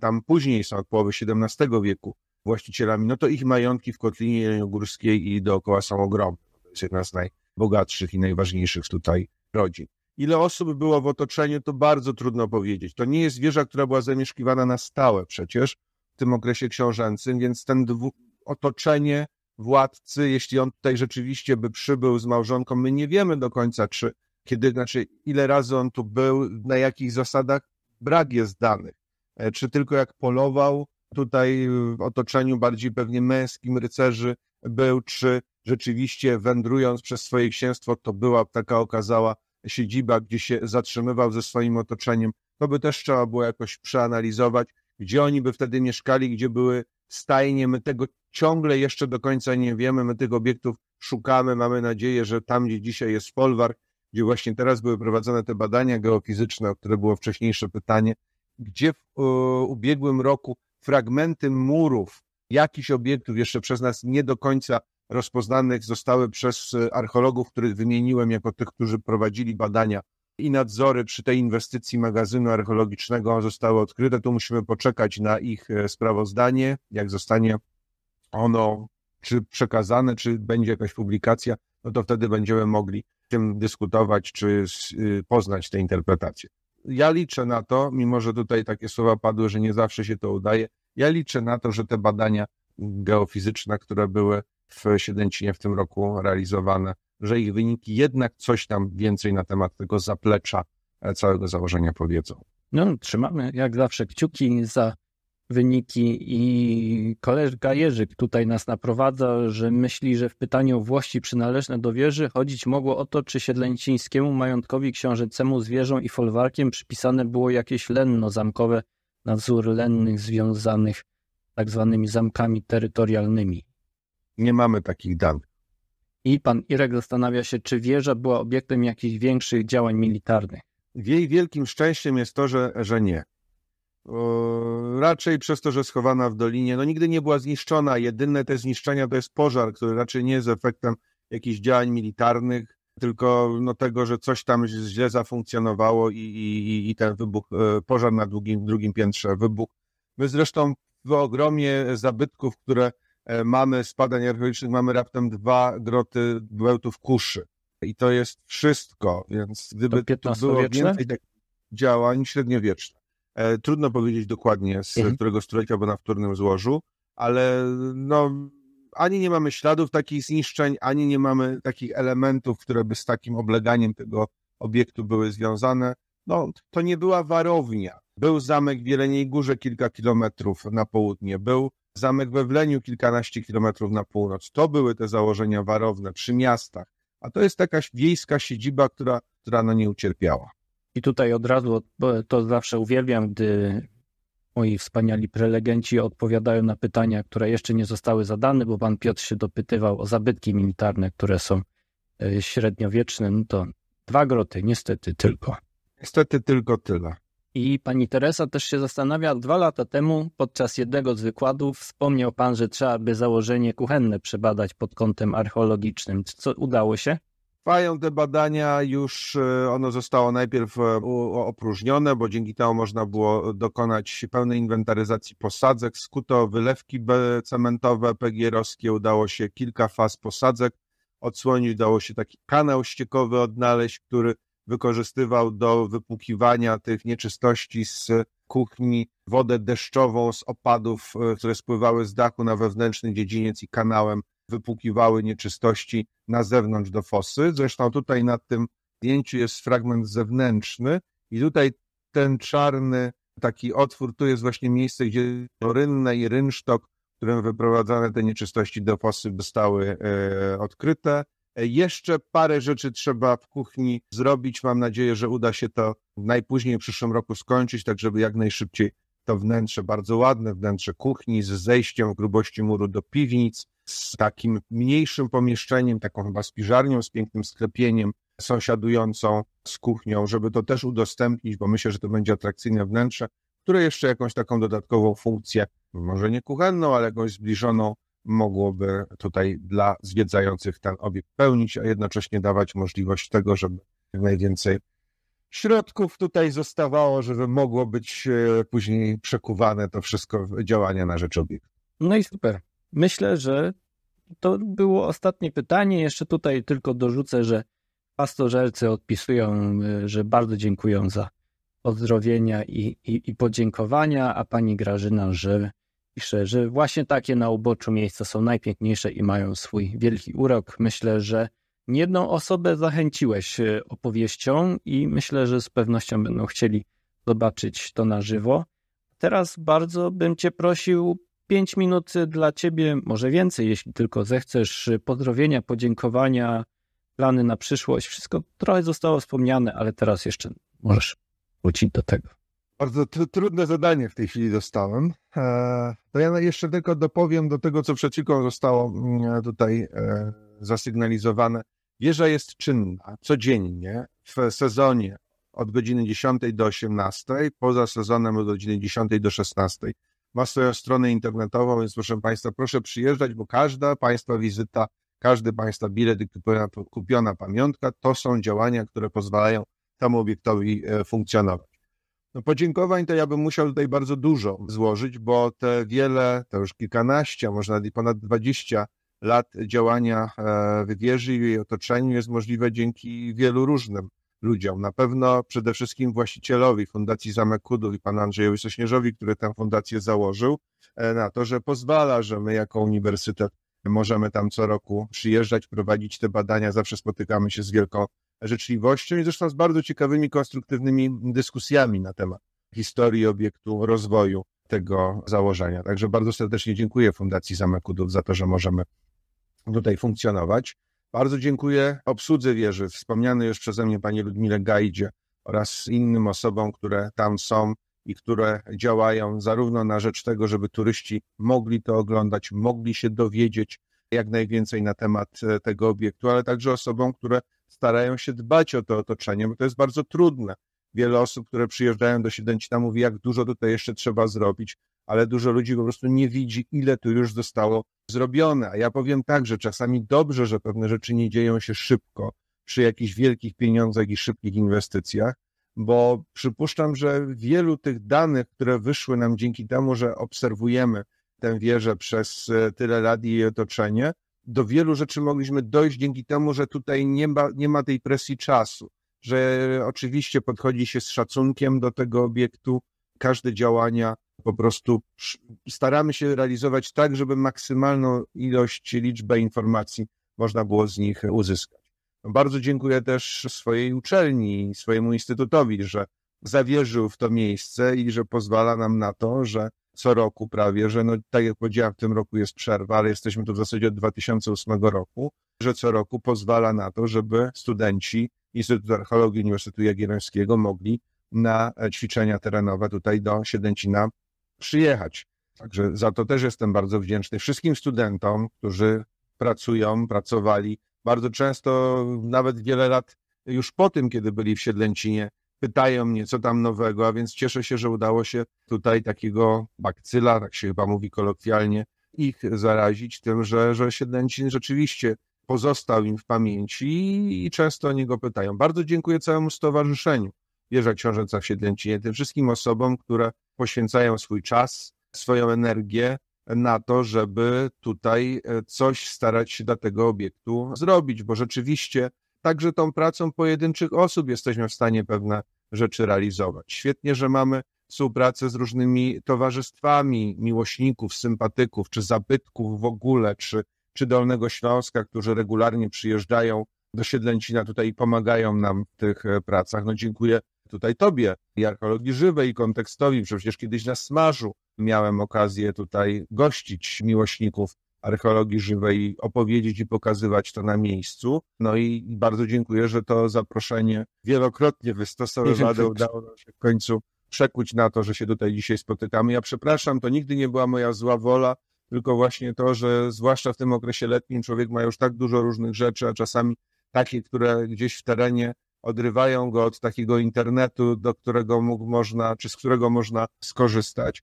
tam później są od połowy XVII wieku właścicielami, no to ich majątki w Kotlinie Jeleniogórskiej i dookoła są ogromne. To jest jedna z najbogatszych i najważniejszych tutaj rodzin. Ile osób było w otoczeniu, to bardzo trudno powiedzieć. To nie jest wieża, która była zamieszkiwana na stałe przecież w tym okresie książęcym, więc ten dwu... otoczenie władcy, jeśli on tutaj rzeczywiście by przybył z małżonką, my nie wiemy do końca, czy kiedy, znaczy ile razy on tu był, na jakich zasadach, brak jest danych. E, czy tylko jak polował tutaj w otoczeniu bardziej pewnie męskim rycerzy był, czy rzeczywiście wędrując przez swoje księstwo, to była taka okazała siedziba, gdzie się zatrzymywał ze swoim otoczeniem, to by też trzeba było jakoś przeanalizować, gdzie oni by wtedy mieszkali, gdzie były stajnie. My tego ciągle jeszcze do końca nie wiemy, my tych obiektów szukamy, mamy nadzieję, że tam, gdzie dzisiaj jest folwark, gdzie właśnie teraz były prowadzone te badania geofizyczne, o które było wcześniejsze pytanie, gdzie w ubiegłym roku fragmenty murów jakichś obiektów jeszcze przez nas nie do końca rozpoznanych zostały przez y, archeologów, których wymieniłem jako tych, którzy prowadzili badania i nadzory przy tej inwestycji magazynu archeologicznego zostały odkryte. Tu musimy poczekać na ich e, sprawozdanie, jak zostanie ono czy przekazane, czy będzie jakaś publikacja, no to wtedy będziemy mogli tym dyskutować, czy y, poznać te interpretacje. Ja liczę na to, mimo że tutaj takie słowa padły, że nie zawsze się to udaje, ja liczę na to, że te badania geofizyczne, które były w Siedęcinie w tym roku realizowane, że ich wyniki jednak coś tam więcej na temat tego zaplecza e, całego założenia powiedzą. No, trzymamy jak zawsze kciuki za wyniki i koleżka Jerzyk tutaj nas naprowadza, że myśli, że w pytaniu o włości przynależne do wieży chodzić mogło o to, czy siedleńcińskiemu majątkowi książęcemu z i folwarkiem przypisane było jakieś lenno zamkowe na wzór lennych związanych tak zwanymi zamkami terytorialnymi. Nie mamy takich danych. I pan Irek zastanawia się, czy wieża była obiektem jakichś większych działań militarnych. Jej wielkim szczęściem jest to, że, że nie. O, raczej przez to, że schowana w dolinie, no nigdy nie była zniszczona. Jedyne te zniszczenia to jest pożar, który raczej nie jest efektem jakichś działań militarnych, tylko no, tego, że coś tam źle zafunkcjonowało i, i, i ten wybuch, e, pożar na drugim, drugim piętrze wybuch. My zresztą w ogromie zabytków, które E, mamy spadań archeologicznych, mamy raptem dwa groty bełtów kuszy. I to jest wszystko, więc gdyby to było więcej takich działań średniowiecznych. E, trudno powiedzieć dokładnie, z mhm. którego stulecia bo na wtórnym złożu, ale no, ani nie mamy śladów takich zniszczeń, ani nie mamy takich elementów, które by z takim obleganiem tego obiektu były związane. No, to nie była warownia. Był zamek w Jeleniej Górze kilka kilometrów na południe, był zamek we Wleniu kilkanaście kilometrów na północ. To były te założenia warowne przy miastach, a to jest taka wiejska siedziba, która, która na nie ucierpiała. I tutaj od razu to zawsze uwielbiam, gdy moi wspaniali prelegenci odpowiadają na pytania, które jeszcze nie zostały zadane, bo pan Piotr się dopytywał o zabytki militarne, które są e, średniowieczne. No to dwa groty, niestety tylko. Niestety tylko tyle. I pani Teresa też się zastanawia, dwa lata temu podczas jednego z wykładów wspomniał pan, że trzeba by założenie kuchenne przebadać pod kątem archeologicznym. Co udało się? Trwają te badania, już e, ono zostało najpierw e, opróżnione, bo dzięki temu można było dokonać pełnej inwentaryzacji posadzek, skuto wylewki cementowe pegierowskie, udało się kilka faz posadzek odsłonić, udało się taki kanał ściekowy odnaleźć, który wykorzystywał do wypłukiwania tych nieczystości z kuchni, wodę deszczową z opadów, e, które spływały z dachu na wewnętrzny dziedziniec i kanałem wypłukiwały nieczystości na zewnątrz do fosy. Zresztą tutaj na tym zdjęciu jest fragment zewnętrzny i tutaj ten czarny taki otwór, tu jest właśnie miejsce, gdzie rynne i rynsztok, którym wyprowadzane te nieczystości do fosy by stały e, odkryte. E, jeszcze parę rzeczy trzeba w kuchni zrobić. Mam nadzieję, że uda się to najpóźniej w przyszłym roku skończyć, tak żeby jak najszybciej to wnętrze, bardzo ładne wnętrze kuchni z zejściem w grubości muru do piwnic, z takim mniejszym pomieszczeniem, taką chyba spiżarnią, z pięknym sklepieniem sąsiadującą z kuchnią, żeby to też udostępnić, bo myślę, że to będzie atrakcyjne wnętrze, które jeszcze jakąś taką dodatkową funkcję, może nie kuchenną, ale jakąś zbliżoną mogłoby tutaj dla zwiedzających ten obiekt pełnić, a jednocześnie dawać możliwość tego, żeby jak najwięcej środków tutaj zostawało, żeby mogło być e, później przekuwane to wszystko w działania na rzecz obiektu. No i super. Myślę, że to było ostatnie pytanie. Jeszcze tutaj tylko dorzucę, że pastorzercy odpisują, e, że bardzo dziękują za pozdrowienia i, i, i podziękowania, a pani Grażyna, że pisze, że właśnie takie na uboczu miejsca są najpiękniejsze i mają swój wielki urok. Myślę, że jedną osobę zachęciłeś e, opowieścią i myślę, że z pewnością będą chcieli zobaczyć to na żywo. Teraz bardzo bym Cię prosił, 5 minut dla Ciebie, może więcej, jeśli tylko zechcesz, pozdrowienia, podziękowania, plany na przyszłość. Wszystko trochę zostało wspomniane, ale teraz jeszcze możesz wrócić do tego. Bardzo trudne zadanie w tej chwili dostałem. E, to ja jeszcze tylko dopowiem do tego, co przed chwilą zostało mm, tutaj e, zasygnalizowane. Wieża jest czynna codziennie w sezonie od godziny 10 do 18, poza sezonem od godziny 10 do 16. Ma swoją stronę internetową, więc proszę Państwa, proszę przyjeżdżać, bo każda Państwa wizyta, każdy Państwa bilet kupiona, kupiona pamiątka to są działania, które pozwalają temu obiektowi e, funkcjonować. No podziękowań to ja bym musiał tutaj bardzo dużo złożyć, bo te wiele, to już kilkanaście, może nawet ponad dwadzieścia lat działania e, wywierzy i jej otoczeniu jest możliwe dzięki wielu różnym ludziom. Na pewno przede wszystkim właścicielowi Fundacji Zamek Kudów i panu Andrzejowi Sośnierzowi, który tę fundację założył, e, na to, że pozwala, że my jako uniwersytet możemy tam co roku przyjeżdżać, prowadzić te badania. Zawsze spotykamy się z wielką życzliwością i zresztą z bardzo ciekawymi, konstruktywnymi dyskusjami na temat historii obiektu, rozwoju tego założenia. Także bardzo serdecznie dziękuję Fundacji Zamek Udów za to, że możemy tutaj funkcjonować. Bardzo dziękuję obsłudze wieży, wspomniany już przeze mnie pani Ludmile Gajdzie oraz innym osobom, które tam są i które działają zarówno na rzecz tego, żeby turyści mogli to oglądać, mogli się dowiedzieć jak najwięcej na temat e, tego obiektu, ale także osobom, które starają się dbać o to otoczenie, bo to jest bardzo trudne. Wiele osób, które przyjeżdżają do Siedęcina mówi, jak dużo tutaj jeszcze trzeba zrobić, ale dużo ludzi po prostu nie widzi, ile tu już zostało zrobione. A ja powiem tak, że czasami dobrze, że pewne rzeczy nie dzieją się szybko przy jakichś wielkich pieniądzach i szybkich inwestycjach, bo przypuszczam, że wielu tych danych, które wyszły nam dzięki temu, że obserwujemy tę wieżę przez e, tyle lat i jej otoczenie, do wielu rzeczy mogliśmy dojść dzięki temu, że tutaj nie ma, nie ma tej presji czasu, że oczywiście podchodzi się z szacunkiem do tego obiektu, każde działania po prostu staramy się realizować tak, żeby maksymalną ilość, liczbę informacji można było z nich uzyskać. No, bardzo dziękuję też swojej uczelni, swojemu instytutowi, że zawierzył w to miejsce i że pozwala nam na to, że co roku prawie, że no, tak jak powiedziałem, w tym roku jest przerwa, ale jesteśmy tu w zasadzie od 2008 roku, że co roku pozwala na to, żeby studenci Instytutu Archeologii Uniwersytetu Jagiellońskiego mogli na e, ćwiczenia terenowe tutaj do Siedęcina przyjechać. Także za to też jestem bardzo wdzięczny wszystkim studentom, którzy pracują, pracowali bardzo często, nawet wiele lat już po tym, kiedy byli w Siedlęcinie, pytają mnie, co tam nowego, a więc cieszę się, że udało się tutaj takiego bakcyla, tak się chyba mówi kolokwialnie, ich zarazić tym, że, że Siedlęcin rzeczywiście pozostał im w pamięci i często o niego pytają. Bardzo dziękuję całemu stowarzyszeniu Wieża Książęca w Siedlęcinie, tym wszystkim osobom, które poświęcają swój czas, swoją energię na to, żeby tutaj e, coś starać się dla tego obiektu zrobić, bo rzeczywiście także tą pracą pojedynczych osób jesteśmy w stanie pewne rzeczy realizować. Świetnie, że mamy współpracę z różnymi towarzystwami miłośników, sympatyków, czy zabytków w ogóle, czy, czy Dolnego Śląska, którzy regularnie przyjeżdżają do Siedlęcina tutaj i pomagają nam w tych e, pracach. No dziękuję tutaj Tobie i archeologii żywej, i kontekstowi, przecież kiedyś na Smarzu miałem okazję tutaj gościć miłośników archeologii żywej opowiedzieć i pokazywać to na miejscu. No i bardzo dziękuję, że to zaproszenie wielokrotnie wystosowane udało nam się w końcu przekuć na to, że się tutaj dzisiaj spotykamy. Ja przepraszam, to nigdy nie była moja zła wola, tylko właśnie to, że zwłaszcza w tym okresie letnim człowiek ma już tak dużo różnych rzeczy, a czasami takie, które gdzieś w terenie odrywają go od takiego internetu, do którego mógł można, czy z którego można skorzystać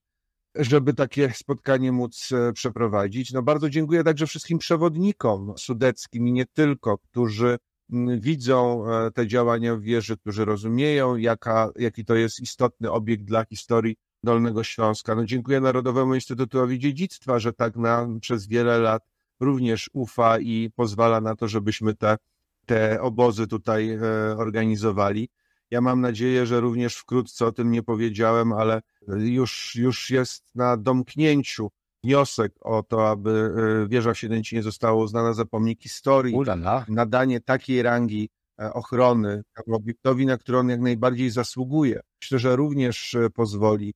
żeby takie spotkanie móc e, przeprowadzić. No bardzo dziękuję także wszystkim przewodnikom sudeckim i nie tylko, którzy widzą e, te działania w wieży, którzy rozumieją, jaka, jaki to jest istotny obiekt dla historii Dolnego Śląska. No dziękuję Narodowemu Instytutowi Dziedzictwa, że tak nam przez wiele lat również ufa i pozwala na to, żebyśmy te, te obozy tutaj e, organizowali. Ja mam nadzieję, że również wkrótce o tym nie powiedziałem, ale już, już jest na domknięciu wniosek o to, aby e, wieża w nie została uznana za pomnik historii. Nadanie takiej rangi e, ochrony obiektowi, na który on jak najbardziej zasługuje. Myślę, że również e, pozwoli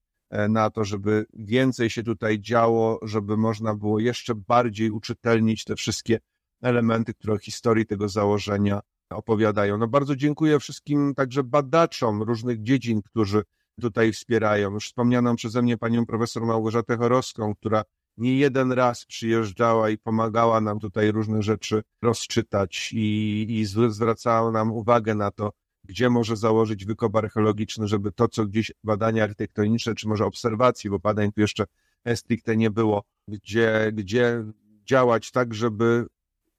na to, żeby więcej się tutaj działo, żeby można było jeszcze bardziej uczytelnić te wszystkie elementy, które o historii tego założenia opowiadają. No bardzo dziękuję wszystkim także badaczom różnych dziedzin, którzy tutaj wspierają. Już wspomnianą przeze mnie panią profesor Małgorzatę Chorowską, która nie jeden raz przyjeżdżała i pomagała nam tutaj różne rzeczy rozczytać i, i zwracała nam uwagę na to, gdzie może założyć wykop archeologiczny, żeby to, co gdzieś badania architektoniczne, czy może obserwacji, bo badań tu jeszcze stricte nie było, gdzie, gdzie działać tak, żeby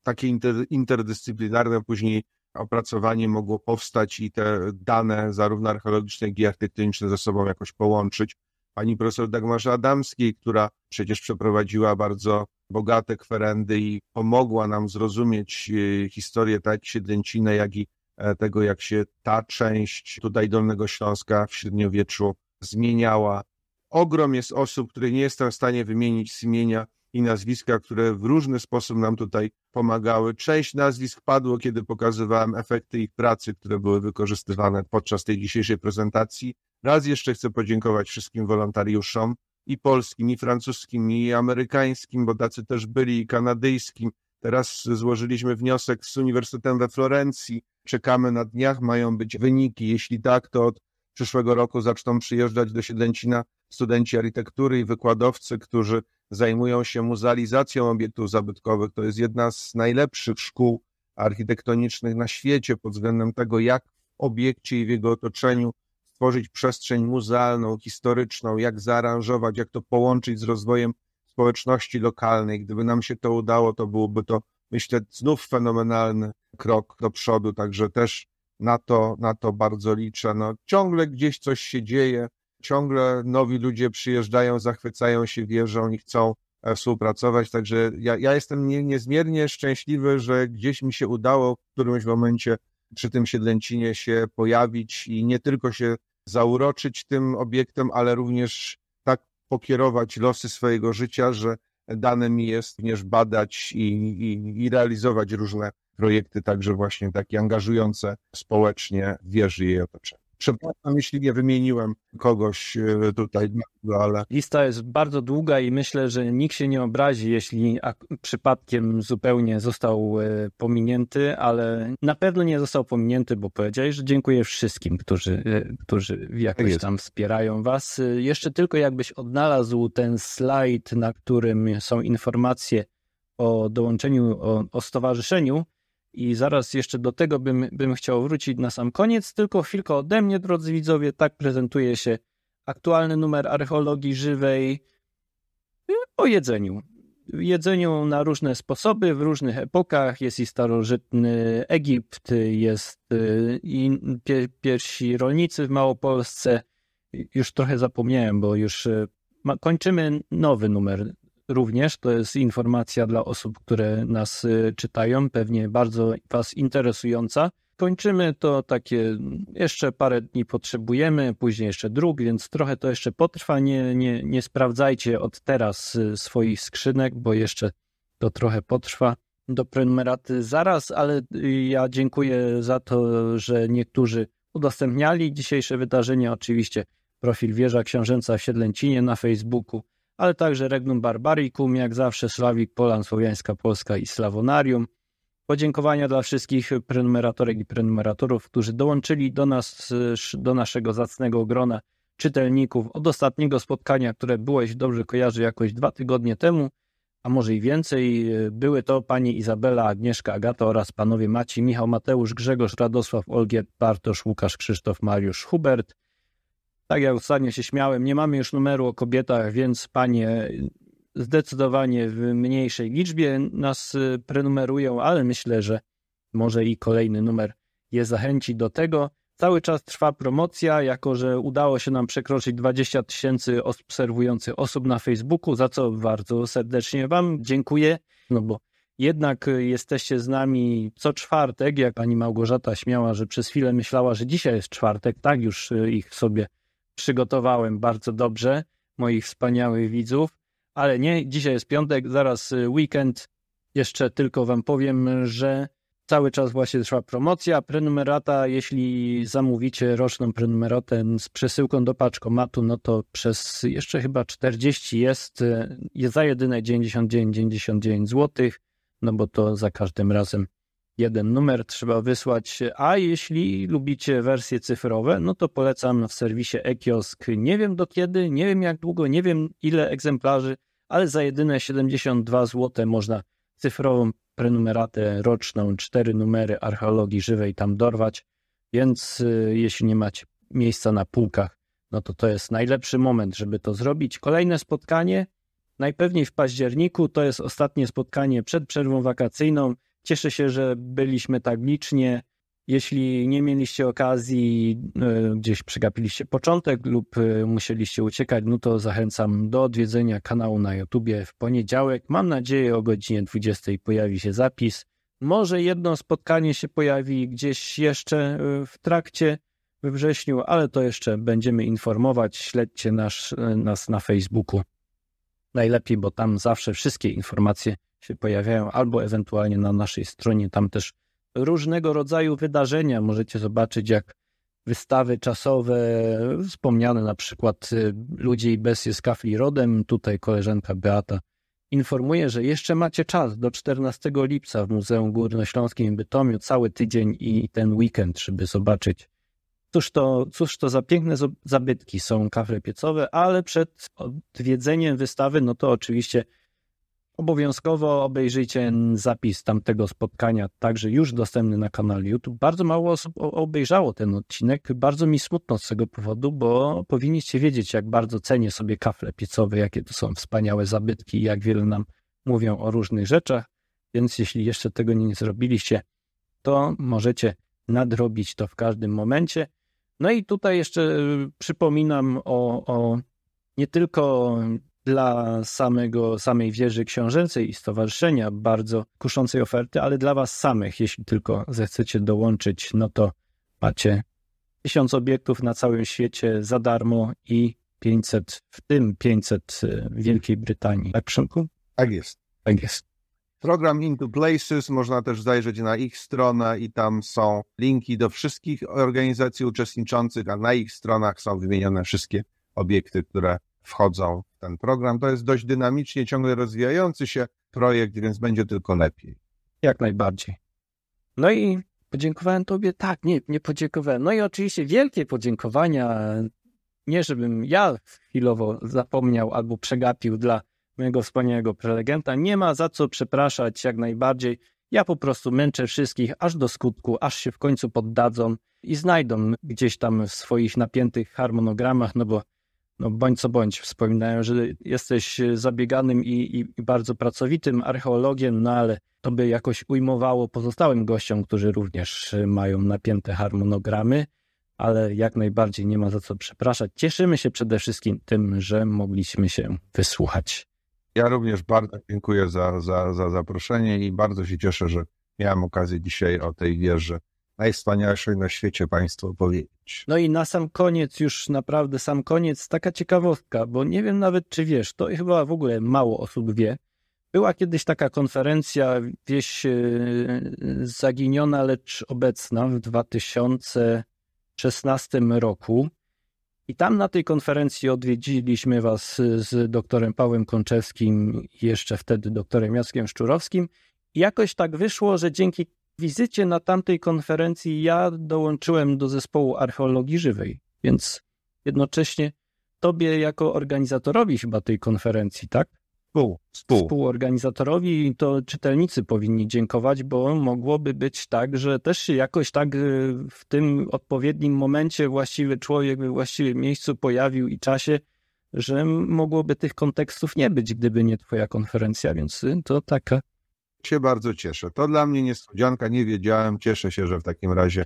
takie interdyscyplinarne później opracowanie mogło powstać i te dane, zarówno archeologiczne, jak i architektoniczne, ze sobą jakoś połączyć. Pani profesor Dagmarze Adamskiej, która przecież przeprowadziła bardzo bogate kwerendy i pomogła nam zrozumieć e, historię tak Siedlęcinę, jak i e, tego, jak się ta część tutaj Dolnego Śląska w średniowieczu zmieniała. Ogrom jest osób, które nie jestem w stanie wymienić z imienia, i nazwiska, które w różny sposób nam tutaj pomagały. Część nazwisk padło, kiedy pokazywałem efekty ich pracy, które były wykorzystywane podczas tej dzisiejszej prezentacji. Raz jeszcze chcę podziękować wszystkim wolontariuszom i polskim, i francuskim, i amerykańskim, bo tacy też byli, i kanadyjskim. Teraz złożyliśmy wniosek z Uniwersytetem we Florencji. Czekamy na dniach, mają być wyniki. Jeśli tak, to od przyszłego roku zaczną przyjeżdżać do Siedlencina studenci architektury i wykładowcy, którzy zajmują się muzealizacją obiektów zabytkowych. To jest jedna z najlepszych szkół architektonicznych na świecie pod względem tego, jak w obiekcie i w jego otoczeniu stworzyć przestrzeń muzealną, historyczną, jak zaaranżować, jak to połączyć z rozwojem społeczności lokalnej. Gdyby nam się to udało, to byłoby to, myślę, znów fenomenalny krok do przodu, także też na to, na to bardzo liczę. No, ciągle gdzieś coś się dzieje, ciągle nowi ludzie przyjeżdżają, zachwycają się, wierzą i chcą e, współpracować. Także ja, ja jestem niezmiernie szczęśliwy, że gdzieś mi się udało w którymś momencie przy tym Siedlęcinie się pojawić i nie tylko się zauroczyć tym obiektem, ale również tak pokierować losy swojego życia, że dane mi jest również badać i, i, i realizować różne projekty, także właśnie takie angażujące społecznie wieży jej otoczenie. Przepraszam, jeśli nie wymieniłem kogoś e, tutaj, no, ale. Lista jest bardzo długa i myślę, że nikt się nie obrazi, jeśli przypadkiem zupełnie został e, pominięty, ale na pewno nie został pominięty, bo powiedziałeś, że dziękuję wszystkim, którzy, e, którzy tak jakoś tam wspierają Was. Jeszcze tylko jakbyś odnalazł ten slajd, na którym są informacje o dołączeniu, o, o stowarzyszeniu i zaraz jeszcze do tego bym, bym chciał wrócić na sam koniec. Tylko chwilkę ode mnie, drodzy widzowie, tak prezentuje się aktualny numer archeologii żywej o jedzeniu. Jedzeniu na różne sposoby, w różnych epokach. Jest i starożytny Egipt, jest y, i pierwsi rolnicy w Małopolsce. Już trochę zapomniałem, bo już y, kończymy nowy numer również, to jest informacja dla osób, które nas y, czytają, pewnie bardzo Was interesująca. Kończymy to takie, jeszcze parę dni potrzebujemy, później jeszcze druk, więc trochę to jeszcze potrwa. Nie, nie, nie sprawdzajcie od teraz y, swoich skrzynek, bo jeszcze to trochę potrwa do prenumeraty zaraz, ale y, ja dziękuję za to, że niektórzy udostępniali dzisiejsze wydarzenie. Oczywiście profil Wieża Książęca w Siedlencinie na Facebooku ale także Regnum Barbaricum, jak zawsze Slawik, Polan, Słowiańska Polska i Slawonarium. Podziękowania dla wszystkich prenumeratorek i prenumeratorów, którzy dołączyli do nas, do naszego zacnego grona czytelników od ostatniego spotkania, które było, jeśli dobrze kojarzy, jakoś dwa tygodnie temu, a może i więcej. Były to pani Izabela, Agnieszka, Agata oraz panowie Maci, Michał, Mateusz, Grzegorz, Radosław, Olgier, Bartosz, Łukasz, Krzysztof, Mariusz, Hubert, tak ja ostatnio się śmiałem, nie mamy już numeru o kobietach, więc panie zdecydowanie w mniejszej liczbie nas y, prenumerują, ale myślę, że może i kolejny numer je zachęci do tego. Cały czas trwa promocja, jako że udało się nam przekroczyć 20 tysięcy obserwujących osób na Facebooku, za co bardzo serdecznie Wam dziękuję, no bo jednak y, jesteście z nami co czwartek, jak pani Małgorzata śmiała, że przez chwilę myślała, że dzisiaj jest czwartek, tak już y, ich sobie przygotowałem bardzo dobrze moich wspaniałych widzów, ale nie, dzisiaj jest piątek, zaraz y, weekend. Jeszcze tylko Wam powiem, że cały czas właśnie trwa promocja. Prenumerata, jeśli zamówicie roczną prenumeratę z przesyłką do paczkomatu, no to przez jeszcze chyba 40 jest, jest y, za jedyne 99,99 99 zł, no bo to za każdym razem jeden numer trzeba wysłać. A jeśli lubicie wersje cyfrowe, no to polecam w serwisie e-kiosk. Nie wiem do kiedy, nie wiem jak długo, nie wiem ile egzemplarzy, ale za jedyne 72 zł można cyfrową prenumeratę roczną, cztery numery archeologii żywej tam dorwać. Więc y, jeśli nie macie miejsca na półkach, no to to jest najlepszy moment, żeby to zrobić. Kolejne spotkanie, najpewniej w październiku, to jest ostatnie spotkanie przed przerwą wakacyjną. Cieszę się, że byliśmy tak licznie. Jeśli nie mieliście okazji, e, gdzieś przegapiliście początek lub e, musieliście uciekać, no to zachęcam do odwiedzenia kanału na YouTubie w poniedziałek. Mam nadzieję o godzinie 20 pojawi się zapis. Może jedno spotkanie się pojawi gdzieś jeszcze e, w trakcie we wrześniu, ale to jeszcze będziemy informować. Śledźcie nas na Facebooku. Najlepiej, bo tam zawsze wszystkie informacje się pojawiają, albo ewentualnie na naszej stronie. Tam też różnego rodzaju wydarzenia możecie zobaczyć, jak wystawy czasowe, wspomniane na przykład y, Ludzie i Besje z kafli rodem, tutaj koleżanka Beata informuje, że jeszcze macie czas do 14 lipca w Muzeum Górnośląskim w Bytomiu, cały tydzień i ten weekend, żeby zobaczyć. Cóż to, cóż to za piękne zabytki są kafle piecowe, ale przed odwiedzeniem wystawy, no to oczywiście Obowiązkowo obejrzyjcie zapis tamtego spotkania, także już dostępny na kanale YouTube. Bardzo mało osób obejrzało ten odcinek. Bardzo mi smutno z tego powodu, bo powinniście wiedzieć, jak bardzo cenię sobie kafle piecowe, jakie to są wspaniałe zabytki, jak wiele nam mówią o różnych rzeczach. Więc jeśli jeszcze tego nie zrobiliście, to możecie nadrobić to w każdym momencie. No i tutaj jeszcze przypominam o, o nie tylko dla samego, samej wieży książęcej i stowarzyszenia bardzo kuszącej oferty, ale dla Was samych, jeśli tylko zechcecie dołączyć, no to macie tysiąc obiektów na całym świecie za darmo i 500, w tym 500 y, Wielkiej Brytanii. Tak, Przemku? Tak jest. Tak jest. Program Into Places można też zajrzeć na ich stronę i tam są linki do wszystkich organizacji uczestniczących, a na ich stronach są wymienione wszystkie obiekty, które wchodzą w ten program. To jest dość dynamicznie, ciągle rozwijający się projekt, więc będzie tylko lepiej. Jak najbardziej. No i podziękowałem Tobie. Tak, nie, nie podziękowałem. No i oczywiście wielkie podziękowania. Nie, żebym ja chwilowo zapomniał albo przegapił dla mojego wspaniałego prelegenta. Nie ma za co przepraszać jak najbardziej. Ja po prostu męczę wszystkich aż do skutku, aż się w końcu poddadzą i znajdą gdzieś tam w swoich napiętych harmonogramach, no bo no bądź co bądź, wspominają, że jesteś e, zabieganym i, i, i, bardzo pracowitym archeologiem, no ale to by jakoś ujmowało pozostałym gościom, którzy również e, mają napięte harmonogramy, ale jak najbardziej nie ma za co przepraszać. Cieszymy się przede wszystkim tym, że mogliśmy się wysłuchać. Ja również bardzo dziękuję za, za, za zaproszenie i bardzo się cieszę, że miałem okazję dzisiaj o tej wieży najwspanialszej na świecie Państwu powiedzieć. No i na sam koniec, już naprawdę sam koniec, taka ciekawostka, bo nie wiem nawet czy wiesz, to chyba w ogóle mało osób wie. Była kiedyś taka konferencja, wieś e, zaginiona, lecz obecna w 2016 roku. I tam na tej konferencji odwiedziliśmy Was z doktorem Pawłem Konczewskim, jeszcze wtedy doktorem Jackiem Szczurowskim. I jakoś tak wyszło, że dzięki wizycie na tamtej konferencji ja dołączyłem do zespołu archeologii żywej, więc jednocześnie tobie jako organizatorowi chyba tej konferencji, tak? Współ, współ. Współorganizatorowi to czytelnicy powinni dziękować, bo mogłoby być tak, że też się jakoś tak y, w tym odpowiednim momencie właściwy człowiek we właściwym miejscu pojawił i czasie, że mogłoby tych kontekstów nie być, gdyby nie twoja konferencja, więc to taka się bardzo cieszę. To dla mnie niespodzianka, nie wiedziałem. Cieszę się, że w takim razie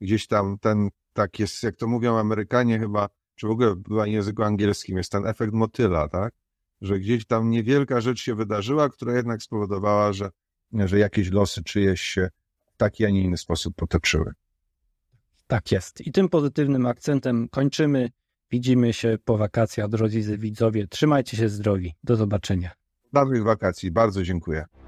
gdzieś tam ten, tak jest, jak to mówią Amerykanie chyba, czy w ogóle w języku angielskim jest ten efekt motyla, tak? Że gdzieś tam niewielka rzecz się wydarzyła, która jednak spowodowała, że, że jakieś losy czyjeś się w taki, a nie inny sposób potoczyły. Tak jest. I tym pozytywnym akcentem kończymy. Widzimy się po wakacjach, drodzy widzowie. Trzymajcie się zdrowi. Do zobaczenia. Dobrych wakacji. Bardzo dziękuję.